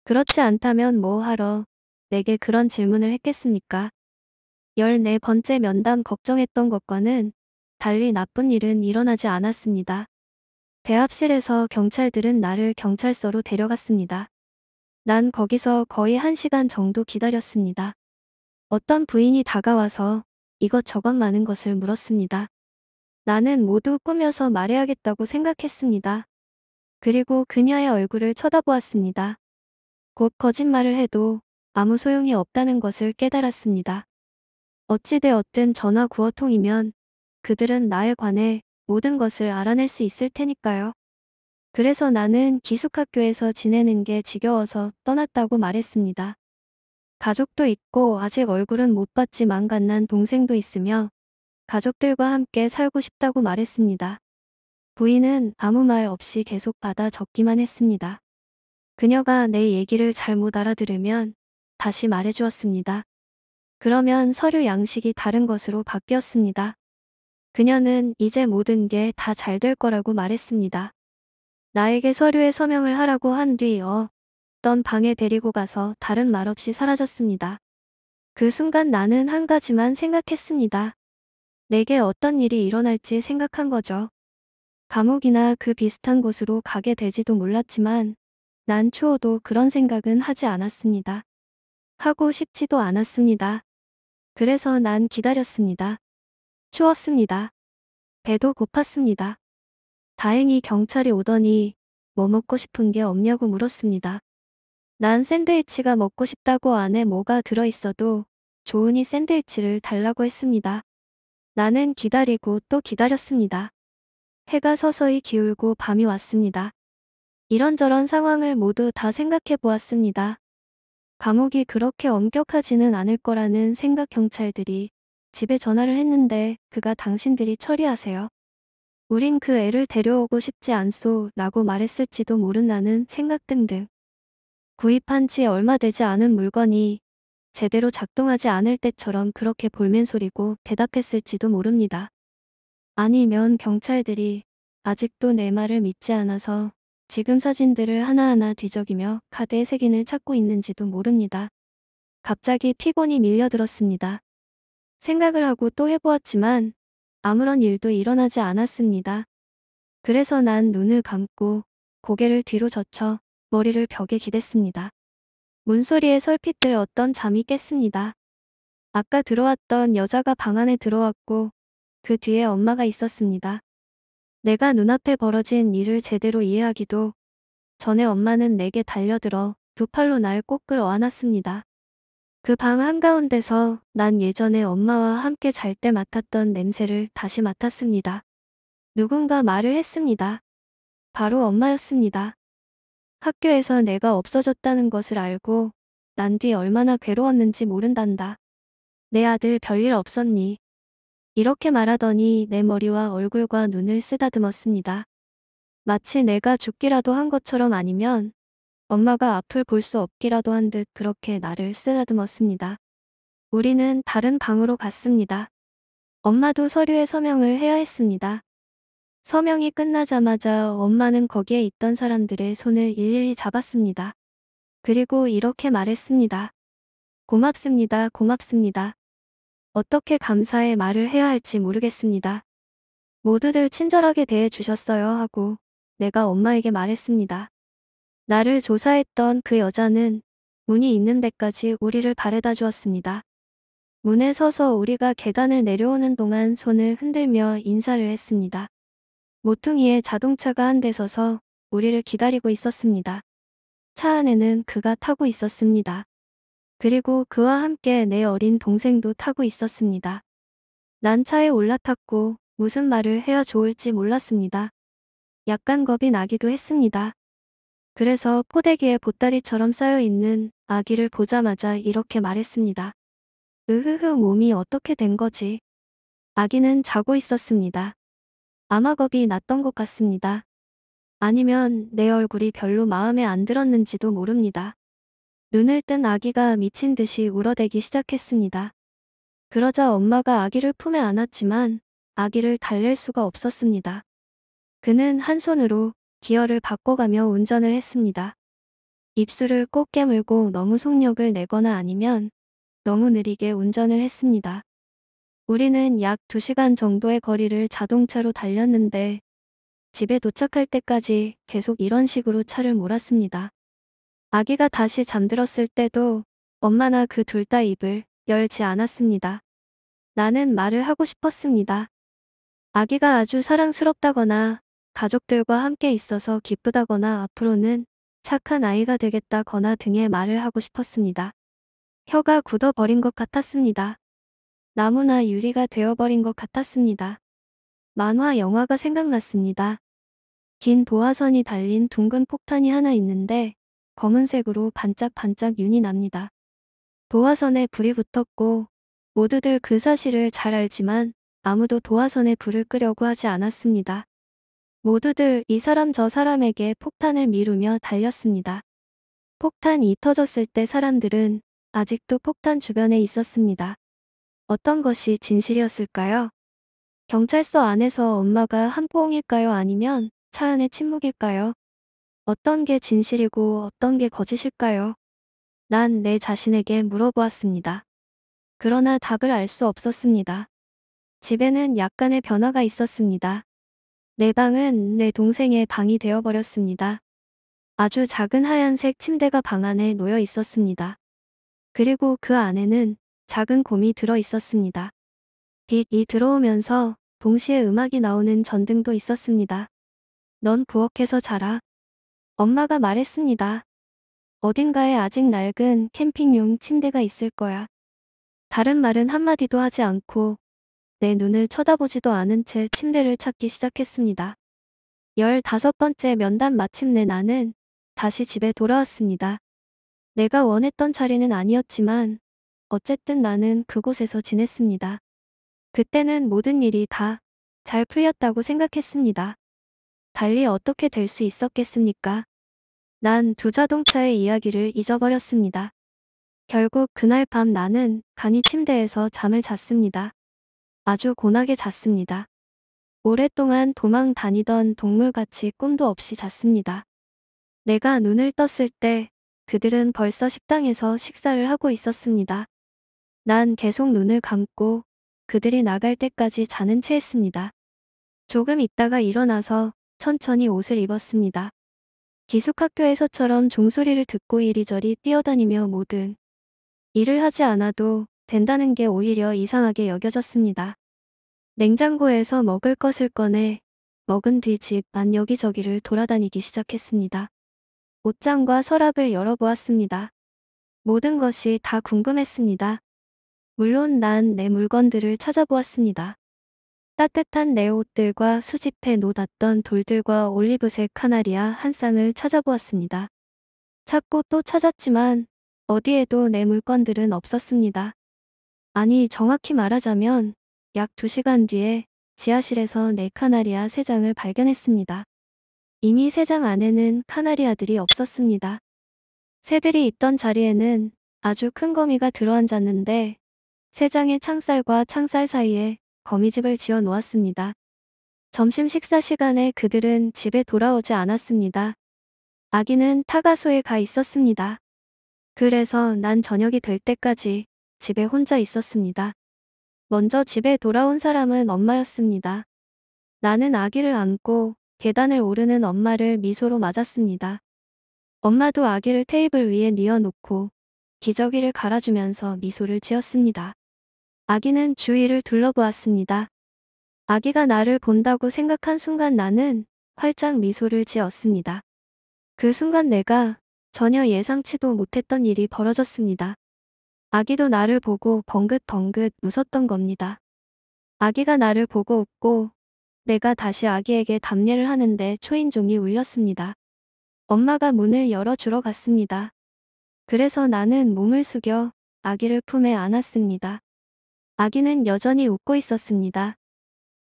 그렇지 않다면 뭐 하러 내게 그런 질문을 했겠습니까? 14번째 면담 걱정했던 것과는 달리 나쁜 일은 일어나지 않았습니다. 대합실에서 경찰들은 나를 경찰서로 데려갔습니다. 난 거기서 거의 1시간 정도 기다렸습니다. 어떤 부인이 다가와서 이것저것 많은 것을 물었습니다. 나는 모두 꾸며서 말해야겠다고 생각했습니다. 그리고 그녀의 얼굴을 쳐다보았습니다. 곧 거짓말을 해도 아무 소용이 없다는 것을 깨달았습니다. 어찌되었든 전화 구어통이면 그들은 나에 관해 모든 것을 알아낼 수 있을 테니까요. 그래서 나는 기숙학교에서 지내는 게 지겨워서 떠났다고 말했습니다. 가족도 있고 아직 얼굴은 못 봤지만 갓난 동생도 있으며 가족들과 함께 살고 싶다고 말했습니다. 부인은 아무 말 없이 계속 받아 적기만 했습니다. 그녀가 내 얘기를 잘못 알아들으면 다시 말해주었습니다. 그러면 서류 양식이 다른 것으로 바뀌었습니다. 그녀는 이제 모든 게 다 잘 될 거라고 말했습니다. 나에게 서류에 서명을 하라고 한뒤 어, 있던 방에 데리고 가서 다른 말 없이 사라졌습니다. 그 순간 나는 한 가지만 생각했습니다. 내게 어떤 일이 일어날지 생각한 거죠. 감옥이나 그 비슷한 곳으로 가게 되지도 몰랐지만 난 추호도 그런 생각은 하지 않았습니다. 하고 싶지도 않았습니다. 그래서 난 기다렸습니다. 추웠습니다. 배도 고팠습니다. 다행히 경찰이 오더니 뭐 먹고 싶은 게 없냐고 물었습니다. 난 샌드위치가 먹고 싶다고 안에 뭐가 들어있어도 조은이 샌드위치를 달라고 했습니다. 나는 기다리고 또 기다렸습니다. 해가 서서히 기울고 밤이 왔습니다. 이런저런 상황을 모두 다 생각해 보았습니다. 감옥이 그렇게 엄격하지는 않을 거라는 생각 경찰들이 집에 전화를 했는데 그가 당신들이 처리하세요. 우린 그 애를 데려오고 싶지 않소 라고 말했을지도 모른다는 생각 등등. 구입한 지 얼마 되지 않은 물건이 제대로 작동하지 않을 때처럼 그렇게 볼멘소리고 대답했을지도 모릅니다. 아니면 경찰들이 아직도 내 말을 믿지 않아서 지금 사진들을 하나하나 뒤적이며 카드의 색인을 찾고 있는지도 모릅니다. 갑자기 피곤이 밀려들었습니다. 생각을 하고 또 해보았지만 아무런 일도 일어나지 않았습니다. 그래서 난 눈을 감고 고개를 뒤로 젖혀 머리를 벽에 기댔습니다. 문소리에 설핏들 어떤 잠이 깼습니다. 아까 들어왔던 여자가 방 안에 들어왔고 그 뒤에 엄마가 있었습니다. 내가 눈앞에 벌어진 일을 제대로 이해하기도 전에 엄마는 내게 달려들어 두 팔로 날 꼭 끌어안았습니다. 그 방 한가운데서 난 예전에 엄마와 함께 잘 때 맡았던 냄새를 다시 맡았습니다. 누군가 말을 했습니다. 바로 엄마였습니다. 학교에서 내가 없어졌다는 것을 알고 난 뒤 얼마나 괴로웠는지 모른단다. 내 아들 별일 없었니? 이렇게 말하더니 내 머리와 얼굴과 눈을 쓰다듬었습니다. 마치 내가 죽기라도 한 것처럼 아니면 엄마가 앞을 볼 수 없기라도 한 듯 그렇게 나를 쓰다듬었습니다. 우리는 다른 방으로 갔습니다. 엄마도 서류에 서명을 해야 했습니다. 서명이 끝나자마자 엄마는 거기에 있던 사람들의 손을 일일이 잡았습니다. 그리고 이렇게 말했습니다. 고맙습니다. 고맙습니다. 어떻게 감사의 말을 해야 할지 모르겠습니다. 모두들 친절하게 대해 주셨어요 하고 내가 엄마에게 말했습니다. 나를 조사했던 그 여자는 문이 있는 데까지 우리를 바래다 주었습니다. 문에 서서 우리가 계단을 내려오는 동안 손을 흔들며 인사를 했습니다. 모퉁이에 자동차가 한 대 서서 우리를 기다리고 있었습니다. 차 안에는 그가 타고 있었습니다. 그리고 그와 함께 내 어린 동생도 타고 있었습니다. 난 차에 올라탔고 무슨 말을 해야 좋을지 몰랐습니다. 약간 겁이 나기도 했습니다. 그래서 포대기에 보따리처럼 쌓여있는 아기를 보자마자 이렇게 말했습니다. 으흐흐 몸이 어떻게 된 거지? 아기는 자고 있었습니다. 아마겁이 났던 것 같습니다. 아니면 내 얼굴이 별로 마음에 안 들었는지도 모릅니다. 눈을 뜬 아기가 미친 듯이 울어대기 시작했습니다. 그러자 엄마가 아기를 품에 안았지만 아기를 달랠 수가 없었습니다. 그는 한 손으로 기어를 바꿔가며 운전을 했습니다. 입술을 꼭 깨물고 너무 속력을 내거나 아니면 너무 느리게 운전을 했습니다. 우리는 약 2시간 정도의 거리를 자동차로 달렸는데 집에 도착할 때까지 계속 이런 식으로 차를 몰았습니다. 아기가 다시 잠들었을 때도 엄마나 그 둘 다 입을 열지 않았습니다. 나는 말을 하고 싶었습니다. 아기가 아주 사랑스럽다거나 가족들과 함께 있어서 기쁘다거나 앞으로는 착한 아이가 되겠다거나 등의 말을 하고 싶었습니다. 혀가 굳어버린 것 같았습니다. 나무나 유리가 되어버린 것 같았습니다. 만화 영화가 생각났습니다. 긴 보화선이 달린 둥근 폭탄이 하나 있는데 검은색으로 반짝반짝 윤이 납니다. 도화선에 불이 붙었고 모두들 그 사실을 잘 알지만 아무도 도화선에 불을 끄려고 하지 않았습니다. 모두들 이 사람 저 사람에게 폭탄을 미루며 달렸습니다. 폭탄이 터졌을 때 사람들은 아직도 폭탄 주변에 있었습니다. 어떤 것이 진실이었을까요? 경찰서 안에서 엄마가 한포옹일까요? 아니면 차 안의 침묵일까요? 어떤 게 진실이고 어떤 게 거짓일까요? 난 내 자신에게 물어보았습니다. 그러나 답을 알 수 없었습니다. 집에는 약간의 변화가 있었습니다. 내 방은 내 동생의 방이 되어버렸습니다. 아주 작은 하얀색 침대가 방 안에 놓여 있었습니다. 그리고 그 안에는 작은 곰이 들어 있었습니다. 빛이 들어오면서 동시에 음악이 나오는 전등도 있었습니다. 넌 부엌에서 자라. 엄마가 말했습니다. 어딘가에 아직 낡은 캠핑용 침대가 있을 거야. 다른 말은 한마디도 하지 않고 내 눈을 쳐다보지도 않은 채 침대를 찾기 시작했습니다. 열다섯 번째 면담 마침내 나는 다시 집에 돌아왔습니다. 내가 원했던 자리는 아니었지만 어쨌든 나는 그곳에서 지냈습니다. 그때는 모든 일이 다 잘 풀렸다고 생각했습니다. 달리 어떻게 될 수 있었겠습니까? 난 두 자동차의 이야기를 잊어버렸습니다. 결국 그날 밤 나는 간이 침대에서 잠을 잤습니다. 아주 고나게 잤습니다. 오랫동안 도망 다니던 동물같이 꿈도 없이 잤습니다. 내가 눈을 떴을 때 그들은 벌써 식당에서 식사를 하고 있었습니다. 난 계속 눈을 감고 그들이 나갈 때까지 자는 채 했습니다. 조금 있다가 일어나서 천천히 옷을 입었습니다. 기숙학교에서처럼 종소리를 듣고 이리저리 뛰어다니며 모든 일을 하지 않아도 된다는 게 오히려 이상하게 여겨졌습니다. 냉장고에서 먹을 것을 꺼내 먹은 뒤 집 안 여기저기를 돌아다니기 시작했습니다. 옷장과 서랍을 열어보았습니다. 모든 것이 다 궁금했습니다. 물론 난 내 물건들을 찾아보았습니다. 따뜻한 내 옷들과 수집해 놓았던 돌들과 올리브색 카나리아 한 쌍을 찾아보았습니다. 찾고 또 찾았지만 어디에도 내 물건들은 없었습니다. 아니 정확히 말하자면 약 2시간 뒤에 지하실에서 내 카나리아 3장을 발견했습니다. 이미 3장 안에는 카나리아들이 없었습니다. 새들이 있던 자리에는 아주 큰 거미가 들어앉았는데 세 장의 창살과 창살 사이에 거미집을 지어 놓았습니다. 점심 식사 시간에 그들은 집에 돌아오지 않았습니다. 아기는 타가소에 가 있었습니다. 그래서 난 저녁이 될 때까지 집에 혼자 있었습니다. 먼저 집에 돌아온 사람은 엄마였습니다. 나는 아기를 안고 계단을 오르는 엄마를 미소로 맞았습니다. 엄마도 아기를 테이블 위에 뉘어놓고 기저귀를 갈아주면서 미소를 지었습니다. 아기는 주위를 둘러보았습니다. 아기가 나를 본다고 생각한 순간 나는 활짝 미소를 지었습니다. 그 순간 내가 전혀 예상치도 못했던 일이 벌어졌습니다. 아기도 나를 보고 벙긋벙긋 웃었던 겁니다. 아기가 나를 보고 웃고 내가 다시 아기에게 담례를 하는데 초인종이 울렸습니다. 엄마가 문을 열어주러 갔습니다. 그래서 나는 몸을 숙여 아기를 품에 안았습니다. 아기는 여전히 웃고 있었습니다.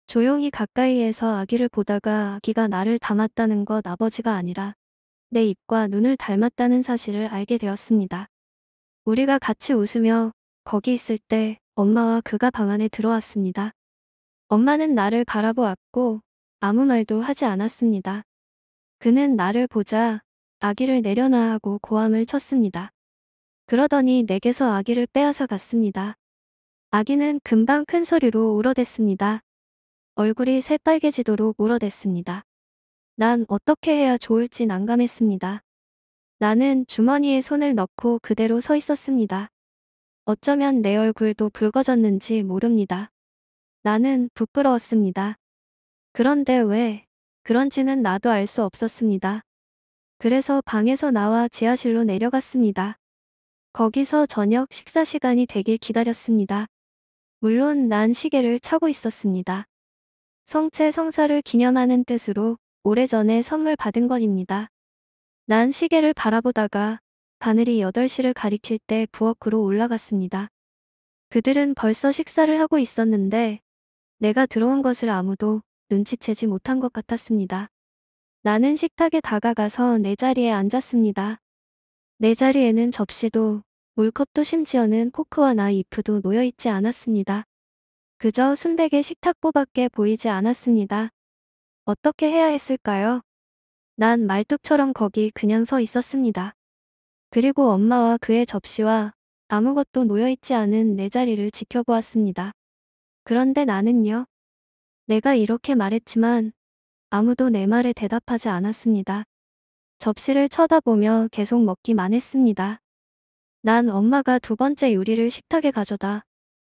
조용히 가까이에서 아기를 보다가 아기가 나를 닮았다는 것 아버지가 아니라 내 입과 눈을 닮았다는 사실을 알게 되었습니다. 우리가 같이 웃으며 거기 있을 때 엄마와 그가 방 안에 들어왔습니다. 엄마는 나를 바라보았고 아무 말도 하지 않았습니다. 그는 나를 보자 아기를 내려놔 하고 고함을 쳤습니다. 그러더니 내게서 아기를 빼앗아 갔습니다. 아기는 금방 큰 소리로 울어댔습니다. 얼굴이 새빨개지도록 울어댔습니다. 난 어떻게 해야 좋을지 난감했습니다. 나는 주머니에 손을 넣고 그대로 서 있었습니다. 어쩌면 내 얼굴도 붉어졌는지 모릅니다. 나는 부끄러웠습니다. 그런데 왜 그런지는 나도 알 수 없었습니다. 그래서 방에서 나와 지하실로 내려갔습니다. 거기서 저녁 식사 시간이 되길 기다렸습니다. 물론 난 시계를 차고 있었습니다. 성체 성사를 기념하는 뜻으로 오래전에 선물 받은 것입니다. 난 시계를 바라보다가 바늘이 8시를 가리킬 때 부엌으로 올라갔습니다. 그들은 벌써 식사를 하고 있었는데 내가 들어온 것을 아무도 눈치채지 못한 것 같았습니다. 나는 식탁에 다가가서 내 자리에 앉았습니다. 내 자리에는 접시도, 물컵도 심지어는 포크와 나이프도 놓여있지 않았습니다. 그저 순백의 식탁보밖에 보이지 않았습니다. 어떻게 해야 했을까요? 난 말뚝처럼 거기 그냥 서 있었습니다. 그리고 엄마와 그의 접시와 아무것도 놓여있지 않은 내 자리를 지켜보았습니다. 그런데 나는요. 내가 이렇게 말했지만 아무도 내 말에 대답하지 않았습니다. 접시를 쳐다보며 계속 먹기만 했습니다. 난 엄마가 두 번째 요리를 식탁에 가져다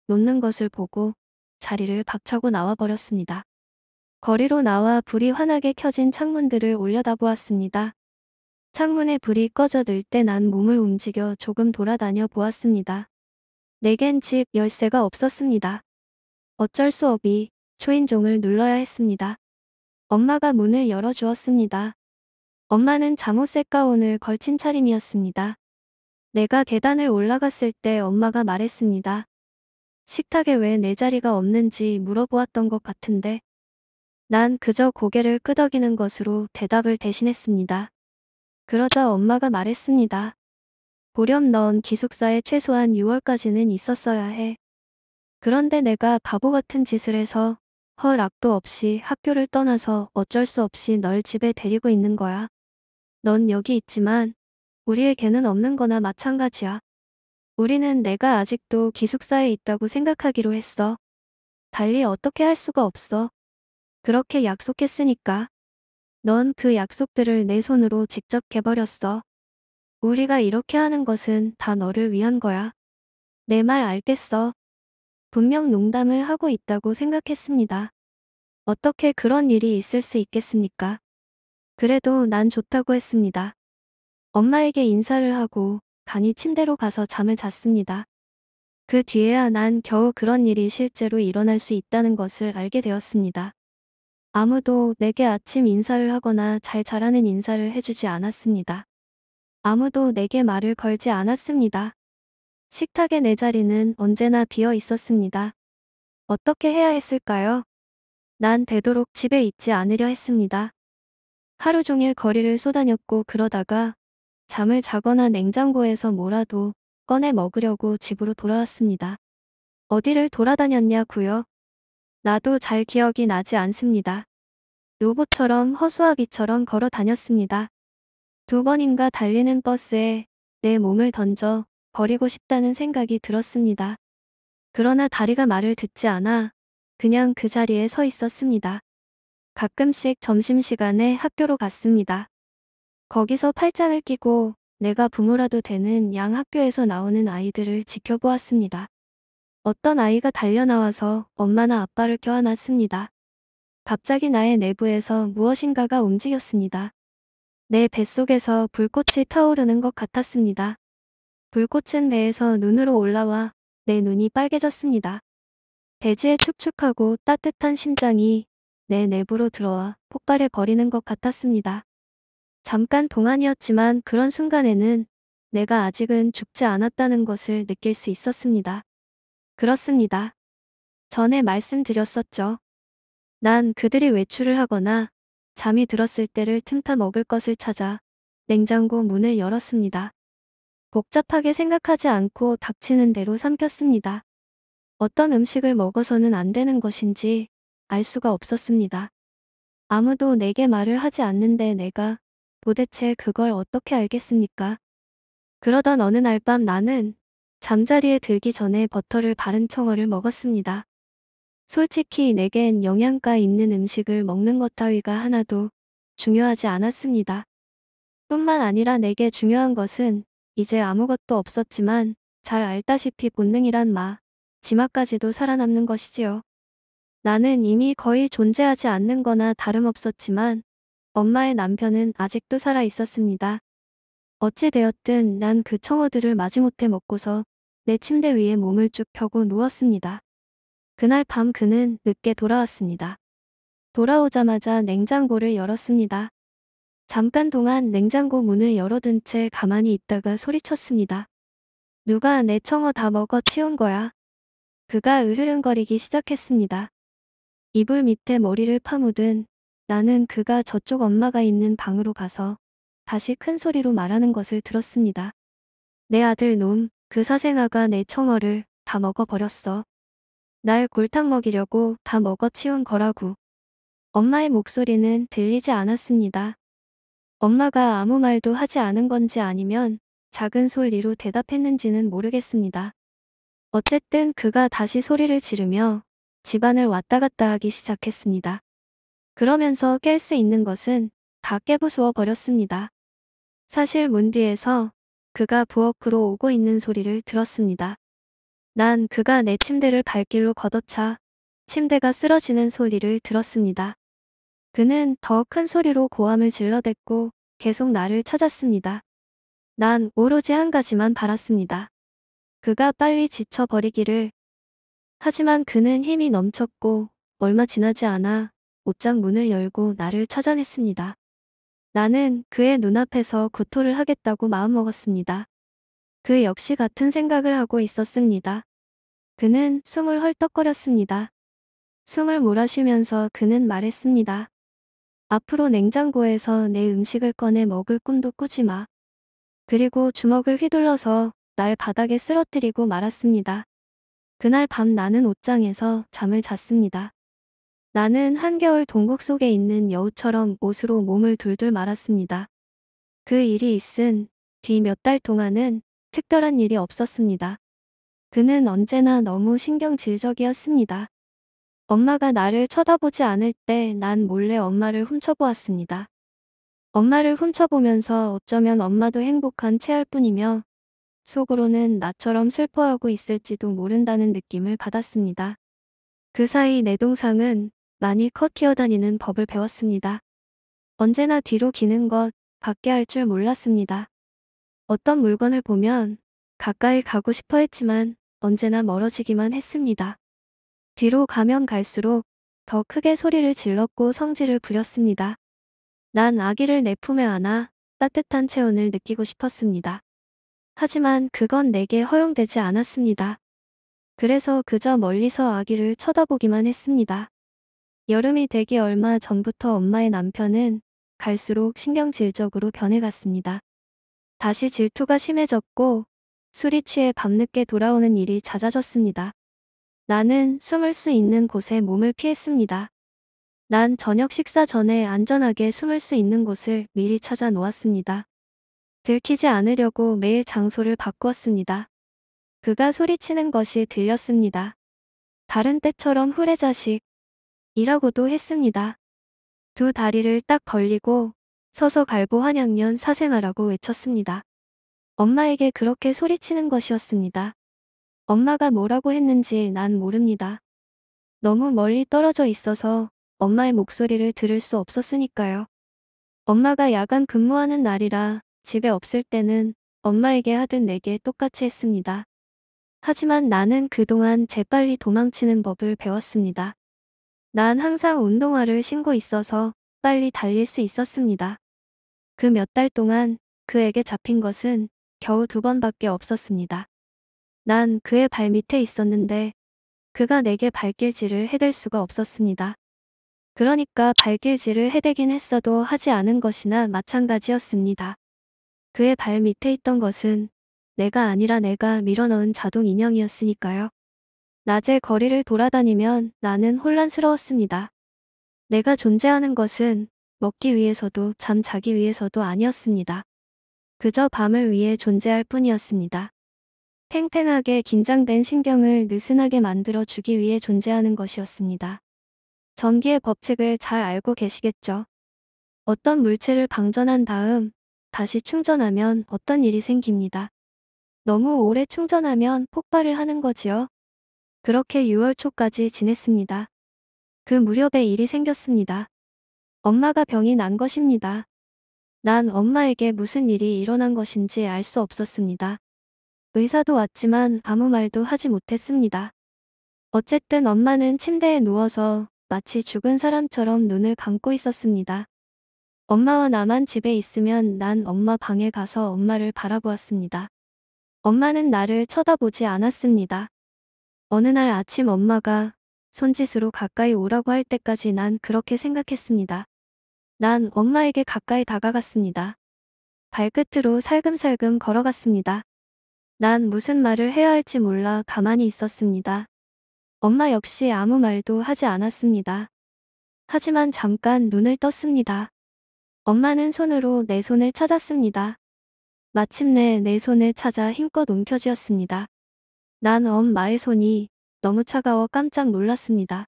놓는 것을 보고 자리를 박차고 나와버렸습니다. 거리로 나와 불이 환하게 켜진 창문들을 올려다보았습니다. 창문에 불이 꺼져 들때 난 몸을 움직여 조금 돌아다녀 보았습니다. 내겐 집 열쇠가 없었습니다. 어쩔 수 없이 초인종을 눌러야 했습니다. 엄마가 문을 열어주었습니다. 엄마는 잠옷색 가운을 걸친 차림이었습니다. 내가 계단을 올라갔을 때 엄마가 말했습니다. 식탁에 왜 내 자리가 없는지 물어보았던 것 같은데 난 그저 고개를 끄덕이는 것으로 대답을 대신했습니다. 그러자 엄마가 말했습니다. 보렴 넌 기숙사에 최소한 6월까지는 있었어야 해. 그런데 내가 바보 같은 짓을 해서 헐 악도 없이 학교를 떠나서 어쩔 수 없이 널 집에 데리고 있는 거야. 넌 여기 있지만 우리의 개는 없는 거나 마찬가지야. 우리는 내가 아직도 기숙사에 있다고 생각하기로 했어. 달리 어떻게 할 수가 없어. 그렇게 약속했으니까. 넌 그 약속들을 내 손으로 직접 개버렸어. 우리가 이렇게 하는 것은 다 너를 위한 거야. 내 말 알겠어. 분명 농담을 하고 있다고 생각했습니다. 어떻게 그런 일이 있을 수 있겠습니까? 그래도 난 좋다고 했습니다. 엄마에게 인사를 하고 간이 침대로 가서 잠을 잤습니다. 그 뒤에야 난 겨우 그런 일이 실제로 일어날 수 있다는 것을 알게 되었습니다. 아무도 내게 아침 인사를 하거나 잘 자라는 인사를 해주지 않았습니다. 아무도 내게 말을 걸지 않았습니다. 식탁의내 자리는 언제나 비어 있었습니다. 어떻게 해야 했을까요? 난 되도록 집에 있지 않으려 했습니다. 하루 종일 거리를 쏘다녔고 그러다가 잠을 자거나 냉장고에서 뭐라도 꺼내 먹으려고 집으로 돌아왔습니다. 어디를 돌아다녔냐고요? 나도 잘 기억이 나지 않습니다. 로봇처럼 허수아비처럼 걸어 다녔습니다. 두 번인가 달리는 버스에 내 몸을 던져 버리고 싶다는 생각이 들었습니다. 그러나 다리가 말을 듣지 않아 그냥 그 자리에 서 있었습니다. 가끔씩 점심시간에 학교로 갔습니다. 거기서 팔짱을 끼고 내가 부모라도 되는 양 학교에서 나오는 아이들을 지켜보았습니다. 어떤 아이가 달려나와서 엄마나 아빠를 껴안았습니다. 갑자기 나의 내부에서 무엇인가가 움직였습니다. 내 뱃속에서 불꽃이 타오르는 것 같았습니다. 불꽃은 배에서 눈으로 올라와 내 눈이 빨개졌습니다. 대지의 축축하고 따뜻한 심장이 내 내부로 들어와 폭발해 버리는 것 같았습니다. 잠깐 동안이었지만 그런 순간에는 내가 아직은 죽지 않았다는 것을 느낄 수 있었습니다. 그렇습니다. 전에 말씀드렸었죠. 난 그들이 외출을 하거나 잠이 들었을 때를 틈타 먹을 것을 찾아 냉장고 문을 열었습니다. 복잡하게 생각하지 않고 닥치는 대로 삼켰습니다. 어떤 음식을 먹어서는 안 되는 것인지 알 수가 없었습니다. 아무도 내게 말을 하지 않는데 내가 도대체 그걸 어떻게 알겠습니까? 그러던 어느 날 밤 나는 잠자리에 들기 전에 버터를 바른 청어를 먹었습니다. 솔직히 내겐 영양가 있는 음식을 먹는 것 따위가 하나도 중요하지 않았습니다. 뿐만 아니라 내게 중요한 것은 이제 아무것도 없었지만 잘 알다시피 본능이란 마, 지마까지도 살아남는 것이지요. 나는 이미 거의 존재하지 않는 거나 다름없었지만 엄마의 남편은 아직도 살아 있었습니다. 어찌 되었든 난 그 청어들을 마지못해 먹고서 내 침대 위에 몸을 쭉 펴고 누웠습니다. 그날 밤 그는 늦게 돌아왔습니다. 돌아오자마자 냉장고를 열었습니다. 잠깐 동안 냉장고 문을 열어둔 채 가만히 있다가 소리쳤습니다. 누가 내 청어 다 먹어 치운 거야. 그가 으르릉거리기 시작했습니다. 이불 밑에 머리를 파묻은 나는 그가 저쪽 엄마가 있는 방으로 가서 다시 큰 소리로 말하는 것을 들었습니다. 내 아들 놈, 그 사생아가 내 청어를 다 먹어버렸어. 날 골탕 먹이려고 다 먹어 치운 거라고. 엄마의 목소리는 들리지 않았습니다. 엄마가 아무 말도 하지 않은 건지 아니면 작은 소리로 대답했는지는 모르겠습니다. 어쨌든 그가 다시 소리를 지르며 집안을 왔다 갔다 하기 시작했습니다. 그러면서 깰 수 있는 것은 다 깨부수어 버렸습니다. 사실 문 뒤에서 그가 부엌으로 오고 있는 소리를 들었습니다. 난 그가 내 침대를 발길로 걷어차 침대가 쓰러지는 소리를 들었습니다. 그는 더 큰 소리로 고함을 질러댔고 계속 나를 찾았습니다. 난 오로지 한 가지만 바랐습니다. 그가 빨리 지쳐버리기를. 하지만 그는 힘이 넘쳤고 얼마 지나지 않아 옷장 문을 열고 나를 찾아냈습니다. 나는 그의 눈앞에서 구토를 하겠다고 마음먹었습니다. 그 역시 같은 생각을 하고 있었습니다. 그는 숨을 헐떡거렸습니다. 숨을 몰아쉬면서 그는 말했습니다. 앞으로 냉장고에서 내 음식을 꺼내 먹을 꿈도 꾸지 마. 그리고 주먹을 휘둘러서 날 바닥에 쓰러뜨리고 말았습니다. 그날 밤 나는 옷장에서 잠을 잤습니다. 나는 한겨울 동국 속에 있는 여우처럼 옷으로 몸을 둘둘 말았습니다. 그 일이 있은 뒤 몇 달 동안은 특별한 일이 없었습니다. 그는 언제나 너무 신경질적이었습니다. 엄마가 나를 쳐다보지 않을 때 난 몰래 엄마를 훔쳐보았습니다. 엄마를 훔쳐보면서 어쩌면 엄마도 행복한 체할 뿐이며 속으로는 나처럼 슬퍼하고 있을지도 모른다는 느낌을 받았습니다. 그 사이 내 동상은 많이 커 키워다니는 법을 배웠습니다. 언제나 뒤로 기는 것 밖에 할 줄 몰랐습니다. 어떤 물건을 보면 가까이 가고 싶어 했지만 언제나 멀어지기만 했습니다. 뒤로 가면 갈수록 더 크게 소리를 질렀고 성질을 부렸습니다. 난 아기를 내 품에 안아 따뜻한 체온을 느끼고 싶었습니다. 하지만 그건 내게 허용되지 않았습니다. 그래서 그저 멀리서 아기를 쳐다보기만 했습니다. 여름이 되기 얼마 전부터 엄마의 남편은 갈수록 신경질적으로 변해갔습니다. 다시 질투가 심해졌고 술이 취해 밤늦게 돌아오는 일이 잦아졌습니다. 나는 숨을 수 있는 곳에 몸을 피했습니다. 난 저녁 식사 전에 안전하게 숨을 수 있는 곳을 미리 찾아 놓았습니다. 들키지 않으려고 매일 장소를 바꾸었습니다. 그가 소리치는 것이 들렸습니다. 다른 때처럼 후레자식 이라고도 했습니다. 두 다리를 딱 벌리고 서서 갈보 한양년 사생아라고 외쳤습니다. 엄마에게 그렇게 소리치는 것이었습니다. 엄마가 뭐라고 했는지 난 모릅니다. 너무 멀리 떨어져 있어서 엄마의 목소리를 들을 수 없었으니까요. 엄마가 야간 근무하는 날이라 집에 없을 때는 엄마에게 하든 내게 똑같이 했습니다. 하지만 나는 그동안 재빨리 도망치는 법을 배웠습니다. 난 항상 운동화를 신고 있어서 빨리 달릴 수 있었습니다. 그 몇 달 동안 그에게 잡힌 것은 겨우 두 번밖에 없었습니다. 난 그의 발밑에 있었는데 그가 내게 발길질을 해댈 수가 없었습니다. 그러니까 발길질을 해대긴 했어도 하지 않은 것이나 마찬가지였습니다. 그의 발 밑에 있던 것은 내가 아니라 내가 밀어넣은 자동 인형이었으니까요. 낮에 거리를 돌아다니면 나는 혼란스러웠습니다. 내가 존재하는 것은 먹기 위해서도 잠자기 위해서도 아니었습니다. 그저 밤을 위해 존재할 뿐이었습니다. 팽팽하게 긴장된 신경을 느슨하게 만들어 주기 위해 존재하는 것이었습니다. 전기의 법칙을 잘 알고 계시겠죠? 어떤 물체를 방전한 다음 다시 충전하면 어떤 일이 생깁니다. 너무 오래 충전하면 폭발을 하는 거지요. 그렇게 6월 초까지 지냈습니다. 그 무렵에 일이 생겼습니다. 엄마가 병이 난 것입니다. 난 엄마에게 무슨 일이 일어난 것인지 알 수 없었습니다. 의사도 왔지만 아무 말도 하지 못했습니다. 어쨌든 엄마는 침대에 누워서 마치 죽은 사람처럼 눈을 감고 있었습니다. 엄마와 나만 집에 있으면 난 엄마 방에 가서 엄마를 바라보았습니다. 엄마는 나를 쳐다보지 않았습니다. 어느 날 아침 엄마가 손짓으로 가까이 오라고 할 때까지 난 그렇게 생각했습니다. 난 엄마에게 가까이 다가갔습니다. 발끝으로 살금살금 걸어갔습니다. 난 무슨 말을 해야 할지 몰라 가만히 있었습니다. 엄마 역시 아무 말도 하지 않았습니다. 하지만 잠깐 눈을 떴습니다. 엄마는 손으로 내 손을 찾았습니다. 마침내 내 손을 찾아 힘껏 움켜쥐었습니다. 난 엄마의 손이 너무 차가워 깜짝 놀랐습니다.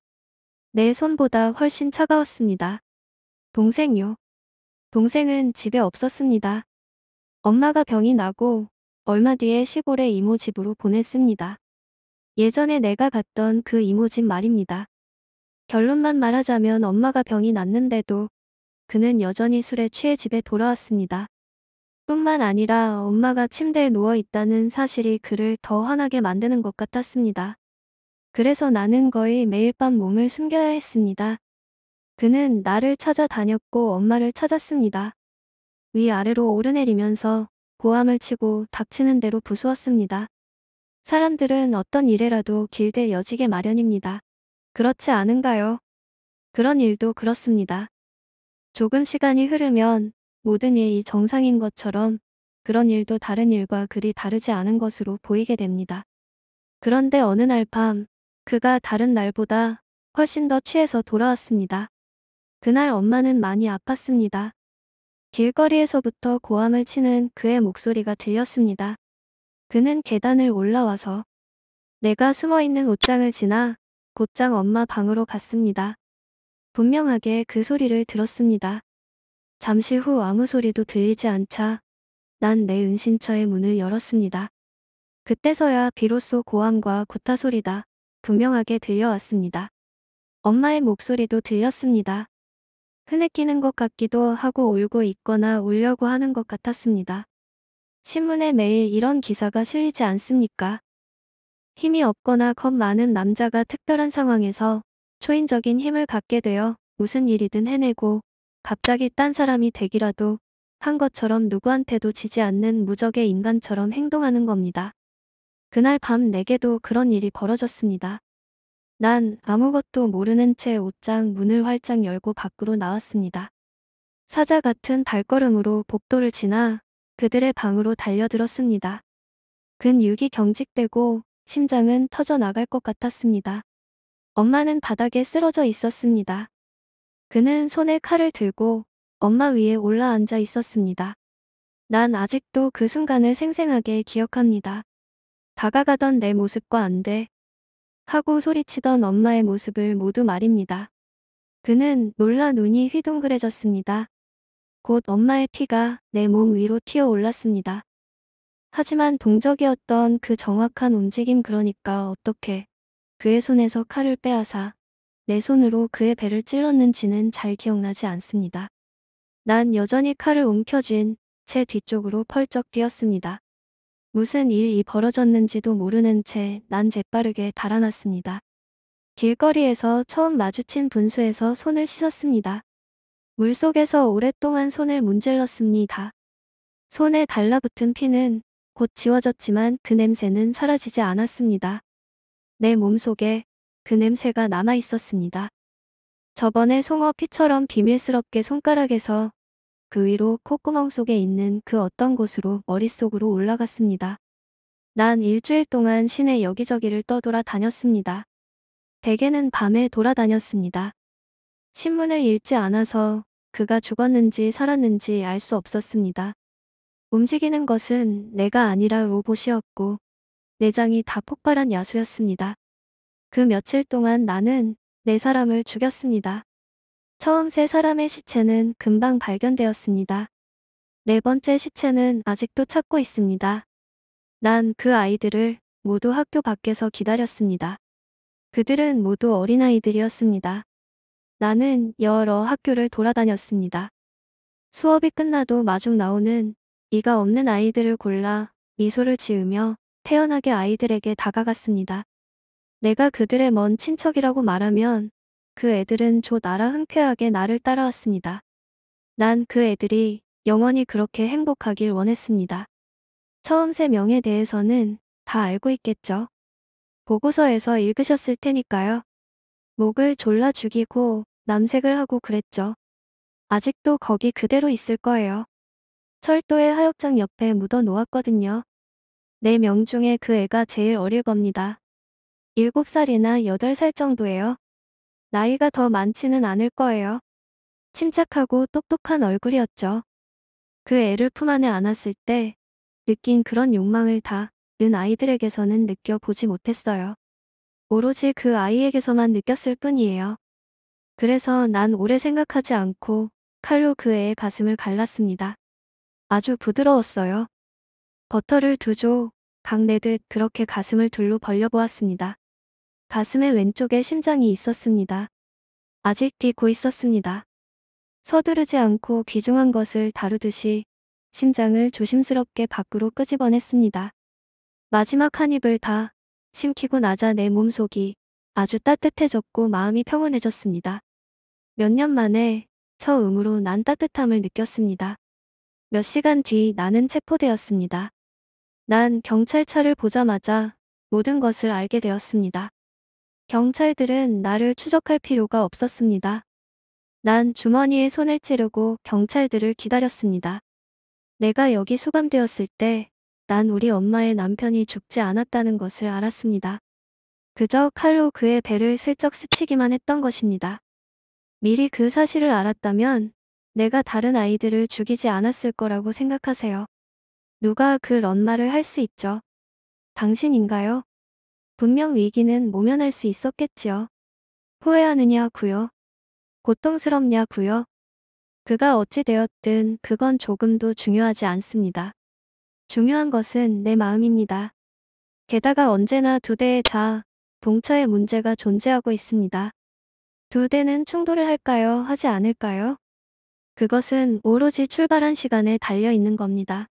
내 손보다 훨씬 차가웠습니다. 동생요. 동생은 집에 없었습니다. 엄마가 병이 나고 얼마 뒤에 시골의 이모 집으로 보냈습니다. 예전에 내가 갔던 그 이모 집 말입니다. 결론만 말하자면 엄마가 병이 났는데도 그는 여전히 술에 취해 집에 돌아왔습니다. 뿐만 아니라 엄마가 침대에 누워 있다는 사실이 그를 더 화나게 만드는 것 같았습니다. 그래서 나는 거의 매일 밤 몸을 숨겨야 했습니다. 그는 나를 찾아다녔고 엄마를 찾았습니다. 위아래로 오르내리면서 고함을 치고 닥치는 대로 부수었습니다. 사람들은 어떤 일에라도 길게 여지게 마련입니다. 그렇지 않은가요? 그런 일도 그렇습니다. 조금 시간이 흐르면 모든 일이 정상인 것처럼 그런 일도 다른 일과 그리 다르지 않은 것으로 보이게 됩니다. 그런데 어느 날 밤, 그가 다른 날보다 훨씬 더 취해서 돌아왔습니다. 그날 엄마는 많이 아팠습니다. 길거리에서부터 고함을 치는 그의 목소리가 들렸습니다. 그는 계단을 올라와서 내가 숨어있는 옷장을 지나 곧장 엄마 방으로 갔습니다. 분명하게 그 소리를 들었습니다. 잠시 후 아무 소리도 들리지 않자 난 내 은신처의 문을 열었습니다. 그때서야 비로소 고함과 구타 소리다 분명하게 들려왔습니다. 엄마의 목소리도 들렸습니다. 흐느끼는 것 같기도 하고 울고 있거나 울려고 하는 것 같았습니다. 신문에 매일 이런 기사가 실리지 않습니까? 힘이 없거나 겁 많은 남자가 특별한 상황에서 초인적인 힘을 갖게 되어 무슨 일이든 해내고 갑자기 딴 사람이 되기라도 한 것처럼 누구한테도 지지 않는 무적의 인간처럼 행동하는 겁니다. 그날 밤 내게도 그런 일이 벌어졌습니다. 난 아무것도 모르는 채 옷장 문을 활짝 열고 밖으로 나왔습니다. 사자 같은 발걸음으로 복도를 지나 그들의 방으로 달려들었습니다. 근육이 경직되고 심장은 터져나갈 것 같았습니다. 엄마는 바닥에 쓰러져 있었습니다. 그는 손에 칼을 들고 엄마 위에 올라앉아 있었습니다. 난 아직도 그 순간을 생생하게 기억합니다. 다가가던 내 모습과 안 돼, 하고 소리치던 엄마의 모습을 모두 말입니다. 그는 놀라 눈이 휘둥그레졌습니다. 곧 엄마의 피가 내 몸 위로 튀어올랐습니다. 하지만 동적이었던 그 정확한 움직임 그러니까 어떻게 그의 손에서 칼을 빼앗아 내 손으로 그의 배를 찔렀는지는 잘 기억나지 않습니다. 난 여전히 칼을 움켜쥔 채 뒤쪽으로 펄쩍 뛰었습니다. 무슨 일이 벌어졌는지도 모르는 채 난 재빠르게 달아났습니다. 길거리에서 처음 마주친 분수에서 손을 씻었습니다. 물속에서 오랫동안 손을 문질렀습니다. 손에 달라붙은 피는 곧 지워졌지만 그 냄새는 사라지지 않았습니다. 내 몸속에 그 냄새가 남아 있었습니다. 저번에 송어 피처럼 비밀스럽게 손가락에서 그 위로 콧구멍 속에 있는 그 어떤 곳으로 머릿속으로 올라갔습니다. 난 일주일 동안 시내 여기저기를 떠돌아 다녔습니다. 대개는 밤에 돌아다녔습니다. 신문을 읽지 않아서 그가 죽었는지 살았는지 알 수 없었습니다. 움직이는 것은 내가 아니라 로봇이었고 내장이 다 폭발한 야수였습니다. 그 며칠 동안 나는 내 사람을 죽였습니다. 처음 세 사람의 시체는 금방 발견되었습니다. 네 번째 시체는 아직도 찾고 있습니다. 난 그 아이들을 모두 학교 밖에서 기다렸습니다. 그들은 모두 어린아이들이었습니다. 나는 여러 학교를 돌아다녔습니다. 수업이 끝나도 마중 나오는 이가 없는 아이들을 골라 미소를 지으며 태연하게 아이들에게 다가갔습니다. 내가 그들의 먼 친척이라고 말하면 그 애들은 조 나라 흔쾌하게 나를 따라왔습니다. 난 그 애들이 영원히 그렇게 행복하길 원했습니다. 처음 세 명에 대해서는 다 알고 있겠죠. 보고서에서 읽으셨을 테니까요. 목을 졸라 죽이고 남색을 하고 그랬죠. 아직도 거기 그대로 있을 거예요. 철도의 하역장 옆에 묻어 놓았거든요. 네 명 중에 그 애가 제일 어릴 겁니다. 7살이나 8살 정도예요. 나이가 더 많지는 않을 거예요. 침착하고 똑똑한 얼굴이었죠. 그 애를 품 안에 안았을 때 느낀 그런 욕망을 다는 아이들에게서는 느껴보지 못했어요. 오로지 그 아이에게서만 느꼈을 뿐이에요. 그래서 난 오래 생각하지 않고 칼로 그 애의 가슴을 갈랐습니다. 아주 부드러웠어요. 버터를 두 조, 강 내듯 그렇게 가슴을 둘로 벌려보았습니다. 가슴의 왼쪽에 심장이 있었습니다. 아직 뛰고 있었습니다. 서두르지 않고 귀중한 것을 다루듯이 심장을 조심스럽게 밖으로 끄집어냈습니다. 마지막 한 입을 다 심키고 나자 내 몸속이 아주 따뜻해졌고 마음이 평온해졌습니다. 몇 년 만에 처음으로 난 따뜻함을 느꼈습니다. 몇 시간 뒤 나는 체포되었습니다. 난 경찰차를 보자마자 모든 것을 알게 되었습니다. 경찰들은 나를 추적할 필요가 없었습니다. 난 주머니에 손을 찌르고 경찰들을 기다렸습니다. 내가 여기 수감되었을 때 난 우리 엄마의 남편이 죽지 않았다는 것을 알았습니다. 그저 칼로 그의 배를 슬쩍 스치기만 했던 것입니다. 미리 그 사실을 알았다면 내가 다른 아이들을 죽이지 않았을 거라고 생각하세요. 누가 그런마를할수 있죠? 당신인가요? 분명 위기는 모면할 수 있었겠지요. 후회하느냐구요. 고통스럽냐구요. 그가 어찌되었든 그건 조금도 중요하지 않습니다. 중요한 것은 내 마음입니다. 게다가 언제나 두 대의 자, 아 동차의 문제가 존재하고 있습니다. 두 대는 충돌을 할까요? 하지 않을까요? 그것은 오로지 출발한 시간에 달려 있는 겁니다.